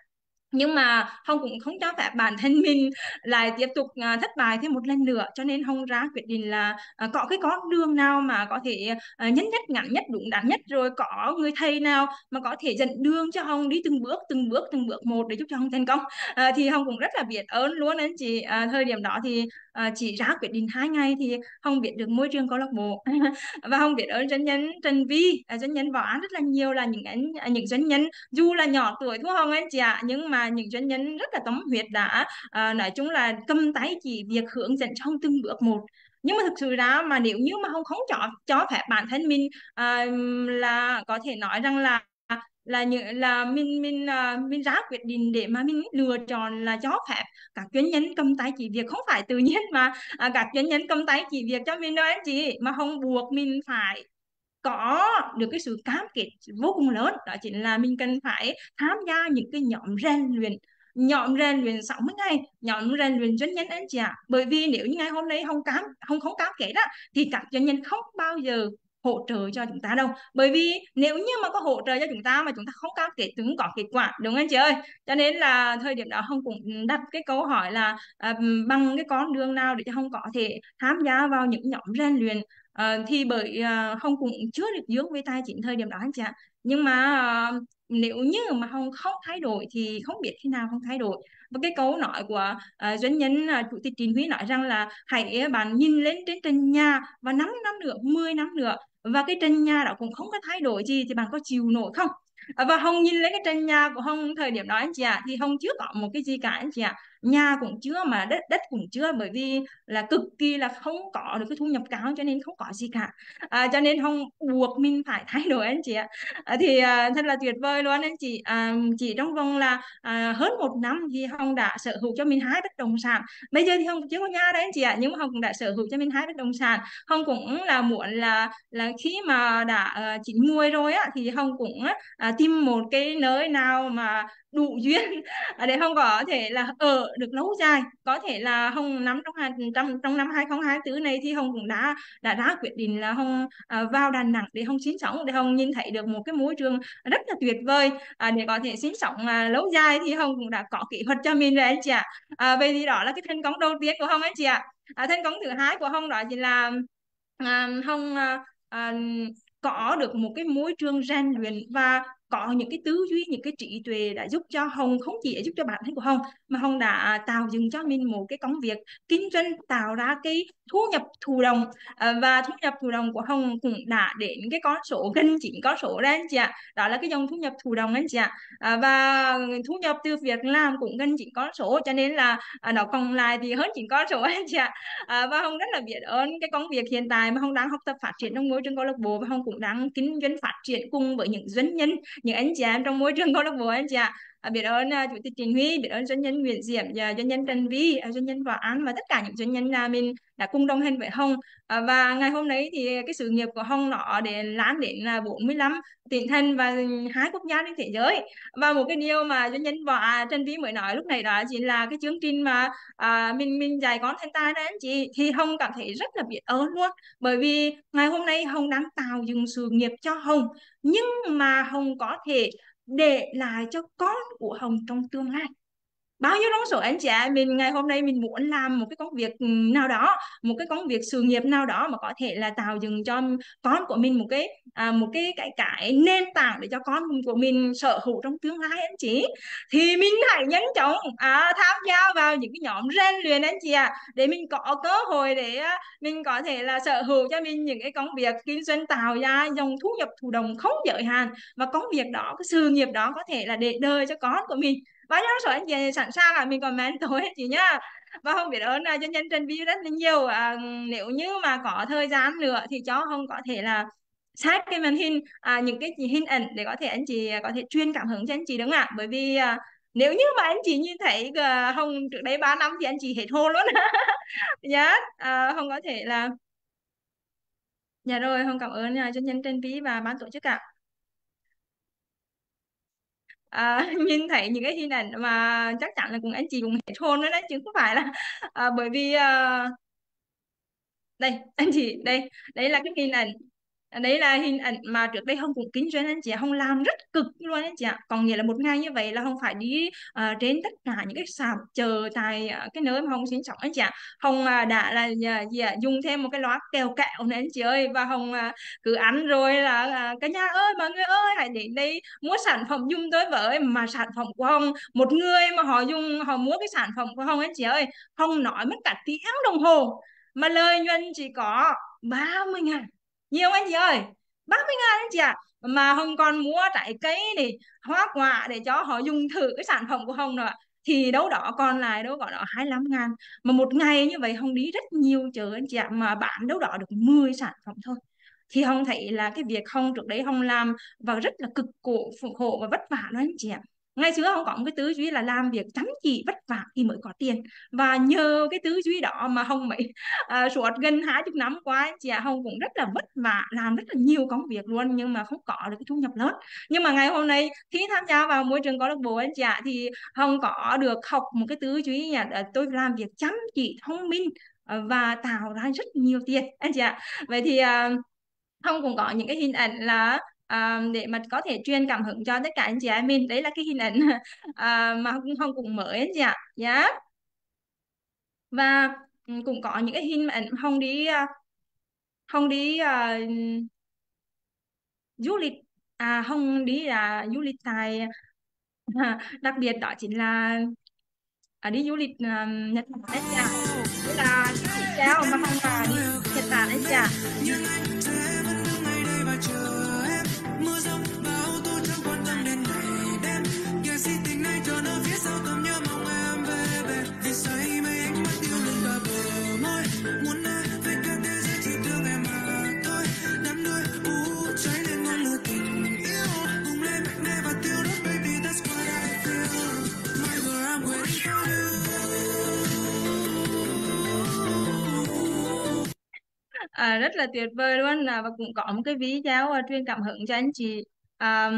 nhưng mà hồng cũng không cho phép bản thân mình lại tiếp tục uh, thất bại thêm một lần nữa cho nên hồng ra quyết định là uh, có cái con đường nào mà có thể uh, nhanh nhất ngắn nhất đúng đắn nhất rồi có người thầy nào mà có thể dẫn đường cho hồng đi từng bước từng bước từng bước một để giúp cho hồng thành công uh, thì hồng cũng rất là biết ơn luôn anh chị uh, thời điểm đó thì à, ờ, chỉ ra quyết định hai ngày thì không biết được môi trường câu lạc bộ và không biết ơn doanh nhân trần vi à, doanh nhân võ án rất là nhiều là những anh à, những doanh nhân dù là nhỏ tuổi thu không anh chị ạ à, nhưng mà những doanh nhân rất là tấm huyết đã à, nói chung là cầm tay chỉ việc hướng dẫn trong hồng từng bước một nhưng mà thực sự ra mà nếu như mà không không cho cho phép bản thân mình à, là có thể nói rằng là là những là mình mình à, mình ra quyết định để mà mình lựa chọn là cho phép các chuyên nhân cầm tay chỉ việc không phải tự nhiên mà à, các chuyên nhân cầm tay chỉ việc cho mình đâu anh chị mà không buộc mình phải có được cái sự cam kết vô cùng lớn đó chính là mình cần phải tham gia những cái nhóm rèn luyện nhóm rèn luyện 60 ngày nhóm rèn luyện doanh nhân anh chị ạ à. bởi vì nếu như ngày hôm nay không cam không không cam kết đó thì các doanh nhân không bao giờ hỗ trợ cho chúng ta đâu bởi vì nếu như mà có hỗ trợ cho chúng ta mà chúng ta không có kết tướng có kết quả đúng không anh chị ơi cho nên là thời điểm đó không cũng đặt cái câu hỏi là uh, bằng cái con đường nào để cho không có thể tham gia vào những nhóm rèn luyện uh, thì bởi uh, ờ, không cũng chưa được dướng về tài chính thời điểm đó anh chị ạ nhưng mà uh, nếu như mà không không thay đổi thì không biết khi nào không thay đổi và cái câu nói của uh, doanh nhân uh, chủ tịch Trịnh Huy nói rằng là hãy bạn nhìn lên trên trần nhà và 5 năm nữa 10 năm nữa và cái trần nhà đó cũng không có thay đổi gì thì bạn có chịu nổi không và hồng nhìn lấy cái trần nhà của hồng thời điểm đó anh chị ạ à, thì hồng chưa có một cái gì cả anh chị ạ à nhà cũng chưa mà đất đất cũng chưa bởi vì là cực kỳ là không có được cái thu nhập cao cho nên không có gì cả à, cho nên không buộc mình phải thay đổi anh chị ạ à, thì à, thật là tuyệt vời luôn anh chị à, chỉ trong vòng là à, hơn một năm thì không đã sở hữu cho mình hai bất động sản bây giờ thì không chưa có nhà đấy anh chị ạ nhưng mà không đã sở hữu cho mình hai bất động sản không cũng là muộn là là khi mà đã à, ờ, chị nuôi rồi á thì không cũng á, à, tìm một cái nơi nào mà đủ duyên để không có thể là ở được lâu dài có thể là hồng nắm trong trong trong năm 2024 này thì hồng cũng đã đã ra quyết định là hồng à, vào đà nẵng để hồng sinh sống để hồng nhìn thấy được một cái môi trường rất là tuyệt vời à, để có thể sinh sống à, lâu dài thì hồng cũng đã có kỹ thuật cho mình rồi anh chị ạ à, vậy thì đó là cái thành công đầu tiên của hồng anh chị ạ à, thành công thứ hai của hồng đó chỉ là à, hồng à, có được một cái môi trường rèn luyện và có những cái tư duy những cái trí tuệ đã giúp cho hồng không chỉ giúp cho bản thân của hồng mà Hồng đã tạo dựng cho mình một cái công việc kinh doanh tạo ra cái thu nhập thụ động ờ, và thu nhập thụ động của Hồng cũng đã đến cái con số gần chín con số đấy anh chị ạ đó là cái dòng thu nhập thụ động anh chị ạ ờ, và thu nhập từ việc làm cũng gần chín con số cho nên là à, nó còn lại thì hơn chín con số anh chị ạ ờ, và Hồng rất là biết ơn cái công việc hiện tại mà Hồng đang học tập phát triển trong môi trường câu lạc bộ và Hồng cũng đang kinh doanh phát triển cùng với những doanh nhân những anh chị em trong môi trường câu lạc bộ anh chị ạ biết ơn à, chủ tịch Trịnh Huy biết ơn doanh nhân Nguyễn Diệm và doanh nhân Trần Vi à, doanh nhân Võ An và tất cả những doanh nhân là mình đã cùng đồng hành với Hồng à, và ngày hôm nay thì cái sự nghiệp của Hồng nó để lan đến là 45 tỉnh thành và hai quốc gia trên thế giới và một cái điều mà doanh nhân Võ Trần Vi mới nói lúc này đó chính là cái chương trình mà mình mình dạy con thành tai đó anh chị thì Hồng cảm thấy rất là biết ơn luôn bởi vì ngày hôm nay Hồng đang tạo dựng sự nghiệp cho Hồng nhưng mà Hồng có thể để lại cho con của Hồng trong tương lai bao nhiêu trong số anh chị mình ngày hôm nay mình muốn làm một cái công việc ừ, nào đó một cái công việc sự nghiệp nào đó mà có thể là tạo dựng cho con của mình một cái à, một cái cái cái nền tảng để cho con của mình sở hữu trong tương lai anh chị thì mình hãy nhanh chóng à, tham gia vào những cái nhóm rèn luyện anh chị ạ à, để mình có cơ hội để à, mình có thể là sở hữu cho mình những cái công việc kinh doanh tạo ra dòng thu nhập thụ động không giới hạn và công việc đó cái sự nghiệp đó có thể là để đời cho con của mình và trong số anh chị sẵn sàng à, mình comment tối chị nhá và không biết ơn uh, dân nhân trên View rất là nhiều à, nếu như mà có thời gian nữa thì cháu không có thể là sát cái màn hình à, những cái hình ảnh để có thể anh chị có thể truyền cảm hứng cho anh chị đúng không ạ bởi vì à, nếu như mà anh chị như thấy không à, hồng trước đây 3 năm thì anh chị hết hồn luôn nhá yeah. không dạ, à, có thể là dạ rồi không cảm ơn uh, cho nhân trên ví và ban tổ chức ạ à, nhìn thấy những cái hình ảnh mà chắc chắn là cũng anh chị cũng hết hôn rồi đấy chứ không phải là à, bởi vì à, đây anh chị đây đấy là cái hình ảnh đấy là hình ảnh mà trước đây hồng cũng kinh doanh anh chị không làm rất cực luôn anh chị ạ còn nghĩa là một ngày như vậy là hồng phải đi uh, trên tất cả những cái sạp chờ tại uh, cái nơi mà hồng sinh sống anh chị ạ hồng uh, đã là uh, gì ạ uh, dùng thêm một cái loa kèo kẹo này anh chị ơi và hồng uh, cứ ăn rồi là uh, cả nhà ơi mọi người ơi hãy đến đây mua sản phẩm dùng tới với mà sản phẩm của hồng một người mà họ dùng họ mua cái sản phẩm của hồng anh chị ơi hồng nói mất cả tiếng đồng hồ mà lời nhuận chỉ có 30 ngàn nhiều anh chị ơi 30 ngàn anh chị ạ à. mà Hồng còn mua trái cây này hoa quả để cho họ dùng thử cái sản phẩm của Hồng nữa, thì đâu đó còn lại đâu có đó 25 ngàn mà một ngày như vậy Hồng đi rất nhiều chợ anh chị ạ à, mà bạn đâu đó được 10 sản phẩm thôi thì Hồng thấy là cái việc Hồng trước đấy Hồng làm và rất là cực khổ, khổ và vất vả đó anh chị ạ à ngày xưa không có một cái tư duy là làm việc chăm chỉ vất vả thì mới có tiền và nhờ cái tư duy đó mà hồng mấy à, suốt gần hai chục năm qua chị hồng cũng rất là vất vả làm rất là nhiều công việc luôn nhưng mà không có được cái thu nhập lớn nhưng mà ngày hôm nay khi tham gia vào môi trường câu lạc bộ anh chị ạ thì hồng có được học một cái tư duy nhà tôi làm việc chăm chỉ thông minh ờ, và tạo ra rất nhiều tiền anh chị ạ vậy thì uh, à, không cũng có những cái hình ảnh là à, để mà có thể truyền cảm hứng cho tất cả anh chị em mình đấy là cái hình ảnh à, mà không, không cùng mở anh chị ạ yeah. và ừ, cũng có những cái hình ảnh không đi không ờ, đi à, du lịch à không đi là du lịch tại à, đặc biệt đó chính là à, đi du lịch à, Nhật Bản đấy à tức là cái treo mà không là đi Nhật Bản đấy à rumors À, rất là tuyệt vời luôn à, và cũng có một cái ví giáo à, truyền cảm hứng cho anh chị. À,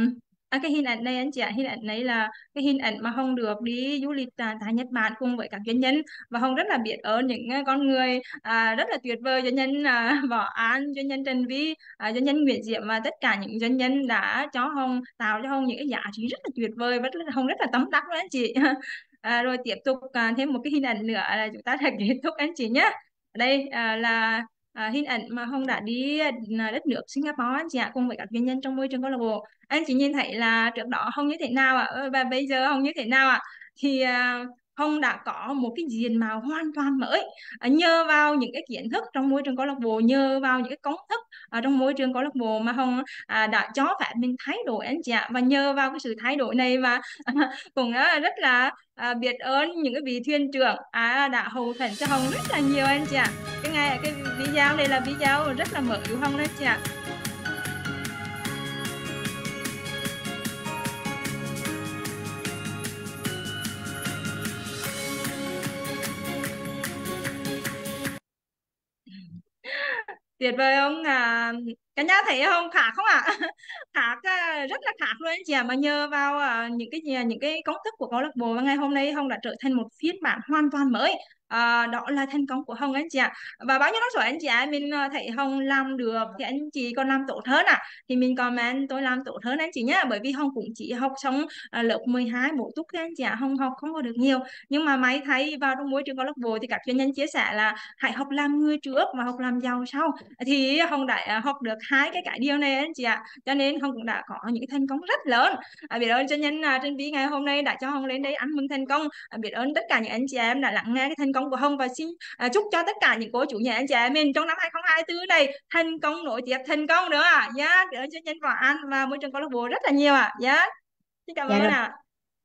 à, cái hình ảnh này anh chị ạ, hình ảnh này là cái hình ảnh mà Hồng được đi du lịch à, tại Nhật Bản cùng với các doanh nhân và Hồng rất là biết ơn những à, con người à, rất là tuyệt vời doanh nhân à, Võ An, doanh nhân Trần Vi, à, doanh nhân Nguyễn Diệm và tất cả những doanh nhân đã cho Hồng tạo cho Hồng những cái giá trị rất là tuyệt vời và Hồng rất là tấm đắc đó anh chị. À, rồi tiếp tục à, thêm một cái hình ảnh nữa là chúng ta sẽ kết thúc anh chị nhé. Đây à, là à, hình ảnh mà Hồng đã đi à, đất nước Singapore anh chị ạ cùng với các doanh nhân trong môi trường câu lạc bộ anh chị nhìn thấy là trước đó Hồng như thế nào ạ và bây giờ Hồng như thế nào ạ thì à, Hồng đã có một cái diện màu hoàn toàn mới à, nhờ vào những cái kiến thức trong môi trường câu lạc bộ nhờ vào những cái công thức ở trong môi trường câu lạc bộ mà Hồng à, đã cho phép mình thay đổi anh chị ạ và nhờ vào cái sự thay đổi này và cũng à, rất là biệt ơn những cái vị thuyền trưởng đã hậu thuẫn cho hồng rất là nhiều anh chị ạ cái ngày cái video này là video rất là mở hồng đấy chị ạ tuyệt vời không à, cả nhà thấy không khả không ạ à? khả rất là khả luôn anh chị mà nhờ vào à, những cái gì những cái công thức của câu lạc bộ và ngày hôm nay hồng đã trở thành một phiên bản hoàn toàn mới à, đó là thành công của Hồng anh chị ạ và bao nhiêu năm rồi anh chị ạ mình ờ, thấy Hồng làm được thì anh chị còn làm tốt hơn à thì mình comment tôi làm tốt hơn anh chị nhé bởi vì Hồng cũng chỉ học xong à, ờ, lớp 12 bộ túc anh chị ạ Hồng học không có được nhiều nhưng mà máy thấy vào trong môi trường câu lạc bộ thì các chuyên nhân chia sẻ là hãy học làm người trước và học làm giàu sau thì Hồng đã học được hai cái cái điều này anh chị ạ cho nên Hồng cũng đã có những thành công rất lớn à, biết ơn chuyên nhân à, trên ví ngày hôm nay đã cho Hồng lên đây ăn mừng thành công à, biết ơn tất cả những anh chị em đã lắng nghe cái thành công công của Hồng và xin à, chúc cho tất cả những cô chủ nhà anh chị em mình trong năm 2024 này thành công nối tiếp thành công nữa ạ. À. cảm ơn cho nhân và anh và môi trường câu lạc bộ rất là nhiều ạ. À. Dạ, yeah. Xin cảm dạ ơn ạ.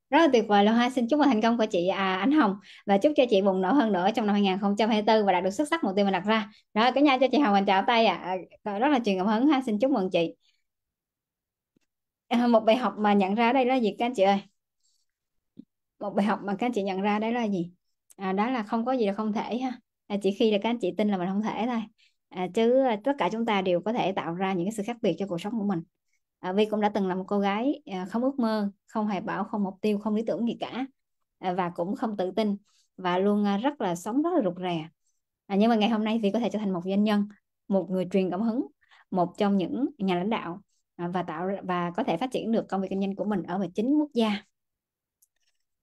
Rất là tuyệt vời Lâu Hoa xin chúc mừng thành công của chị à, Ánh Hồng và chúc cho chị bùng nổ hơn nữa trong năm 2024 và đạt được xuất sắc mục tiêu mình đặt ra. Rồi cả nhà cho chị Hồng mình chào tay ạ. À. Rất là truyền cảm hứng ha. Xin chúc mừng chị. À, một bài học mà nhận ra đây là gì các anh chị ơi? Một bài học mà các anh chị nhận ra đây là gì? à, đó là không có gì là không thể ha à, chỉ khi là các anh chị tin là mình không thể thôi à, chứ à, tất cả chúng ta đều có thể tạo ra những cái sự khác biệt cho cuộc sống của mình à, Vi cũng đã từng là một cô gái à, không ước mơ không hài bão không mục tiêu không lý tưởng gì cả à, và cũng không tự tin và luôn à, rất là sống rất là rụt rè à, nhưng mà ngày hôm nay Vi có thể trở thành một doanh nhân một người truyền cảm hứng một trong những nhà lãnh đạo à, và tạo và có thể phát triển được công việc kinh doanh của mình ở về chính quốc gia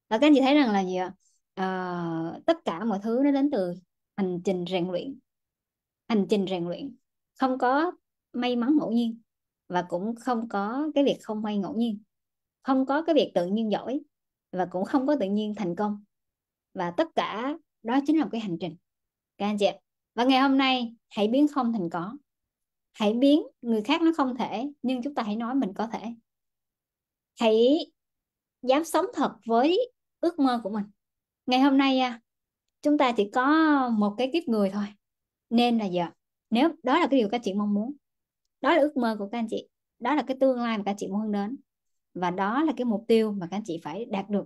và các anh chị thấy rằng là gì ạ uh, tất cả mọi thứ nó đến từ hành trình rèn luyện hành trình rèn luyện không có may mắn ngẫu nhiên và cũng không có cái việc không may ngẫu nhiên không có cái việc tự nhiên giỏi và cũng không có tự nhiên thành công và tất cả đó chính là một cái hành trình các anh chị và ngày hôm nay hãy biến không thành có hãy biến người khác nó không thể nhưng chúng ta hãy nói mình có thể hãy dám sống thật với ước mơ của mình ngày hôm nay à, chúng ta chỉ có một cái kiếp người thôi nên là giờ nếu đó là cái điều các chị mong muốn đó là ước mơ của các anh chị đó là cái tương lai mà các chị muốn hướng đến và đó là cái mục tiêu mà các anh chị phải đạt được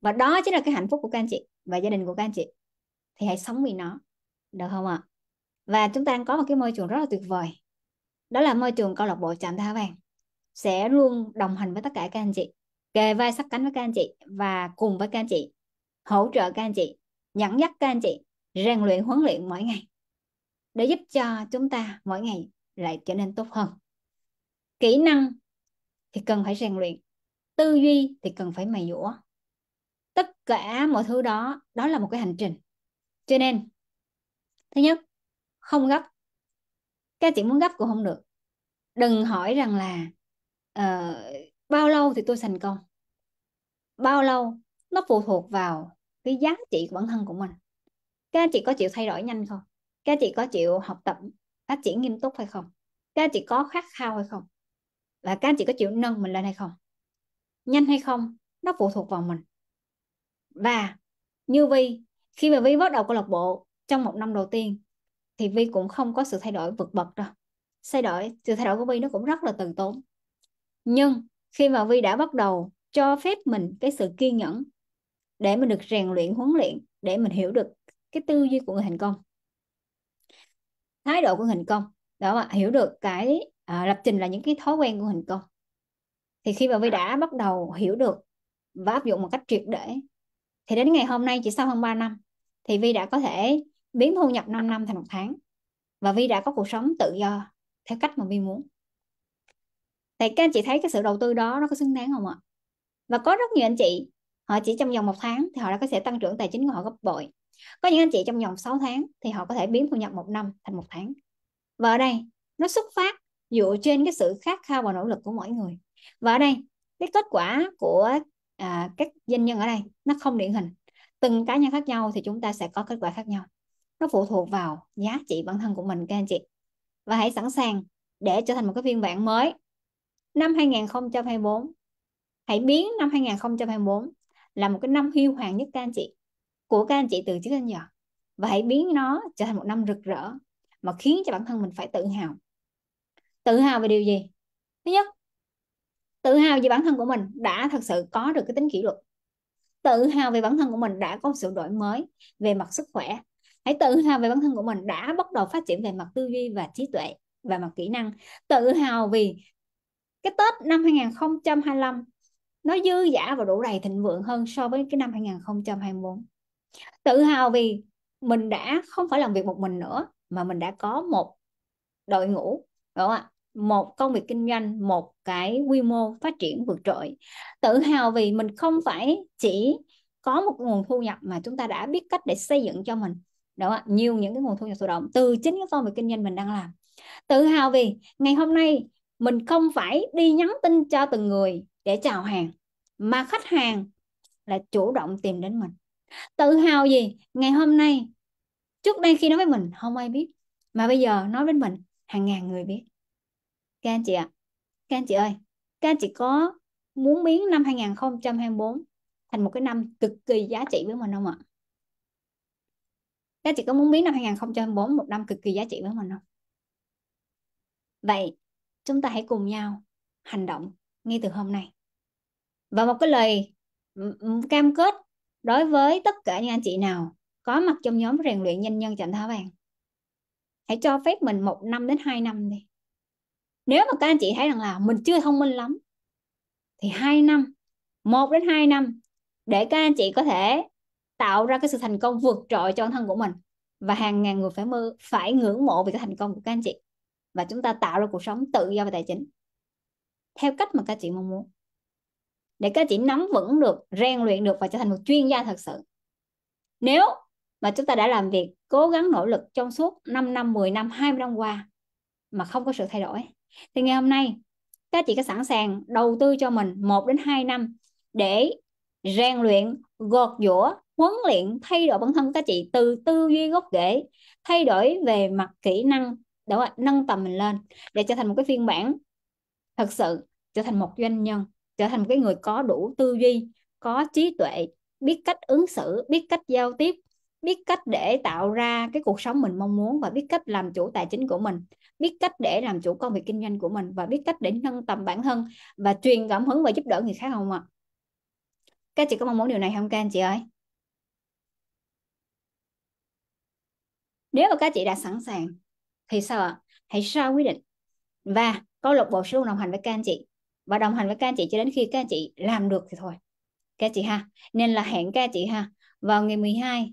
và đó chính là cái hạnh phúc của các anh chị và gia đình của các anh chị thì hãy sống vì nó được không ạ và chúng ta đang có một cái môi trường rất là tuyệt vời đó là môi trường câu lạc bộ chạm tha vàng sẽ luôn đồng hành với tất cả các anh chị kề vai sát cánh với các anh chị và cùng với các anh chị hỗ trợ các anh chị nhẫn dắt các anh chị rèn luyện huấn luyện mỗi ngày để giúp cho chúng ta mỗi ngày lại trở nên tốt hơn kỹ năng thì cần phải rèn luyện tư duy thì cần phải mài dũa tất cả mọi thứ đó đó là một cái hành trình cho nên thứ nhất không gấp các chị muốn gấp cũng không được đừng hỏi rằng là uh, bao lâu thì tôi thành công bao lâu nó phụ thuộc vào cái giá trị của bản thân của mình các anh chị có chịu thay đổi nhanh không các anh chị có chịu học tập phát triển nghiêm túc hay không các anh chị có khát khao hay không và các anh chị có chịu nâng mình lên hay không nhanh hay không nó phụ thuộc vào mình và như vi khi mà vi bắt đầu câu lạc bộ trong một năm đầu tiên thì vi cũng không có sự thay đổi vượt bậc đâu thay đổi sự thay đổi của vi nó cũng rất là từ tốn nhưng khi mà vi đã bắt đầu cho phép mình cái sự kiên nhẫn để mình được rèn luyện huấn luyện để mình hiểu được cái tư duy của người thành công thái độ của thành công đó mà hiểu được cái à, lập trình là những cái thói quen của thành công thì khi mà vi đã bắt đầu hiểu được và áp dụng một cách triệt để thì đến ngày hôm nay chỉ sau hơn 3 năm thì vi đã có thể biến thu nhập 5 năm thành một tháng và vi đã có cuộc sống tự do theo cách mà vi muốn thì các anh chị thấy cái sự đầu tư đó nó có xứng đáng không ạ và có rất nhiều anh chị họ chỉ trong vòng một tháng thì họ đã có thể tăng trưởng tài chính của họ gấp bội có những anh chị trong vòng 6 tháng thì họ có thể biến thu nhập một năm thành một tháng và ở đây nó xuất phát dựa trên cái sự khát khao và nỗ lực của mỗi người và ở đây cái kết quả của à, các doanh nhân ở đây nó không điển hình từng cá nhân khác nhau thì chúng ta sẽ có kết quả khác nhau nó phụ thuộc vào giá trị bản thân của mình các anh chị và hãy sẵn sàng để trở thành một cái phiên bản mới năm 2024 hãy biến năm 2024 là một cái năm huy hoàng nhất các anh chị của các anh chị từ trước đến giờ và hãy biến nó trở thành một năm rực rỡ mà khiến cho bản thân mình phải tự hào tự hào về điều gì thứ nhất tự hào về bản thân của mình đã thật sự có được cái tính kỷ luật tự hào về bản thân của mình đã có sự đổi mới về mặt sức khỏe hãy tự hào về bản thân của mình đã bắt đầu phát triển về mặt tư duy và trí tuệ và mặt kỹ năng tự hào vì cái Tết năm 2025 nó dư dả và đủ đầy thịnh vượng hơn so với cái năm 2024 tự hào vì mình đã không phải làm việc một mình nữa mà mình đã có một đội ngũ đúng không ạ một công việc kinh doanh một cái quy mô phát triển vượt trội tự hào vì mình không phải chỉ có một nguồn thu nhập mà chúng ta đã biết cách để xây dựng cho mình đó nhiều những cái nguồn thu nhập thụ động từ chính cái công việc kinh doanh mình đang làm tự hào vì ngày hôm nay mình không phải đi nhắn tin cho từng người để chào hàng mà khách hàng là chủ động tìm đến mình tự hào gì ngày hôm nay trước đây khi nói với mình không ai biết mà bây giờ nói với mình hàng ngàn người biết các anh chị ạ à, các anh chị ơi các anh chị có muốn biến năm 2024 thành một cái năm cực kỳ giá trị với mình không ạ? Các chị có muốn biến năm 2024 một năm cực kỳ giá trị với mình không? Vậy chúng ta hãy cùng nhau hành động ngay từ hôm nay và một cái lời ừ, ừ, cam kết đối với tất cả những anh chị nào có mặt trong nhóm rèn luyện nhân nhân chạm tháo vàng hãy cho phép mình một năm đến hai năm đi nếu mà các anh chị thấy rằng là mình chưa thông minh lắm thì hai năm một đến hai năm để các anh chị có thể tạo ra cái sự thành công vượt trội cho bản thân của mình và hàng ngàn người phải mơ phải ngưỡng mộ về cái thành công của các anh chị và chúng ta tạo ra cuộc sống tự do về tài chính theo cách mà các chị mong muốn để các chị nắm vững được rèn luyện được và trở thành một chuyên gia thật sự nếu mà chúng ta đã làm việc cố gắng nỗ lực trong suốt 5 năm 10 năm 20 năm qua mà không có sự thay đổi thì ngày hôm nay các chị có sẵn sàng đầu tư cho mình 1 đến 2 năm để rèn luyện gọt giũa huấn luyện thay đổi bản thân các chị từ tư duy gốc rễ thay đổi về mặt kỹ năng đúng rồi, nâng tầm mình lên để trở thành một cái phiên bản thật sự trở thành một doanh nhân trở thành một cái người có đủ tư duy có trí tuệ biết cách ứng xử biết cách giao tiếp biết cách để tạo ra cái cuộc sống mình mong muốn và biết cách làm chủ tài chính của mình biết cách để làm chủ công việc kinh doanh của mình và biết cách để nâng tầm bản thân và truyền cảm hứng và giúp đỡ người khác không ạ các chị có mong muốn điều này không các anh chị ơi nếu mà các chị đã sẵn sàng thì sao ạ hãy sao quyết định và câu lạc bộ sẽ luôn đồng hành với các anh chị và đồng hành với các anh chị cho đến khi các anh chị làm được thì thôi các chị ha nên là hẹn các chị ha vào ngày 12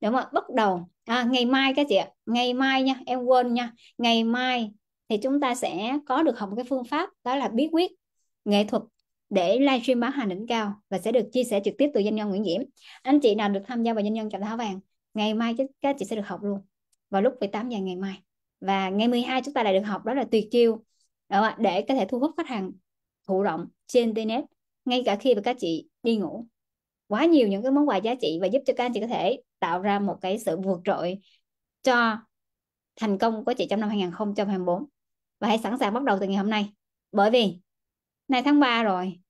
đúng không bắt đầu à, ngày mai các chị ạ ngày mai nha em quên nha ngày mai thì chúng ta sẽ có được học một cái phương pháp đó là bí quyết nghệ thuật để livestream bán hàng đỉnh cao và sẽ được chia sẻ trực tiếp từ doanh nhân Nguyễn Diễm anh chị nào được tham gia vào doanh nhân chạm thảo vàng ngày mai các chị sẽ được học luôn vào lúc 18 giờ ngày mai và ngày 12 chúng ta lại được học đó là tuyệt chiêu để có thể thu hút khách hàng thụ động trên internet ngay cả khi mà các chị đi ngủ quá nhiều những cái món quà giá trị và giúp cho các anh chị có thể tạo ra một cái sự vượt trội cho thành công của chị trong năm 2024 và hãy sẵn sàng bắt đầu từ ngày hôm nay bởi vì nay tháng 3 rồi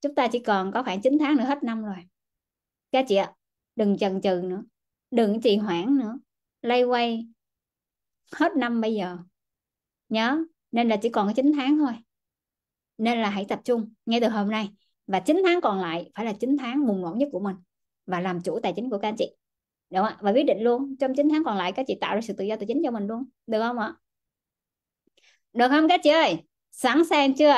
chúng ta chỉ còn có khoảng 9 tháng nữa hết năm rồi các chị ạ đừng chần chừ nữa đừng trì hoãn nữa lay quay hết năm bây giờ nhớ nên là chỉ còn 9 tháng thôi nên là hãy tập trung ngay từ hôm nay và 9 tháng còn lại phải là 9 tháng mùng ngọn nhất của mình và làm chủ tài chính của các anh chị đúng không ạ và quyết định luôn trong 9 tháng còn lại các chị tạo ra sự tự do tài chính cho mình luôn được không ạ được không các chị ơi sẵn sàng chưa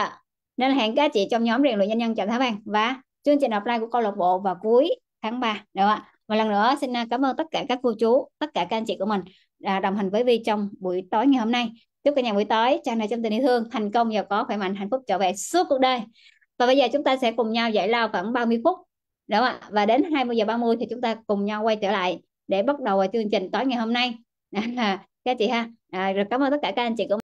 nên hẹn các chị trong nhóm rèn luyện nhân nhân chào thái ba và chương trình offline của câu lạc bộ vào cuối tháng 3 được không ạ một lần nữa xin à, cảm ơn tất cả các cô chú tất cả các anh chị của mình đã à, đồng hành với vi trong buổi tối ngày hôm nay chúc cả nhà buổi tối tràn đầy trong tình yêu thương thành công giàu có khỏe mạnh hạnh phúc trở về suốt cuộc đời và bây giờ chúng ta sẽ cùng nhau giải lao khoảng 30 phút đúng không ạ và đến 20 giờ 30 thì chúng ta cùng nhau quay trở lại để bắt đầu chương trình tối ngày hôm nay các chị ha à, rồi cảm ơn tất cả các anh chị của